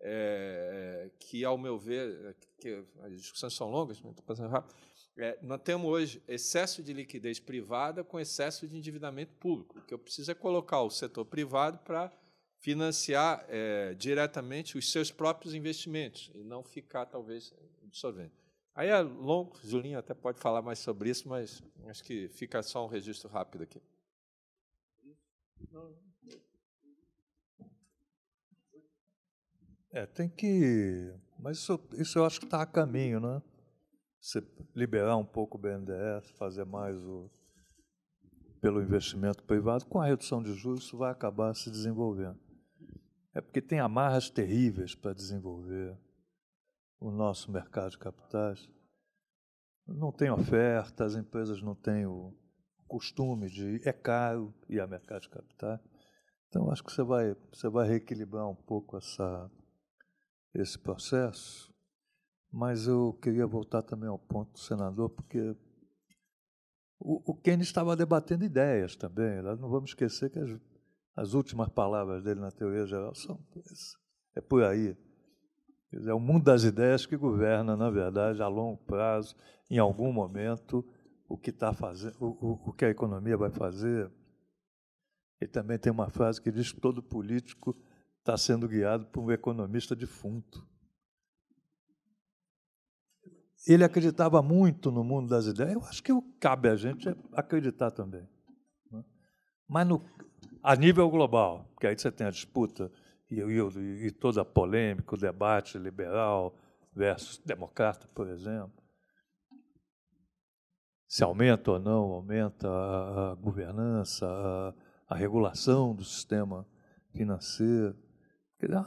é, que, ao meu ver, eh, que, as discussões são longas, estou passando rápido, é, nós temos hoje excesso de liquidez privada com excesso de endividamento público. O que eu preciso é colocar o setor privado para financiar é, diretamente os seus próprios investimentos e não ficar, talvez, absorvendo. Aí é longo, Julinho até pode falar mais sobre isso, mas acho que fica só um registro rápido aqui. É, tem que. Mas isso, isso eu acho que está a caminho, é? se liberar um pouco o BNDES, fazer mais o, pelo investimento privado, com a redução de juros isso vai acabar se desenvolvendo. É porque tem amarras terríveis para desenvolver o nosso mercado de capitais. Não tem oferta, as empresas não têm o costume de é caro ir a mercado de capitais. Então acho que você vai, você vai reequilibrar um pouco essa, esse processo mas eu queria voltar também ao ponto do senador, porque o, o estava debatendo ideias também. nós Não vamos esquecer que as, as últimas palavras dele na teoria geral são é por aí. É o mundo das ideias que governa, na verdade, a longo prazo, em algum momento, o que está fazendo, o, o que a economia vai fazer. Ele também tem uma frase que diz que todo político está sendo guiado por um economista defunto ele acreditava muito no mundo das ideias. Eu acho que cabe a gente é acreditar também. Né? Mas no, a nível global, porque aí você tem a disputa e, e, e toda a polêmica, o debate liberal versus democrata, por exemplo. Se aumenta ou não aumenta a governança, a, a regulação do sistema financeiro.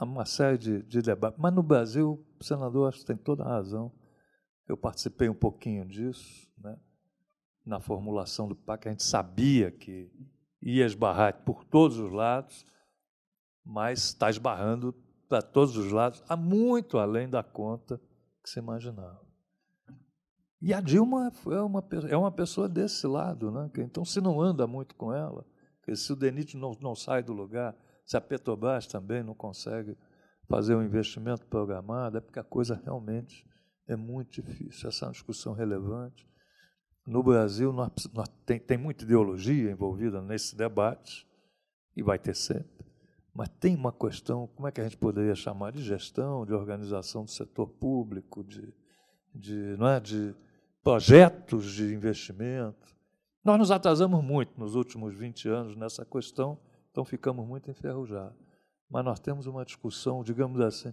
Uma série de, de debates. Mas no Brasil, o senador acho que tem toda a razão. Eu participei um pouquinho disso, né? na formulação do PAC. a gente sabia que ia esbarrar por todos os lados, mas está esbarrando para todos os lados, há muito além da conta que se imaginava. E a Dilma é uma, é uma pessoa desse lado, né? então se não anda muito com ela, se o DENIT não, não sai do lugar, se a Petrobras também não consegue fazer um investimento programado, é porque a coisa realmente é muito difícil. Essa é uma discussão relevante. No Brasil, nós, nós tem, tem muita ideologia envolvida nesse debate, e vai ter sempre, mas tem uma questão, como é que a gente poderia chamar de gestão, de organização do setor público, de, de, não é, de projetos de investimento. Nós nos atrasamos muito nos últimos 20 anos nessa questão, então ficamos muito enferrujados. Mas nós temos uma discussão, digamos assim,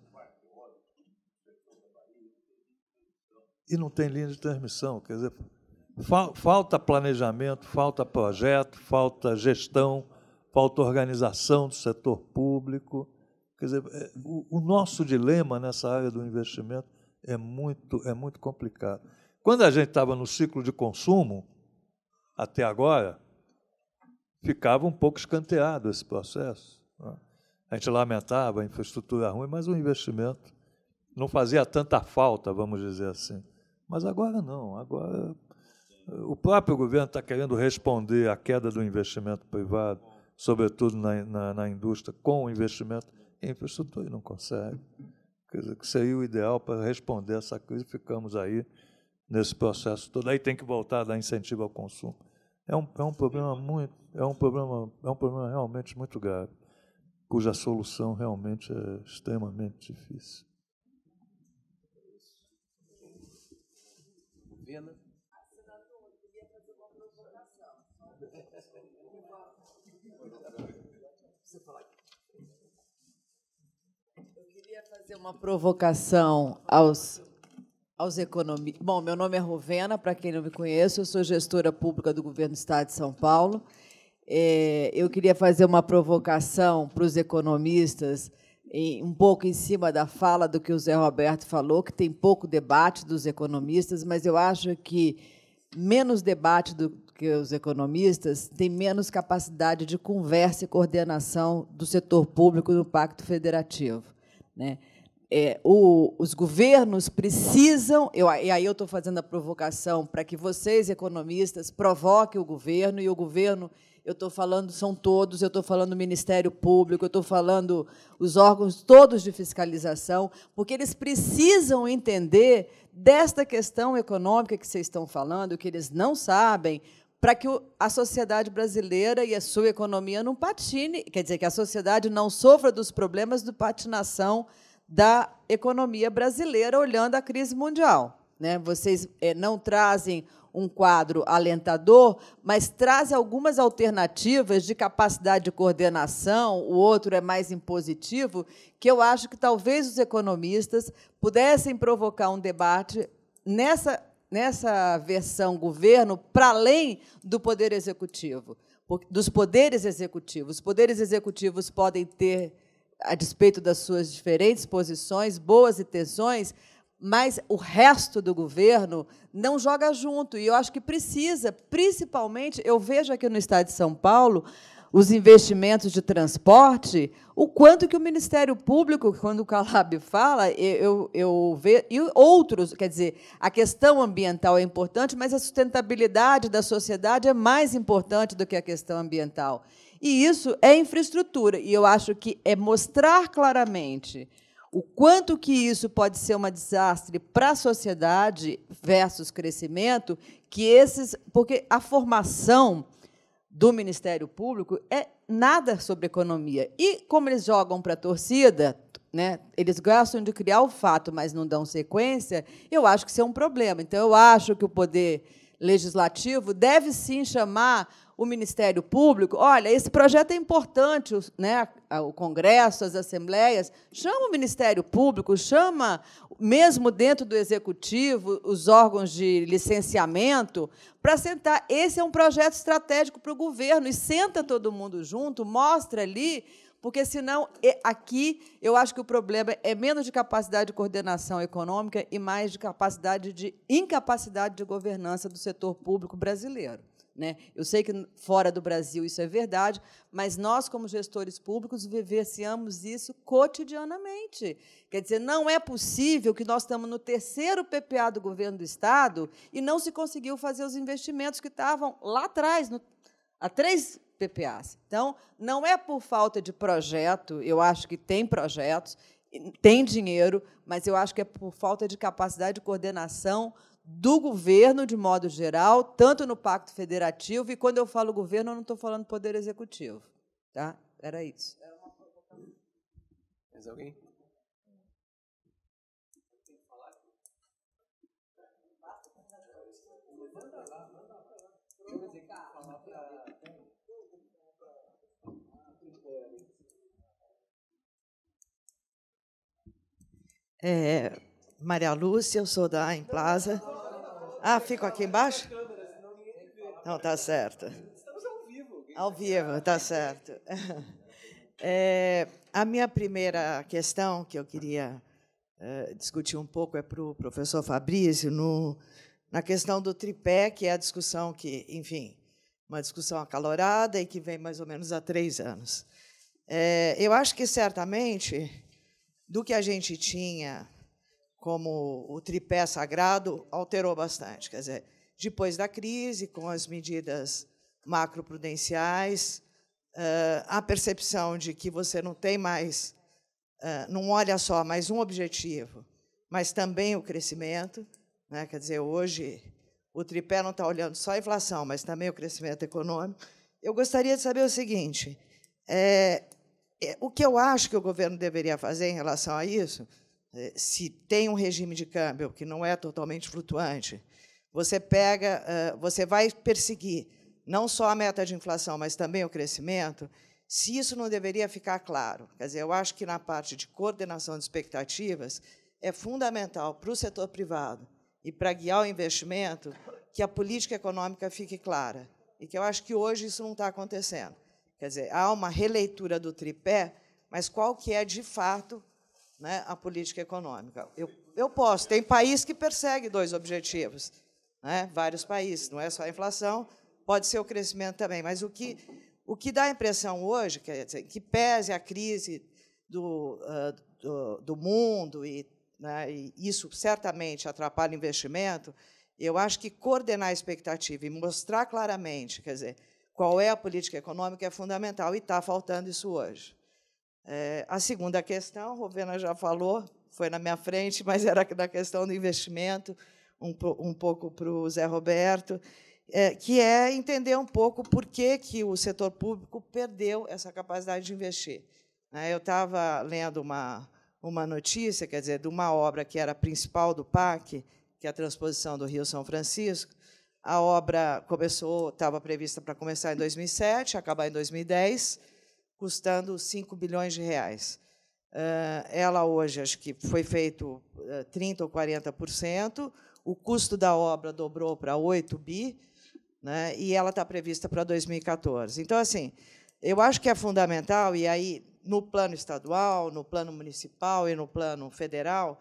e não tem linha de transmissão. Quer dizer, fal, falta planejamento, falta projeto, falta gestão, falta organização do setor público. Quer dizer, é, o, o nosso dilema nessa área do investimento é muito, é muito complicado. Quando a gente estava no ciclo de consumo, até agora, ficava um pouco escanteado esse processo. Né? A gente lamentava a infraestrutura ruim, mas o investimento não fazia tanta falta, vamos dizer assim. Mas agora não, agora eh, o próprio governo está querendo responder à queda do investimento privado, sobretudo na, na, na indústria, com o investimento em infraestrutura, e não consegue. Quer dizer, que seria o ideal para responder essa crise, ficamos aí nesse processo todo. Aí tem que voltar a dar incentivo ao consumo. É um, é um problema muito, é um problema, é um problema realmente muito grave, cuja solução realmente é extremamente difícil. pena. eu queria fazer uma provocação. Eu queria fazer uma provocação aos aos economistas. Bom, meu nome é Rovena, para quem não me conhece, eu sou gestora pública do Governo do Estado de São Paulo. É, eu queria fazer uma provocação para os economistas um pouco em cima da fala do que o Zé Roberto falou, que tem pouco debate dos economistas, mas eu acho que menos debate do que os economistas tem menos capacidade de conversa e coordenação do setor público do Pacto Federativo. Né? É, o, os governos precisam, eu, e aí eu estou fazendo a provocação para que vocês, economistas, provoquem o governo e o governo eu estou falando, são todos, eu estou falando o Ministério Público, eu estou falando os órgãos todos de fiscalização, porque eles precisam entender desta questão econômica que vocês estão falando, que eles não sabem, para que a sociedade brasileira e a sua economia não patine, quer dizer, que a sociedade não sofra dos problemas de patinação da economia brasileira olhando a crise mundial. Né? Vocês é, não trazem um quadro alentador, mas trazem algumas alternativas de capacidade de coordenação, o outro é mais impositivo, que eu acho que talvez os economistas pudessem provocar um debate nessa, nessa versão governo, para além do poder executivo, dos poderes executivos. Os poderes executivos podem ter, a despeito das suas diferentes posições, boas intenções, mas o resto do governo não joga junto. E eu acho que precisa, principalmente, eu vejo aqui no estado de São Paulo os investimentos de transporte, o quanto que o Ministério Público, quando o Calab <laughs> fala, eu, eu vejo, e outros, quer dizer, a questão ambiental é importante, mas a sustentabilidade da sociedade é mais importante do que a questão ambiental. E isso é infraestrutura. E eu acho que é mostrar claramente o quanto que isso pode ser um desastre para a sociedade versus crescimento, que esses, porque a formação do Ministério Público é nada sobre economia. E como eles jogam para a torcida, né, eles gostam de criar o fato, mas não dão sequência, eu acho que isso é um problema. Então eu acho que o poder legislativo deve sim chamar o Ministério Público, olha, esse projeto é importante, né? o Congresso, as assembleias, chama o Ministério Público, chama, mesmo dentro do Executivo, os órgãos de licenciamento, para sentar. Esse é um projeto estratégico para o governo, e senta todo mundo junto, mostra ali porque senão aqui eu acho que o problema é menos de capacidade de coordenação econômica e mais de capacidade de incapacidade de governança do setor público brasileiro. Né? Eu sei que fora do Brasil isso é verdade, mas nós, como gestores públicos, vivenciamos isso cotidianamente. Quer dizer, não é possível que nós estamos no terceiro PPA do governo do Estado e não se conseguiu fazer os investimentos que estavam lá atrás, no, há três PPAs. Então, não é por falta de projeto, eu acho que tem projetos, tem dinheiro, mas eu acho que é por falta de capacidade de coordenação do governo, de modo geral, tanto no Pacto Federativo, e quando eu falo governo, eu não estou falando poder executivo. Tá? Era isso. Mais alguém? É, Maria Lúcia, eu sou da Emplaza. Ah, fico aqui embaixo? Não, tá certo. Estamos ao vivo. Ao tá vivo, tá certo. <laughs> É, a minha primeira questão que eu queria é, discutir um pouco é para o professor Fabrício, no, na questão do tripé, que é a discussão que, enfim, uma discussão acalorada e que vem mais ou menos há três anos. É, eu acho que, certamente, do que a gente tinha como o tripé sagrado, alterou bastante. Quer dizer, depois da crise, com as medidas macroprudenciais, eh, a percepção de que você não tem mais, eh, não olha só mais um objetivo, mas também o crescimento. Né? Quer dizer, hoje o tripé não está olhando só a inflação, mas também o crescimento econômico. Eu gostaria de saber o seguinte: é, o que eu acho que o governo deveria fazer em relação a isso eh, se tem um regime de câmbio que não é totalmente flutuante, você pega, eh, você vai perseguir não só a meta de inflação, mas também o crescimento. Se isso não deveria ficar claro, quer dizer, eu acho que na parte de coordenação de expectativas é fundamental para o setor privado e para guiar o investimento que a política econômica fique clara e que eu acho que hoje isso não está acontecendo. Quer dizer, há uma releitura do tripé, mas qual que é de fato né, a política econômica. Eu, eu posso. Tem país que persegue dois objetivos, né, vários países, não é só a inflação, pode ser o crescimento também. Mas o que, o que dá a impressão hoje, quer dizer, que pese a crise do, uh, do, do, mundo, e, né, e isso certamente atrapalha o investimento, eu acho que coordenar a expectativa e mostrar claramente, quer dizer, qual é a política econômica é fundamental e está faltando isso hoje. É, a segunda questão, a Rovena já falou, foi na minha frente, <laughs> mas era da questão do investimento, um, um pouco para o Zé Roberto, é, que é entender um pouco por que, que o setor público perdeu essa capacidade de investir. Né? Eu estava lendo uma, uma notícia, quer dizer, de uma obra que era principal do PAC, que é a transposição do Rio São Francisco. A obra começou, estava prevista para começar em 2007, acabar em 2010 custando 5 bilhões de reais. Ah, ela hoje, acho que foi feito 30% ah, ou 40%, o custo da obra dobrou para 8 bi, né, e ela está prevista para 2014. Então, assim, eu acho que é fundamental, e aí, no plano estadual, no plano municipal e no plano federal,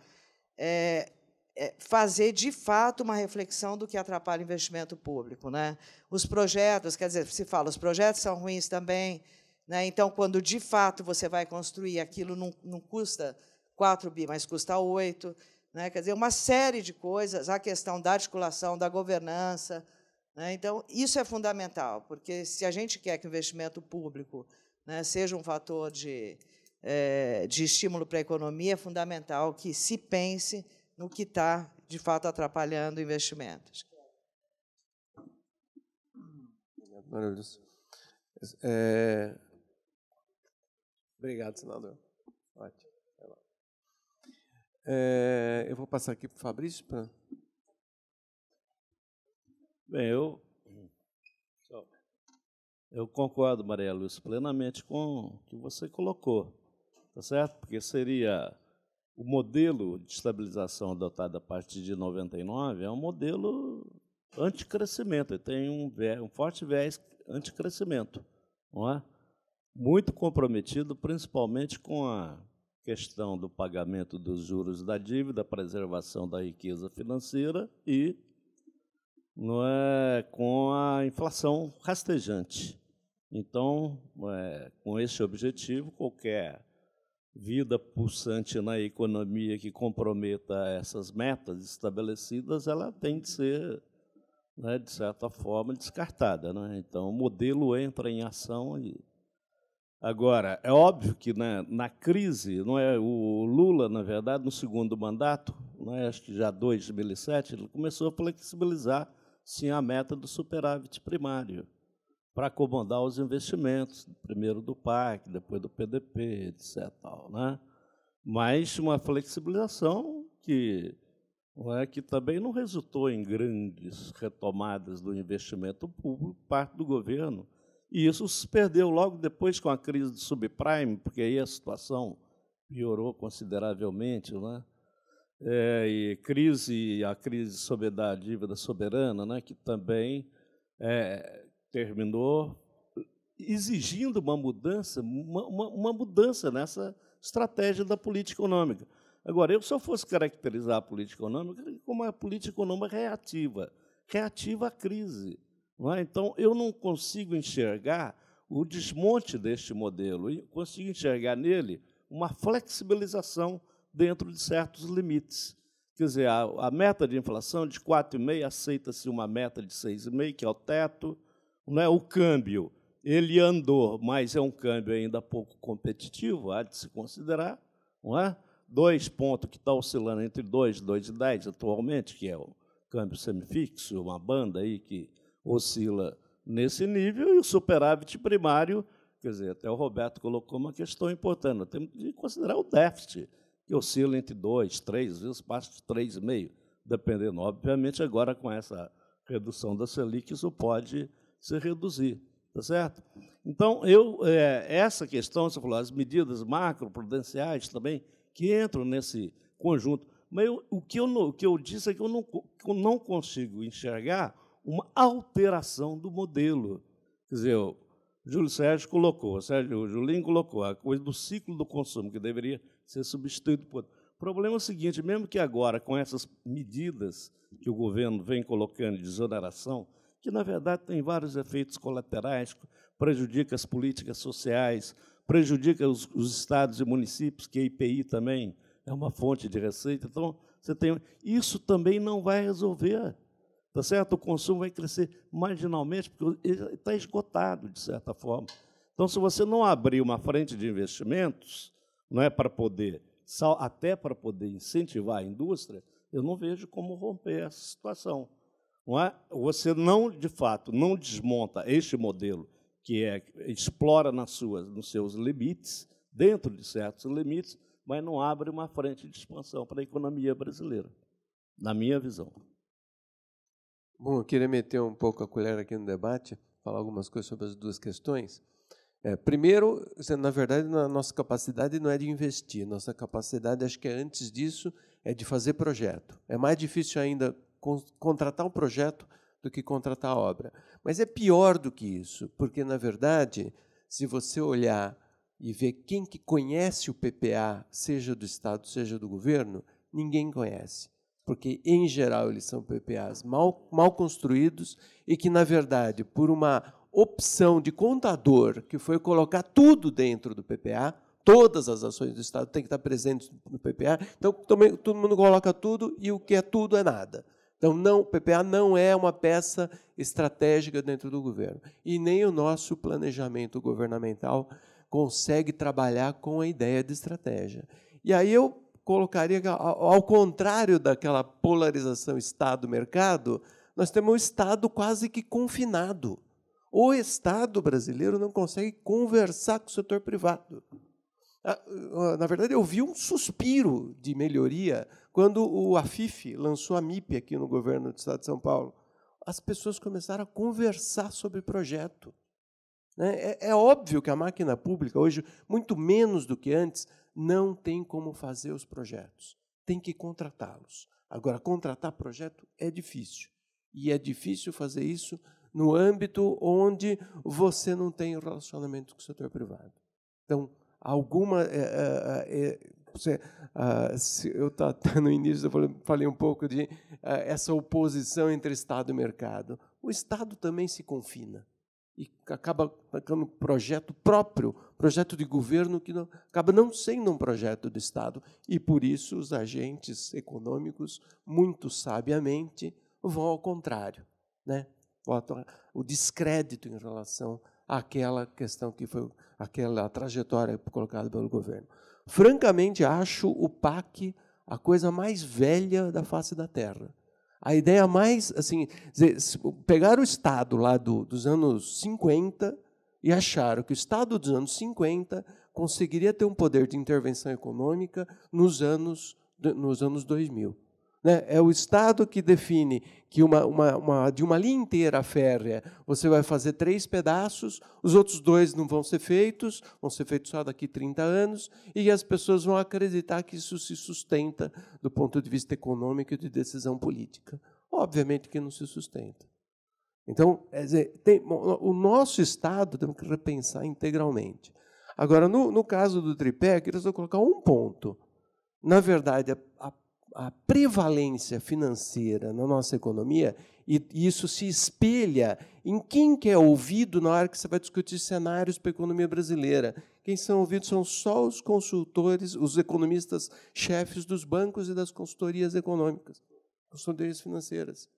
é, é fazer, de fato, uma reflexão do que atrapalha o investimento público. Né? Os projetos, quer dizer, se fala, os projetos são ruins também, né? Então, quando de fato você vai construir, aquilo não, não custa 4 bi, mas custa 8. Né? Quer dizer, uma série de coisas, a questão da articulação, da governança. Né? Então, isso é fundamental, porque se a gente quer que o investimento público né, seja um fator de, é, de estímulo para a economia, é fundamental que se pense no que está, de fato, atrapalhando investimentos. Hum. Maravilhoso. É, Obrigado, senador. Ótimo. É, eu vou passar aqui para o Fabrício. Pra... Bem, eu, eu concordo, Maria Luiz, plenamente com o que você colocou, tá certo? Porque seria o modelo de estabilização adotado a partir de 99 é um modelo anticrescimento, ele tem um, um forte viés anticrescimento, não é? muito comprometido, principalmente com a questão do pagamento dos juros da dívida, preservação da riqueza financeira e não é com a inflação rastejante. Então, é, com esse objetivo, qualquer vida pulsante na economia que comprometa essas metas estabelecidas, ela tem de ser, né, de certa forma, descartada. Né? Então, o modelo entra em ação e Agora, é óbvio que na, né, na crise, não é, o Lula, na verdade, no segundo mandato, não é, acho que já 2007, ele começou a flexibilizar sim a meta do superávit primário para acomodar os investimentos, primeiro do PAC, depois do PDP, etc. Tal, né? Mas uma flexibilização que, é, que também não resultou em grandes retomadas do investimento público parte do governo, e isso se perdeu logo depois com a crise do subprime, porque aí a situação piorou consideravelmente, né? É, e crise, a crise sobre da dívida soberana, né, que também é, terminou exigindo uma mudança, uma, uma, uma, mudança nessa estratégia da política econômica. Agora, eu se eu fosse caracterizar a política econômica como uma política econômica reativa, reativa à crise é? Então, eu não consigo enxergar o desmonte deste modelo, e consigo enxergar nele uma flexibilização dentro de certos limites. Quer dizer, a, a meta de inflação de 4,5 aceita-se uma meta de 6,5, que é o teto. Não é? O câmbio, ele andou, mas é um câmbio ainda pouco competitivo, há de se considerar. Não é? Dois pontos que está oscilando entre 2 e 2,10 atualmente, que é o câmbio semifixo, uma banda aí que oscila nesse nível e o superávit primário, quer dizer, até o Roberto colocou uma questão importante, temos que considerar o déficit, que oscila entre 2, 3, às vezes passa de 3,5, dependendo, obviamente, agora com essa redução da Selic, isso pode se reduzir, tá certo? Então, eu, é, essa questão, você falou, as medidas macroprudenciais também, que entram nesse conjunto, mas eu, o, que eu, o que eu disse é que eu não, que eu não consigo enxergar uma alteração do modelo. Quer dizer, o Júlio Sérgio colocou, o, Sérgio, Julinho colocou a coisa do ciclo do consumo, que deveria ser substituído por O problema é o seguinte: mesmo que agora, com essas medidas que o governo vem colocando de desoneração, que na verdade tem vários efeitos colaterais, prejudica as políticas sociais, prejudica os, os estados e municípios, que a IPI também é uma fonte de receita. Então, você tem isso também não vai resolver Tá certo? O consumo vai crescer marginalmente, porque ele está esgotado, de certa forma. Então, se você não abrir uma frente de investimentos, não é para poder, até para poder incentivar a indústria, eu não vejo como romper essa situação. Não é? Você não, de fato, não desmonta este modelo que é, explora nas suas, nos seus limites, dentro de certos limites, mas não abre uma frente de expansão para a economia brasileira, na minha visão. Bom, eu queria meter um pouco a colher aqui no debate, falar algumas coisas sobre as duas questões. É, primeiro, na verdade, a nossa capacidade não é de investir, nossa capacidade, acho que é antes disso, é de fazer projeto. É mais difícil ainda contratar um projeto do que contratar a obra. Mas é pior do que isso, porque, na verdade, se você olhar e ver quem que conhece o PPA, seja do Estado, seja do governo, ninguém conhece porque em geral eles são PPAs mal, mal construídos e que, na verdade, por uma opção de contador que foi colocar tudo dentro do PPA, todas as ações do Estado têm que estar presentes no PPA, então também, todo mundo coloca tudo e o que é tudo é nada. Então, não, o PPA não é uma peça estratégica dentro do governo. E nem o nosso planejamento governamental consegue trabalhar com a ideia de estratégia. E aí eu colocaria ao contrário daquela polarização Estado-mercado, nós temos um Estado quase que confinado. O Estado brasileiro não consegue conversar com o setor privado. Ah, ah, na verdade, eu vi um suspiro de melhoria quando o AFIF lançou a MIP aqui no governo do Estado de São Paulo. As pessoas começaram a conversar sobre o projeto. Né? É, é, óbvio que a máquina pública, hoje, muito menos do que antes, não tem como fazer os projetos, tem que contratá-los. Agora, contratar projeto é difícil. E é difícil fazer isso no âmbito onde você não tem relacionamento com o setor privado. Então, alguma. É, é, eu tá, <laughs> tá, no início eu falei, um pouco de ah, essa oposição entre Estado e mercado. O Estado também se confina e acaba ficando um projeto próprio, projeto de governo que não, acaba não sendo um projeto do Estado. E por isso os agentes econômicos, muito sabiamente, vão ao contrário, né? botam o descrédito em relação àquela questão que foi aquela trajetória colocada pelo governo. Francamente, acho o PAC a coisa mais velha da face da Terra. A ideia mais, assim, pegar pegaram o Estado lá do, dos anos 50 e acharam que o Estado dos anos 50 conseguiria ter um poder de intervenção econômica nos anos, nos anos 2000. Né? É o Estado que define que uma, uma, uma, de uma linha inteira férrea você vai fazer três pedaços, os outros dois não vão ser feitos, vão ser feitos só daqui 30 anos, e as pessoas vão acreditar que isso se sustenta do ponto de vista econômico e de decisão política. Obviamente que não se sustenta. Então, é dizer, tem, o nosso Estado tem que repensar integralmente. Agora, no, no caso do tripé, eu queria só colocar um ponto. Na verdade, a, a a prevalência financeira na nossa economia e isso se espelha em quem que é ouvido na hora que você vai discutir cenários para a economia brasileira. Quem são ouvidos são só os consultores, os economistas chefes dos bancos e das consultorias econômicas, consultorias financeiras.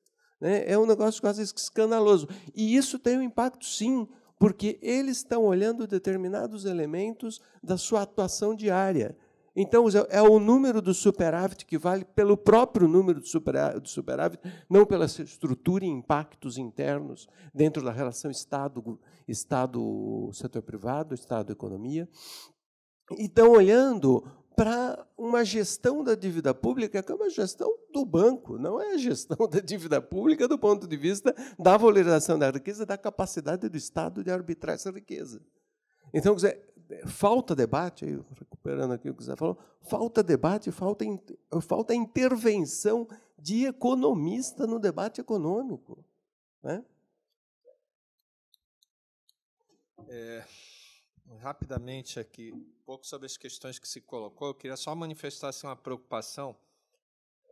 Né? É um negócio quase escandaloso. E isso tem um impacto, sim, porque eles estão olhando determinados elementos da sua atuação diária. Então, é o número do superávit que vale pelo próprio número do superávit, não pela estrutura e impactos internos dentro da relação Estado-setor privado, Estado-economia. Então, olhando para uma gestão da dívida pública, que é uma gestão do banco, não é a gestão <laughs> da dívida pública do ponto de vista da valorização da riqueza, da capacidade do Estado de arbitrar essa riqueza. Então, falta debate, aí, recuperando aqui o que você falou, falta debate, falta, falta intervenção de economista no debate econômico. Né? É, rapidamente aqui, um pouco sobre as questões que se colocou, eu queria só manifestar assim, uma preocupação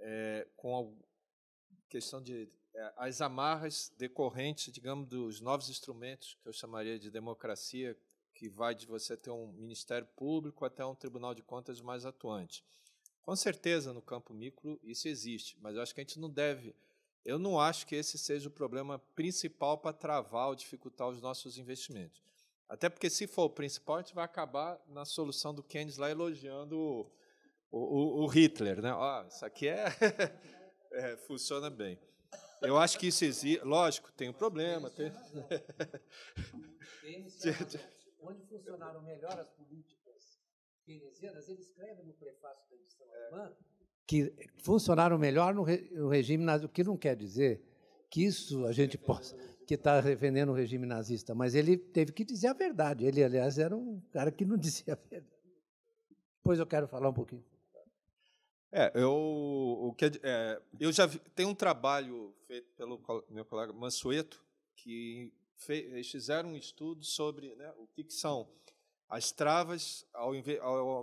é, com a questão de é, as amarras decorrentes, digamos, dos novos instrumentos que eu chamaria de democracia, que vai de você ter um Ministério Público até um Tribunal de Contas mais atuante. Com certeza, no campo micro, isso existe, mas eu acho que a gente não deve. Eu não acho que esse seja o problema principal para travar ou dificultar os nossos investimentos. Até porque, se for o principal, a gente vai acabar na solução do Keynes lá elogiando o, o, o Hitler. Né? Ó, isso aqui é, <laughs> é, funciona bem. Eu acho que isso existe. Lógico, tem um problema. Tem... Né? <laughs> <laughs> onde funcionaram melhor as políticas keynesianas, ele escreve no prefácio da edição é. alemã que funcionaram melhor no, re, no regime nazista, o que não quer dizer que isso a gente possa que está defendendo o regime nazista, mas ele teve que dizer a verdade. Ele, aliás, era um cara que não <laughs> dizia a verdade. Depois eu quero falar um pouquinho. É, eu, o que, é, eu já vi, tem um trabalho feito pelo meu colega Mansueto que eles fizeram um estudo sobre né, o que, que, são as travas ao,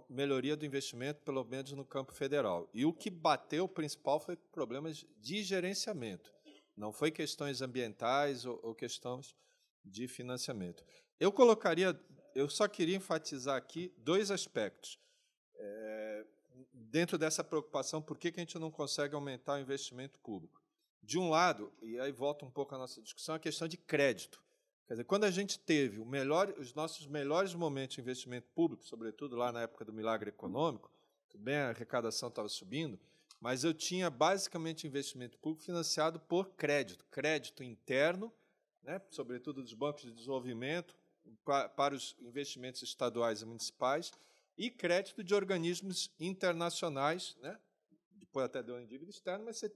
melhoria do investimento, pelo menos no campo federal. E o que bateu principal foi problemas de gerenciamento, não foi questões ambientais ou, ou questões de financiamento. Eu colocaria, eu só queria enfatizar aqui dois aspectos. É, dentro dessa preocupação, por que, que a gente não consegue aumentar o investimento público? De um lado, e aí volta um pouco à nossa discussão, a questão de crédito. Quer dizer, quando a gente teve melhor, os nossos melhores momentos de investimento público, sobretudo lá na época do milagre econômico, tudo bem, a arrecadação estava subindo, mas eu tinha basicamente investimento público financiado por crédito, crédito interno, né, sobretudo dos bancos de desenvolvimento, para os investimentos estaduais e municipais, e crédito de organismos internacionais, né, depois até deu em dívida externa, mas você,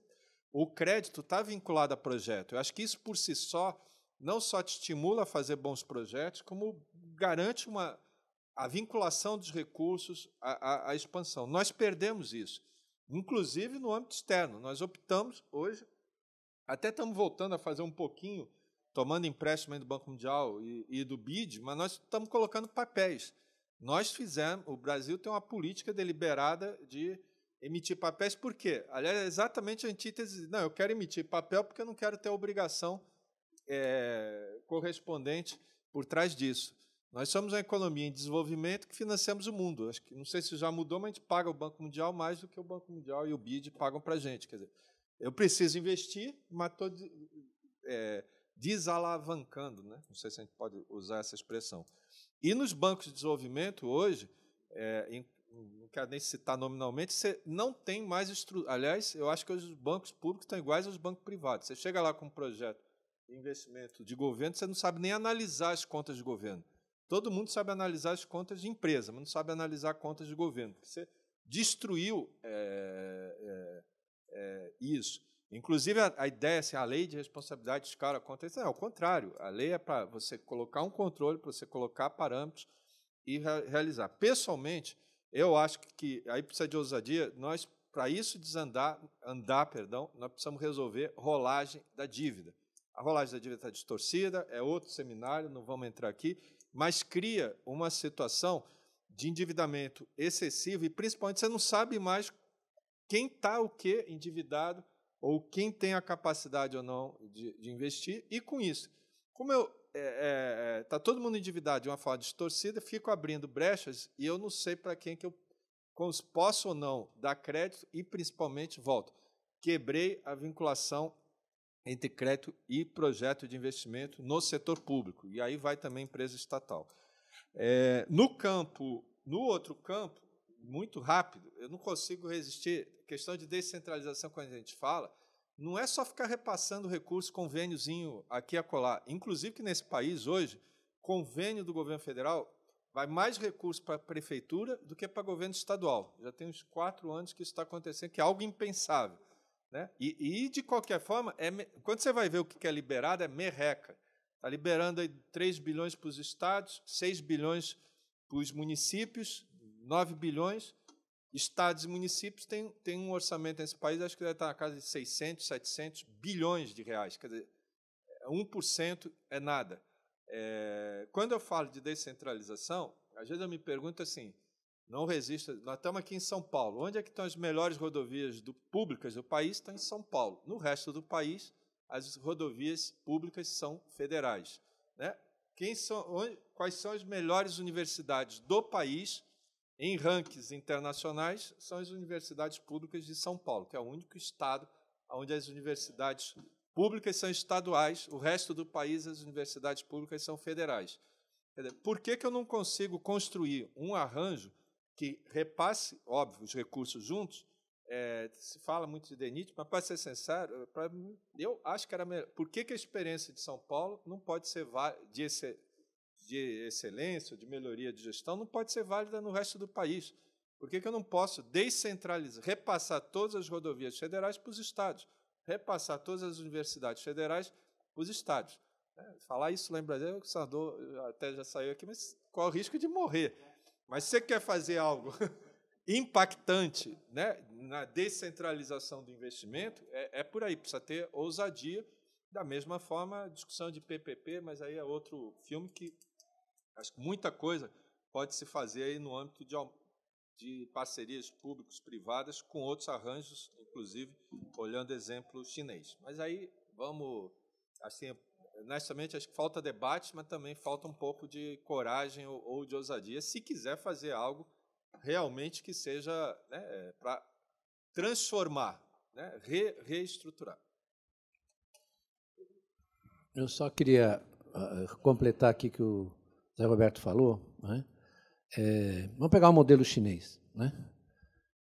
o crédito está vinculado a projeto. Eu acho que isso por si só não só te estimula a fazer bons projetos, como garante uma, a vinculação dos recursos à, à, à expansão. Nós perdemos isso, inclusive no âmbito externo. Nós optamos hoje, até estamos voltando a fazer um pouquinho, tomando empréstimo do Banco Mundial e, e do BID, mas nós estamos colocando papéis. Nós fizemos, o Brasil tem uma política deliberada de emitir papéis, por quê? Aliás, é exatamente a antítese. Não, eu quero emitir papel porque eu não quero ter a obrigação é, correspondente por trás disso. Nós somos uma economia em desenvolvimento que financiamos o mundo. Acho que não sei se já mudou, mas a gente paga o Banco Mundial mais do que o Banco Mundial e o BID pagam para a gente. Quer dizer, eu preciso investir, mas estou é, desalavancando, né? Não sei se a gente pode usar essa expressão. E nos bancos de desenvolvimento hoje, é, em, não quero nem citar nominalmente, você não tem mais estrutura. Aliás, eu acho que os bancos públicos estão iguais aos bancos privados. Você chega lá com um projeto investimento de governo, você não sabe nem analisar as contas de governo. Todo mundo sabe analisar as contas de empresa, mas não sabe analisar contas de governo. Você destruiu é, é, é, isso. Inclusive, a, a, ideia, assim, a lei de responsabilidade fiscal acontece. Não, é o contrário. A lei é para você colocar um controle, para você colocar parâmetros e re realizar. Pessoalmente, eu acho que aí precisa de ousadia. Nós, para isso desandar, andar, perdão, nós precisamos resolver rolagem da dívida. A rolagem da dívida está distorcida, é outro seminário, não vamos entrar aqui, mas cria uma situação de endividamento excessivo e principalmente você não sabe mais quem está o que endividado ou quem tem a capacidade ou não de, de investir. E com isso, como está é, é, é tá todo mundo endividado de uma forma distorcida, fico abrindo brechas e eu não sei para quem que eu posso ou não dar crédito e principalmente volto quebrei a vinculação entre crédito e projeto de investimento no setor público. E aí vai também empresa estatal. É, no campo, no outro campo, muito rápido, eu não consigo resistir. questão de descentralização, quando a gente fala, não é só ficar repassando recurso, convêniozinho aqui e acolá. Inclusive que nesse país hoje, convênio do governo federal vai mais recurso para a prefeitura do que para o governo estadual. Já tem uns quatro anos que isso está acontecendo, que é algo impensável. Né? E, e, de qualquer forma, é, quando você vai ver o que é liberado, é merreca. Está liberando aí 3 bilhões para os estados, 6 bilhões para os municípios, 9 bilhões. Estados e municípios têm, têm um orçamento nesse país, acho que deve estar na casa de 600, 700 bilhões de reais. Quer dizer, 1% é nada. É, quando eu falo de descentralização, às vezes eu me pergunto assim, não resista. Nós estamos aqui em São Paulo. Onde é que estão as melhores rodovias do, públicas do país? Estão em São Paulo. No resto do país, as rodovias públicas são federais. Né? Quem são, onde, quais são as melhores universidades do país em rankings internacionais? São as universidades públicas de São Paulo, que é o único estado onde as universidades públicas são estaduais, o resto do país as universidades públicas são federais. Por que, que eu não consigo construir um arranjo que repasse, óbvio, os recursos juntos. É, se fala muito de DENIT, mas para ser sincero, eu acho que era melhor. Por que, que a experiência de São Paulo não pode ser de, de excelência, de melhoria de gestão, não pode ser válida no resto do país? Por que, que eu não posso descentralizar, repassar todas as rodovias federais para os estados, repassar todas as universidades federais para os estados? É, falar isso lá em Brasília, o Sardô eh, até já saiu aqui, mas qual o risco de morrer? Mas você quer fazer algo <laughs> impactante né, na descentralização do investimento, é, é, por aí, precisa ter ousadia. Da mesma forma, discussão de PPP, mas aí é outro filme que acho que muita coisa pode se fazer aí no âmbito de, de parcerias públicos privadas com outros arranjos, inclusive olhando exemplo chinês. Mas aí vamos assim honestamente, acho que falta debate, mas também falta um pouco de coragem ou, ou de ousadia, se quiser fazer algo realmente que seja né, é, para transformar, né, re, reestruturar. Eu só queria ah, ah, completar aqui que o Zé Roberto falou. Né? É, vamos pegar o modelo chinês. Né?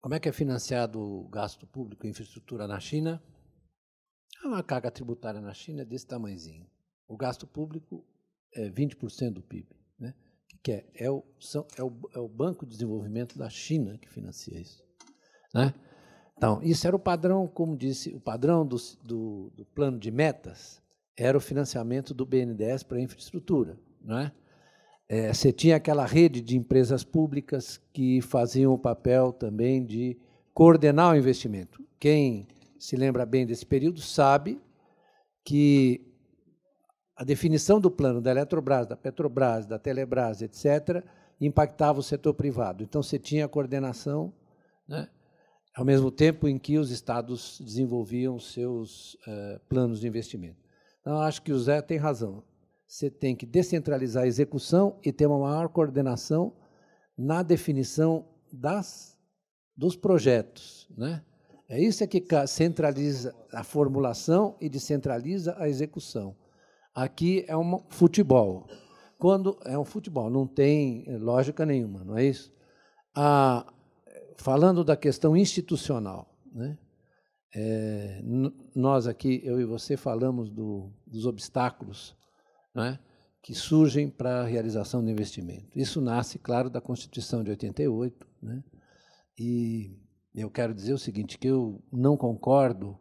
Como é que é financiado o gasto público em infraestrutura na China? É a carga tributária na China é desse tamanhozinho. O gasto público é 20% do PIB. Né? O que, é? É o, são, é, o, é o Banco de Desenvolvimento da China que financia isso. Né? Então, isso era o padrão, como disse, o padrão do, do, do plano de metas era o financiamento do BNDES para a infraestrutura. Né? É, você tinha aquela rede de empresas públicas que faziam o papel também de coordenar o investimento. Quem se lembra bem desse período sabe que a definição do plano da Eletrobras, da Petrobras, da Telebrás, etc., impactava o setor privado. Então, você tinha a coordenação, né? ao mesmo tempo em que os estados desenvolviam seus eh, planos de investimento. Então, acho que o Zé tem razão. Você tem que descentralizar a execução e ter uma maior coordenação na definição das, dos projetos. Né? É isso é que centraliza a formulação e descentraliza a execução. Aqui é um futebol. Quando é um futebol, não tem lógica nenhuma, não é isso? Ah, falando da questão institucional, né? É, nós aqui, eu e você, falamos do, dos obstáculos né, que surgem para a realização do investimento. Isso nasce, claro, da Constituição de 88. Né, e eu quero dizer o seguinte, que eu não concordo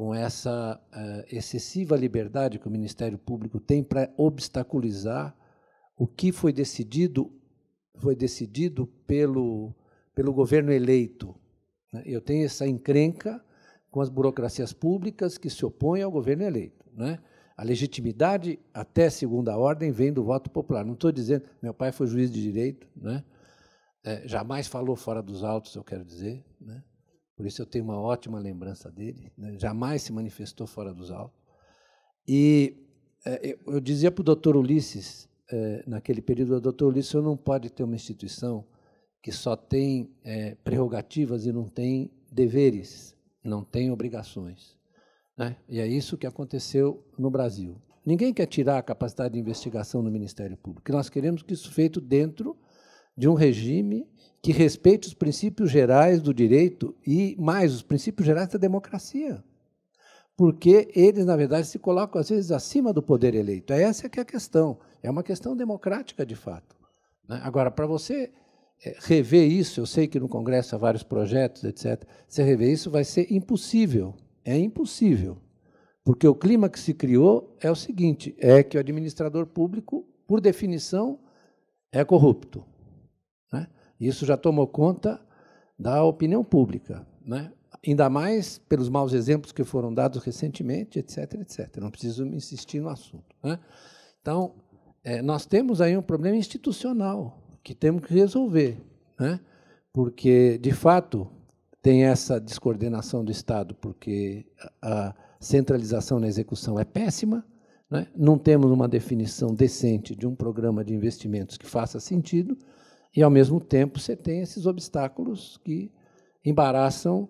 com essa uh, excessiva liberdade que o Ministério Público tem para obstaculizar o que foi decidido foi decidido pelo pelo governo eleito. Né? Eu tenho essa encrenca com as burocracias públicas que se opõem ao governo eleito, né? A legitimidade até segunda ordem vem do voto popular. Não estou dizendo, meu pai foi juiz de direito, né? É, jamais falou fora dos autos, eu quero dizer, né? por isso eu tenho uma ótima lembrança dele, né? jamais se manifestou fora dos autos. E é, eu dizia para o doutor Ulisses, é, naquele período, doutor Ulisses, eu não pode ter uma instituição que só tem é, prerrogativas e não tem deveres, não tem obrigações. Né? E é isso que aconteceu no Brasil. Ninguém quer tirar a capacidade de investigação do Ministério Público. Nós queremos que isso seja feito dentro de um regime que respeite os princípios gerais do direito e, mais, os princípios gerais da democracia. Porque eles, na verdade, se colocam, às vezes, acima do poder eleito. É essa que é a questão. É uma questão democrática, de fato. Né? Agora, para você eh, rever isso, eu sei que no Congresso há vários projetos, etc., você rever isso vai ser impossível. É impossível. Porque o clima que se criou é o seguinte: é que o administrador público, por definição, é corrupto. é? Isso já tomou conta da opinião pública, né? ainda mais pelos maus exemplos que foram dados recentemente, etc. etc. Não preciso insistir no assunto. Né? Então, é, nós temos aí um problema institucional que temos que resolver, né? porque, de fato, tem essa descoordenação do Estado, porque a centralização na execução é péssima, né? não temos uma definição decente de um programa de investimentos que faça sentido e, ao mesmo tempo, você tem esses obstáculos que embaraçam.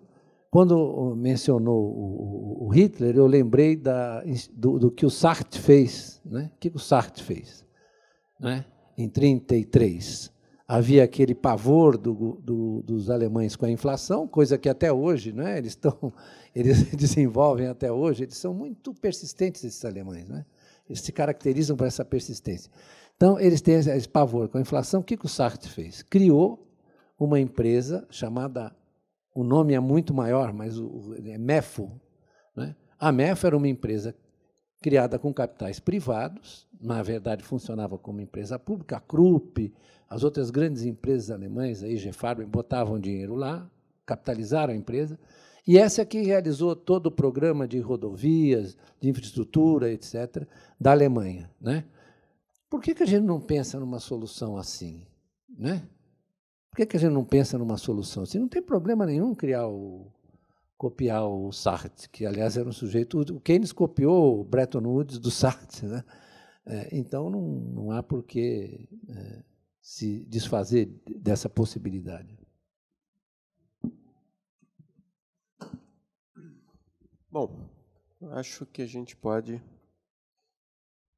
Quando uh, mencionou o, Hitler, eu lembrei da, do, do, que o Sartre fez. Né? O que o Sartre fez? Né? Em 1933 havia aquele pavor do, do, dos alemães com a inflação, coisa que até hoje, né, eles estão, <laughs> eles <laughs> desenvolvem até hoje, eles são muito persistentes esses alemães, né? Eles se caracterizam por essa persistência. Então, eles têm esse pavor com a inflação. O que, que o Sartre fez? Criou uma empresa chamada. O nome é muito maior, mas o, é MEFO. Né? A MEFO era uma empresa criada com capitais privados, na verdade funcionava como empresa pública, a Krupp, as outras grandes empresas alemães, a IG Farben, botavam dinheiro lá, capitalizaram a empresa, e essa é que realizou todo o programa de rodovias, de infraestrutura, etc., da Alemanha. Né? Por que, que a gente não pensa numa solução assim? Né? Por que, que a gente não pensa numa solução assim? Não tem problema nenhum criar o, copiar o Sartre, que, aliás, era um sujeito... O Keynes copiou o Bretton Woods do Sartre. Né? É, então, não, não há por que é, se desfazer dessa possibilidade. Bom, acho que a gente pode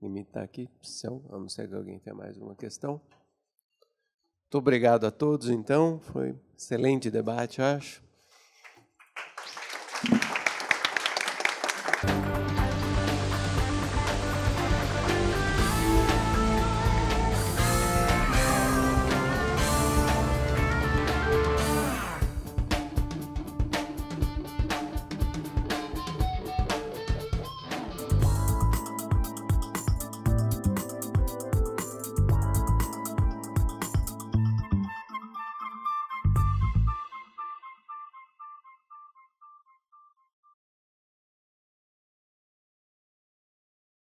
limitar aqui. Céu, vamos ver se alguém tem mais uma questão. Muito obrigado a todos, então. Foi um excelente debate, acho.